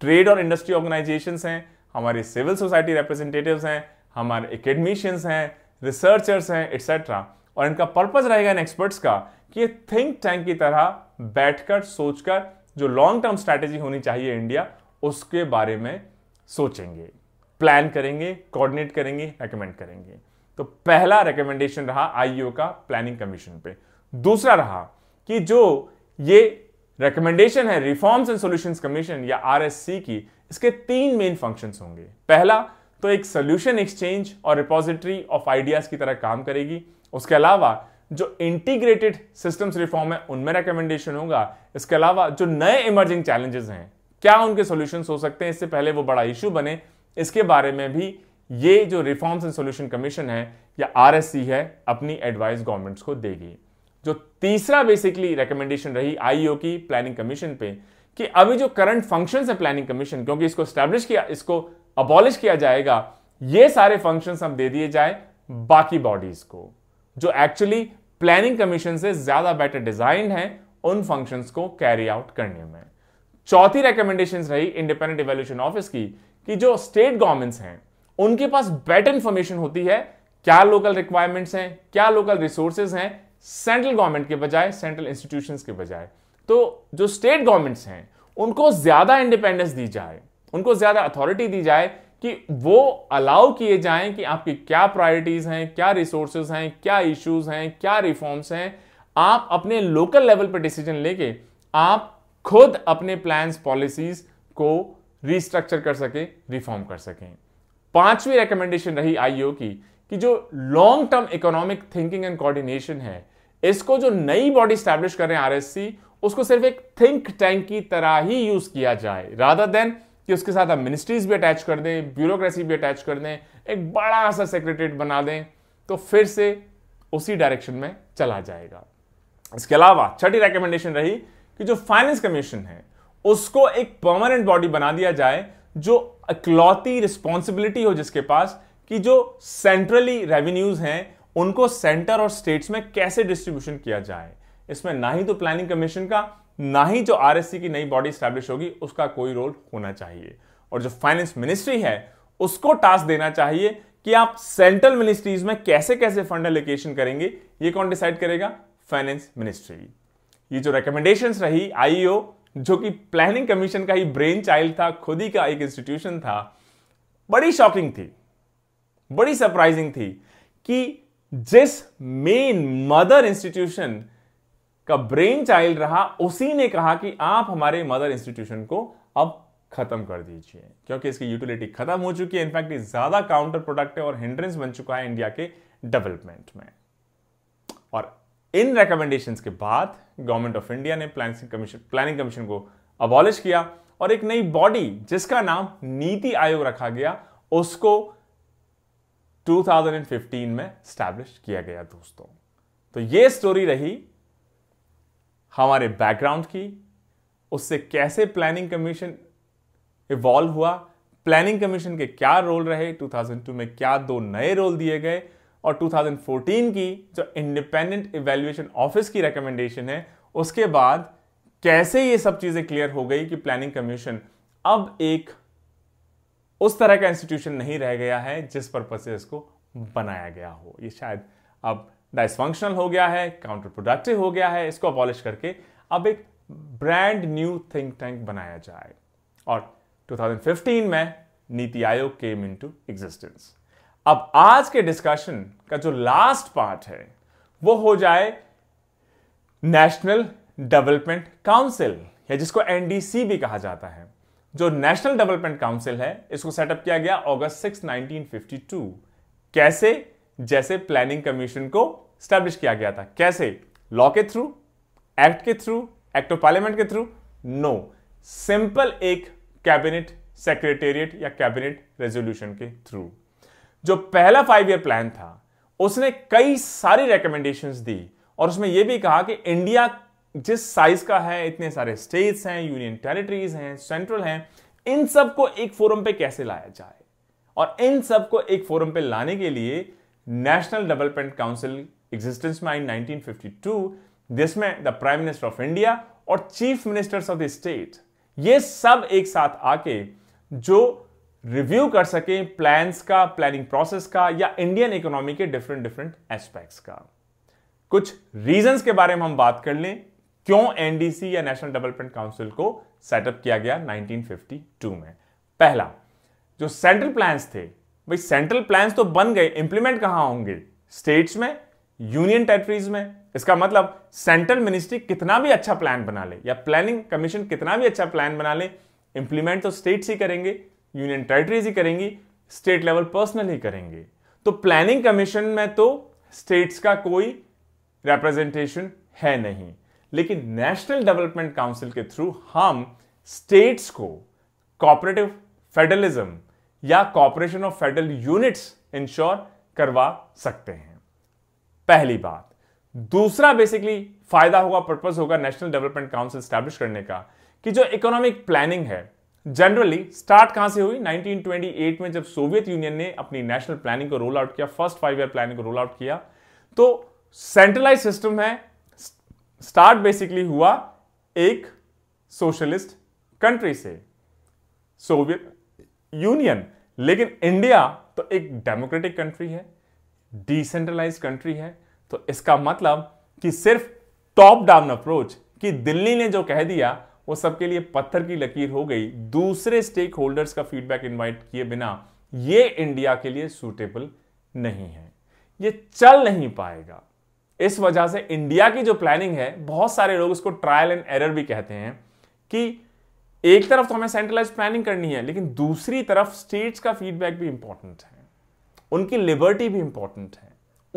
ट्रेड और इंडस्ट्री ऑर्गेनाइजेशंस हैं हमारे सिविल सोसाइटी रिप्रेजेंटेटिव्स हैं हमारे एकेडमिशियंस हैं रिसर्चर्स हैं एट्सेट्रा और इनका पर्पज रहेगा इन एक्सपर्ट्स का कि ये थिंक टैंक की तरह बैठकर सोचकर जो लॉन्ग टर्म स्ट्रैटेजी होनी चाहिए इंडिया उसके बारे में सोचेंगे प्लान करेंगे कोऑर्डिनेट करेंगे रेकमेंड करेंगे तो पहला रेकमेंडेशन रहा आईओ e का प्लानिंग कमीशन पे दूसरा रहा कि जो ये रेकमेंडेशन है रिफॉर्म्स एंड सॉल्यूशंस कमीशन या आरएससी की इसके तीन मेन फंक्शंस होंगे पहला तो एक सोल्यूशन एक्सचेंज और रिपोजिटरी ऑफ आइडियाज की तरह काम करेगी उसके अलावा जो इंटीग्रेटेड सिस्टम्स रिफॉर्म है उनमें रिकमेंडेशन होगा इसके अलावा जो नए इमर्जिंग चैलेंजेस हैं क्या उनके सोल्यूशन हो सकते हैं इससे पहले वो बड़ा इश्यू बने इसके बारे में भी ये जो रिफॉर्म्स एंड सोल्यूशन कमीशन है या आर है अपनी एडवाइस गवर्नमेंट्स को देगी जो तीसरा बेसिकली रिकमेंडेशन रही आईओ e की प्लानिंग कमीशन पे कि अभी जो करंट फंक्शन है प्लानिंग कमीशन क्योंकि इसको स्टैब्लिश किया इसको अबॉलिश किया जाएगा ये सारे फंक्शन हम दे दिए जाए बाकी बॉडीज को जो एक्चुअली प्लानिंग कमीशन से ज्यादा बेटर डिजाइन है उन फंक्शंस को कैरी आउट करने में चौथी रिकमेंडेशन रही इंडिपेंडेंट इवेल्यूशन ऑफिस की कि जो स्टेट गवर्नमेंट्स हैं उनके पास बेटर इंफॉर्मेशन होती है क्या लोकल रिक्वायरमेंट्स हैं क्या लोकल रिसोर्सेज हैं सेंट्रल गवर्नमेंट के बजाय सेंट्रल इंस्टीट्यूशंस के बजाय तो जो स्टेट गवर्नमेंट्स हैं उनको ज़्यादा इंडिपेंडेंस दी जाए उनको ज़्यादा अथॉरिटी दी जाए कि वो अलाउ किए जाएं कि आपकी क्या प्रायोरिटीज़ हैं क्या रिसोर्सेज हैं क्या इश्यूज़ हैं क्या रिफॉर्म्स हैं आप अपने लोकल लेवल पर डिसीजन लेके आप खुद अपने प्लान्स पॉलिसीज़ को रिस्ट्रक्चर कर सके रिफॉर्म कर सकें पांचवी रिकमेंडेशन रही आईओ e की कि जो long term economic thinking and coordination है इसको जो नई बॉडी स्टैब्लिश कर रहे हैं आरएससी उसको सिर्फ एक थिंक टैंक की तरह ही यूज किया जाए राधर देन कि उसके साथ आप मिनिस्ट्रीज भी अटैच कर दें ब्यूरोक्रेसी भी अटैच कर दें एक बड़ा सा सेक्रेटरीट बना दें तो फिर से उसी डायरेक्शन में चला जाएगा इसके अलावा छठी रिकमेंडेशन रही कि जो फाइनेंस कमीशन है उसको एक परमानेंट बॉडी बना दिया जाए जो अकलौती रिस्पॉन्सिबिलिटी हो जिसके पास कि जो सेंट्रली रेवेन्यूज हैं उनको सेंटर और स्टेट्स में कैसे डिस्ट्रीब्यूशन किया जाए इसमें ना ही तो प्लानिंग कमीशन का ना ही जो आरएससी की नई बॉडी स्टैब्लिश होगी उसका कोई रोल होना चाहिए और जो फाइनेंस मिनिस्ट्री है उसको टास्क देना चाहिए कि आप सेंट्रल मिनिस्ट्रीज में कैसे कैसे फंड एलोकेशन करेंगे ये कौन डिसाइड करेगा फाइनेंस मिनिस्ट्री ये जो रिकमेंडेशन रही आईओ जो कि प्लानिंग कमीशन का ही ब्रेन चाइल्ड था खुद ही का एक इंस्टीट्यूशन था बड़ी शॉकिंग थी बड़ी सरप्राइजिंग थी कि जिस मेन मदर इंस्टीट्यूशन का ब्रेन चाइल्ड रहा उसी ने कहा कि आप हमारे मदर इंस्टीट्यूशन को अब खत्म कर दीजिए क्योंकि इसकी यूटिलिटी खत्म हो चुकी है इनफैक्ट ये ज्यादा काउंटर है और हिंड्रेंस बन चुका है इंडिया के डेवलपमेंट में और इन रिकमेंडेशन के बाद गवर्नमेंट ऑफ इंडिया ने प्लानिंग कमीशन प्लानिंग कमीशन को अबॉलिश किया और एक नई बॉडी जिसका नाम नीति आयोग रखा गया उसको 2015 में स्टैब्लिश किया गया दोस्तों तो ये स्टोरी रही हमारे बैकग्राउंड की उससे कैसे प्लानिंग कमीशन इवॉल्व हुआ प्लानिंग कमीशन के क्या रोल रहे 2002 में क्या दो नए रोल दिए गए और 2014 की जो इंडिपेंडेंट इवेल्युएशन ऑफिस की रिकमेंडेशन है उसके बाद कैसे ये सब चीज़ें क्लियर हो गई कि प्लानिंग कमीशन अब एक उस तरह का इंस्टीट्यूशन नहीं रह गया है जिस पर्पज से इसको बनाया गया हो ये शायद अब डाइसफंक्शनल हो गया है काउंटर प्रोडक्टिव हो गया है इसको अबॉलिश करके अब एक ब्रांड न्यू थिंक टैंक बनाया जाए और 2015 में नीति आयोग केम इनटू एग्जिस्टेंस अब आज के डिस्कशन का जो लास्ट पार्ट है वो हो जाए नेशनल डेवलपमेंट काउंसिल या जिसको एनडीसी भी कहा जाता है जो नेशनल डेवलपमेंट काउंसिल है इसको सेटअप किया गया अगस्त सिक्स 1952 कैसे जैसे प्लानिंग कमीशन को स्टैब्लिश किया गया था कैसे लॉ के थ्रू एक्ट के थ्रू एक्ट ऑफ पार्लियामेंट के थ्रू नो सिंपल एक कैबिनेट सेक्रेटेरिएट या कैबिनेट रेजोल्यूशन के थ्रू जो पहला फाइव ईयर प्लान था उसने कई सारी रिकमेंडेशन दी और उसमें यह भी कहा कि इंडिया जिस साइज का है इतने सारे स्टेट्स हैं यूनियन टेरिटरीज हैं सेंट्रल हैं इन सब को एक फोरम पे कैसे लाया जाए और इन सब को एक फोरम पे लाने के लिए नेशनल डेवलपमेंट काउंसिल एग्जिस्टेंस में आई 1952 जिसमें the prime minister of India और chief ministers of the state ये सब एक साथ आके जो रिव्यू कर सकें प्लान्स का प्लानिंग प्रोसेस का या इंडियन इकोनॉमी के डिफरेंट डिफरेंट एस्पेक्ट्स का कुछ रीजंस के बारे में हम बात कर लें क्यों एनडीसी या नेशनल डेवलपमेंट काउंसिल को सेटअप किया गया 1952 में पहला जो सेंट्रल प्लान्स थे भाई सेंट्रल प्लान्स तो बन गए इंप्लीमेंट कहां होंगे स्टेट्स में यूनियन टेरिटरीज में इसका मतलब सेंट्रल मिनिस्ट्री कितना भी अच्छा प्लान बना ले या प्लानिंग कमीशन कितना भी अच्छा प्लान बना ले इंप्लीमेंट तो स्टेट्स ही करेंगे यूनियन टेरिटरीज ही करेंगी स्टेट लेवल पर्सनल ही करेंगे तो प्लानिंग कमीशन में तो स्टेट्स का कोई रिप्रेजेंटेशन है नहीं लेकिन नेशनल डेवलपमेंट काउंसिल के थ्रू हम स्टेट्स को कॉपरेटिव फेडरलिज्म या cooperation of federal units ensure करवा सकते हैं पहली बात दूसरा बेसिकली फायदा होगा पर्पज होगा नेशनल डेवलपमेंट काउंसिल स्टैब्लिश करने का कि जो इकोनॉमिक प्लानिंग है जनरली स्टार्ट कहां से हुई 1928 में जब सोवियत यूनियन ने अपनी नेशनल प्लानिंग को रोल आउट किया फर्स्ट फाइव ईयर प्लानिंग को रोल आउट किया तो सेंट्रलाइज सिस्टम है स्टार्ट बेसिकली हुआ एक सोशलिस्ट कंट्री से सोवियत यूनियन लेकिन इंडिया तो एक डेमोक्रेटिक कंट्री है डिसेंट्रलाइज कंट्री है तो इसका मतलब कि सिर्फ टॉप डाउन अप्रोच कि दिल्ली ने जो कह दिया वो सबके लिए पत्थर की लकीर हो गई दूसरे स्टेक होल्डर्स का फीडबैक इन्वाइट किए बिना ये इंडिया के लिए सूटेबल नहीं है ये चल नहीं पाएगा इस वजह से इंडिया की जो प्लानिंग है बहुत सारे लोग इसको ट्रायल एंड एरर भी कहते हैं कि एक तरफ तो हमें सेंट्रलाइज प्लानिंग करनी है लेकिन दूसरी तरफ स्टेट्स का फीडबैक भी इंपॉर्टेंट है उनकी लिबर्टी भी इंपॉर्टेंट है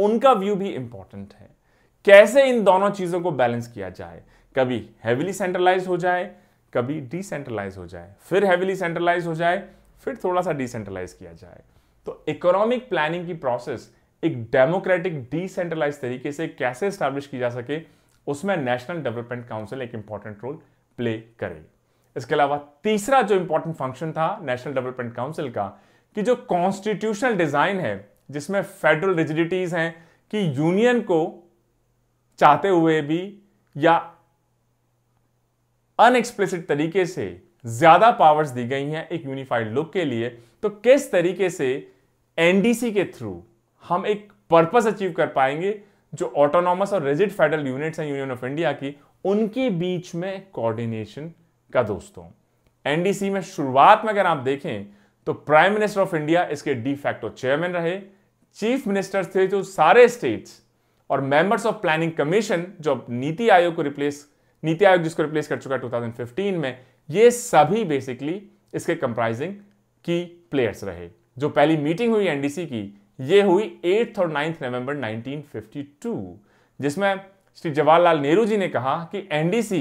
उनका व्यू भी इंपॉर्टेंट है कैसे इन दोनों चीजों को बैलेंस किया जाए कभी हैविली सेंट्रलाइज हो जाए कभी डिसेंट्रलाइज हो जाए फिर हैविली सेंट्रलाइज हो जाए फिर थोड़ा सा डिसेंट्रलाइज किया जाए तो इकोनॉमिक प्लानिंग की प्रोसेस एक डेमोक्रेटिक डिसेंट्रलाइज तरीके से कैसे स्टैब्लिश की जा सके उसमें नेशनल डेवलपमेंट काउंसिल एक इंपॉर्टेंट रोल प्ले करेगी इसके अलावा तीसरा जो इंपॉर्टेंट फंक्शन था नेशनल डेवलपमेंट काउंसिल का कि जो कॉन्स्टिट्यूशनल डिजाइन है जिसमें फेडरल रिजिडिटीज हैं कि यूनियन को चाहते हुए भी या अनएक्सप्लिसिट तरीके से ज्यादा पावर्स दी गई हैं एक यूनिफाइड लुक के लिए तो किस तरीके से एनडीसी के थ्रू हम एक पर्पस अचीव कर पाएंगे जो ऑटोनॉमस और रेजिड फेडरल यूनिट्स हैं यूनियन ऑफ इंडिया की उनके बीच में कोऑर्डिनेशन का दोस्तों एनडीसी में शुरुआत में अगर आप देखें तो प्राइम मिनिस्टर ऑफ इंडिया इसके डिफेक्टो चेयरमैन रहे चीफ मिनिस्टर थे जो सारे स्टेट्स और मेंबर्स ऑफ प्लानिंग कमीशन जो नीति आयोग को रिप्लेस नीति आयोग जिसको रिप्लेस कर चुका है फिफ्टीन में ये सभी बेसिकली इसके कंप्राइजिंग की प्लेयर्स रहे जो पहली मीटिंग हुई एनडीसी की ये हुई एट्थ और नाइन्थ नवंबर 1952 जिसमें श्री जवाहरलाल नेहरू जी ने कहा कि NDC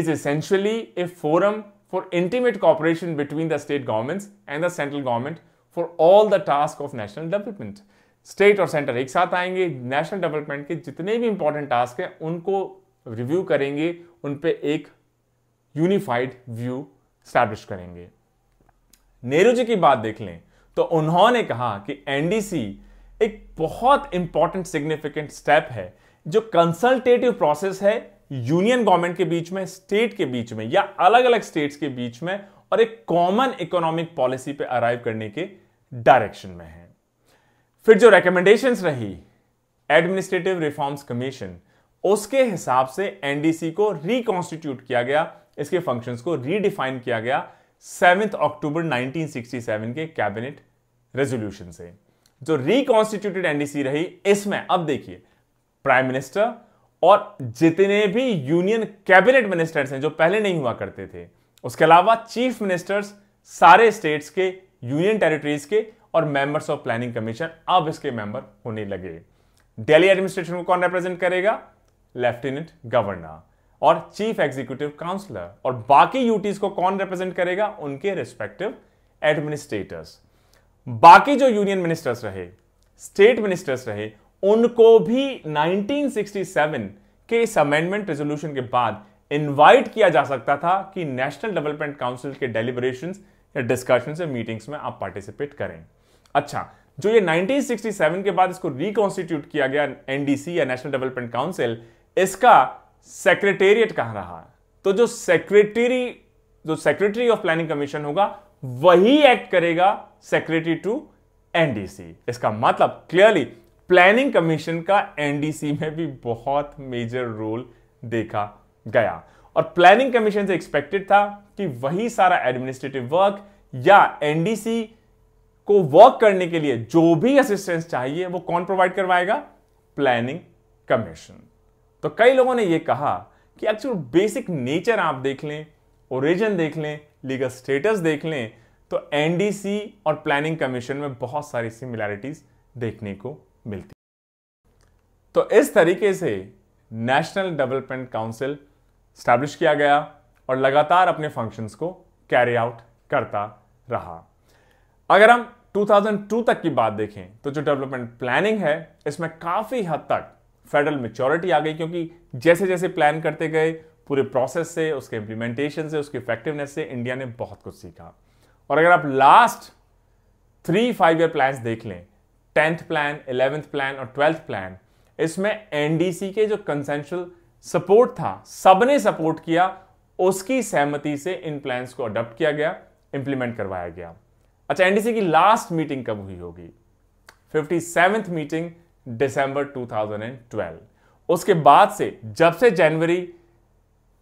is essentially a forum for intimate cooperation between the state governments and the central government for all the task of national development state और सेंटर एक साथ आएंगे नेशनल डेवलपमेंट के जितने भी इंपॉर्टेंट टास्क हैं उनको रिव्यू करेंगे उन पर एक यूनिफाइड व्यू स्टैब्लिश करेंगे नेहरू जी की बात देख लें तो उन्होंने कहा कि एनडीसी एक बहुत इंपॉर्टेंट सिग्निफिकेंट स्टेप है जो कंसल्टेटिव प्रोसेस है यूनियन गवर्नमेंट के बीच में स्टेट के बीच में या अलग अलग स्टेट्स के बीच में और एक कॉमन इकोनॉमिक पॉलिसी पे अराइव करने के डायरेक्शन में है फिर जो रिकमेंडेशंस रही एडमिनिस्ट्रेटिव रिफॉर्म्स कमीशन उसके हिसाब से एनडीसी को रिकॉन्स्टिट्यूट किया गया इसके फंक्शंस को रीडिफाइन किया गया सेवेंथ अक्टूबर 1967 के कैबिनेट रेजोल्यूशन से जो रिकॉन्स्टिट्यूटेड एनडीसी रही इसमें अब देखिए प्राइम मिनिस्टर और जितने भी यूनियन कैबिनेट मिनिस्टर्स हैं जो पहले नहीं हुआ करते थे उसके अलावा चीफ मिनिस्टर्स सारे स्टेट्स के यूनियन टेरिटरीज के और मेंबर्स ऑफ प्लानिंग कमीशन अब इसके मेंबर होने लगे दिल्ली एडमिनिस्ट्रेशन को कौन रिप्रेजेंट करेगा लेफ्टिनेंट गवर्नर और चीफ एग्जीक्यूटिव काउंसलर और बाकी यूटीज को कौन रिप्रेजेंट करेगा उनके रिस्पेक्टिव एडमिनिस्ट्रेटर्स बाकी जो यूनियन मिनिस्टर्स रहे स्टेट मिनिस्टर्स रहे उनको भी 1967 के इस अमेंडमेंट रेजोल्यूशन के बाद इनवाइट किया जा सकता था कि नेशनल डेवलपमेंट काउंसिल के डेलीबरेशन या डिस्कशन या मीटिंग्स में आप पार्टिसिपेट करें अच्छा जो ये 1967 के बाद इसको रिकॉन्स्टिट्यूट किया गया एनडीसी या नेशनल डेवलपमेंट काउंसिल इसका सेक्रेटेरिएट कहां रहा है तो जो सेक्रेटरी जो सेक्रेटरी ऑफ प्लानिंग कमीशन होगा वही एक्ट करेगा सेक्रेटरी टू एनडीसी इसका मतलब क्लियरली प्लानिंग कमीशन का एनडीसी में भी बहुत मेजर रोल देखा गया और प्लानिंग कमीशन से एक्सपेक्टेड था कि वही सारा एडमिनिस्ट्रेटिव वर्क या एनडीसी को वर्क करने के लिए जो भी असिस्टेंस चाहिए वो कौन प्रोवाइड करवाएगा प्लानिंग कमीशन तो कई लोगों ने यह कहा कि एक्चुअल बेसिक नेचर आप देख लें ओरिजिन देख लें लीगल स्टेटस देख लें तो एनडीसी और प्लानिंग कमीशन में बहुत सारी सिमिलैरिटीज देखने को मिलती तो इस तरीके से नेशनल डेवलपमेंट काउंसिल स्टैब्लिश किया गया और लगातार अपने फंक्शंस को कैरी आउट करता रहा अगर हम 2002 तक की बात देखें तो जो डेवलपमेंट प्लानिंग है इसमें काफ़ी हद तक फेडरल मेचोरिटी आ गई क्योंकि जैसे जैसे प्लान करते गए पूरे प्रोसेस से उसके इंप्लीमेंटेशन से उसकी इफेक्टिवनेस से इंडिया ने बहुत कुछ सीखा और अगर आप last three five year plan देख लें टेंथ प्लान इलेवेंथ प्लान और ट्वेल्थ प्लान इसमें एनडीसी के जो कंसेंशल सपोर्ट था सबने सपोर्ट किया उसकी सहमति से इन प्लान को अडॉप्ट किया गया इंप्लीमेंट करवाया गया अच्छा एनडीसी की लास्ट मीटिंग कब हुई होगी फिफ्टी सेवेंथ मीटिंग दिसंबर 2012 उसके बाद से जब से जनवरी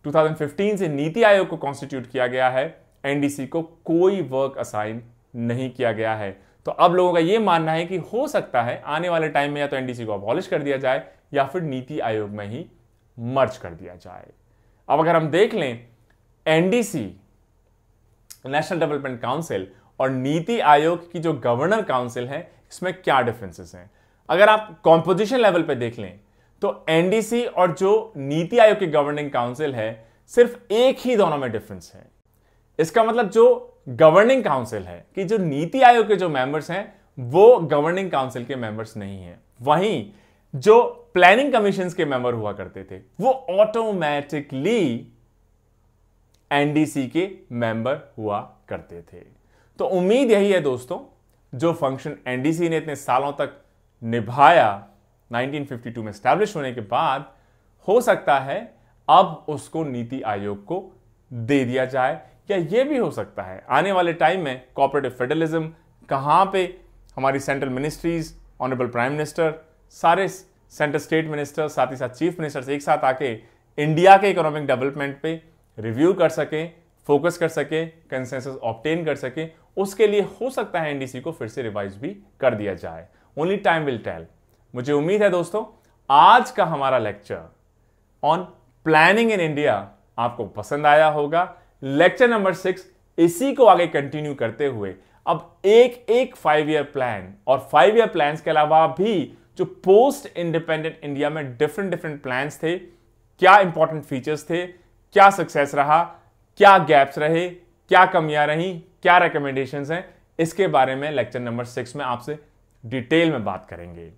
2015 से नीति आयोग को कॉन्स्टिट्यूट किया गया है एनडीसी को कोई वर्क असाइन नहीं किया गया है तो अब लोगों का यह मानना है कि हो सकता है आने वाले टाइम में या तो एनडीसी को अबॉलिश कर दिया जाए या फिर नीति आयोग में ही मर्ज कर दिया जाए अब अगर हम देख लें एनडीसी नेशनल डेवलपमेंट काउंसिल और नीति आयोग की जो गवर्नर काउंसिल है इसमें क्या डिफरेंसेस हैं अगर आप कॉम्पोजिशन लेवल पे देख लें तो एनडीसी और जो नीति आयोग की गवर्निंग काउंसिल है सिर्फ एक ही दोनों में डिफरेंस है इसका मतलब जो गवर्निंग काउंसिल है कि जो नीति आयोग के जो मेंबर्स हैं वो गवर्निंग काउंसिल के मेंबर्स नहीं है वहीं जो प्लानिंग कमीशन के मेंबर हुआ करते थे वो ऑटोमेटिकली एनडीसी के मेंबर हुआ करते थे तो उम्मीद यही है दोस्तों जो फंक्शन एनडीसी ने इतने सालों तक निभाया 1952 में स्टैब्लिश होने के बाद हो सकता है अब उसको नीति आयोग को दे दिया जाए या ये भी हो सकता है आने वाले टाइम में कॉपरेटिव फेडरलिज्म कहाँ पे हमारी central ministries honourable prime minister सारे सेंट्रल स्टेट मिनिस्टर साथ ही साथ चीफ मिनिस्टर्स एक साथ आके इंडिया के इकोनॉमिक डेवलपमेंट पे रिव्यू कर सकें फोकस कर सकें कंसेंसस ऑप्टेन कर सकें उसके लिए हो सकता है एनडीसी को फिर से रिवाइज भी कर दिया जाए ओनली टाइम विल टेल मुझे उम्मीद है दोस्तों आज का हमारा lecture on planning in India आपको पसंद आया होगा लेक्चर नंबर सिक्स इसी को आगे कंटिन्यू करते हुए अब एक एक फाइव ईयर प्लान और फाइव ईयर प्लान के अलावा भी जो पोस्ट इंडिपेंडेंट इंडिया में डिफरेंट डिफरेंट प्लान थे क्या इंपॉर्टेंट फीचर्स थे क्या सक्सेस रहा क्या गैप्स रहे क्या कमियां रही क्या रिकमेंडेशन हैं इसके बारे में लेक्चर नंबर सिक्स में आपसे डिटेल में बात करेंगे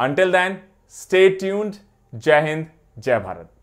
अंटिल देन स्टे ट्यून्ड जय हिंद जय भारत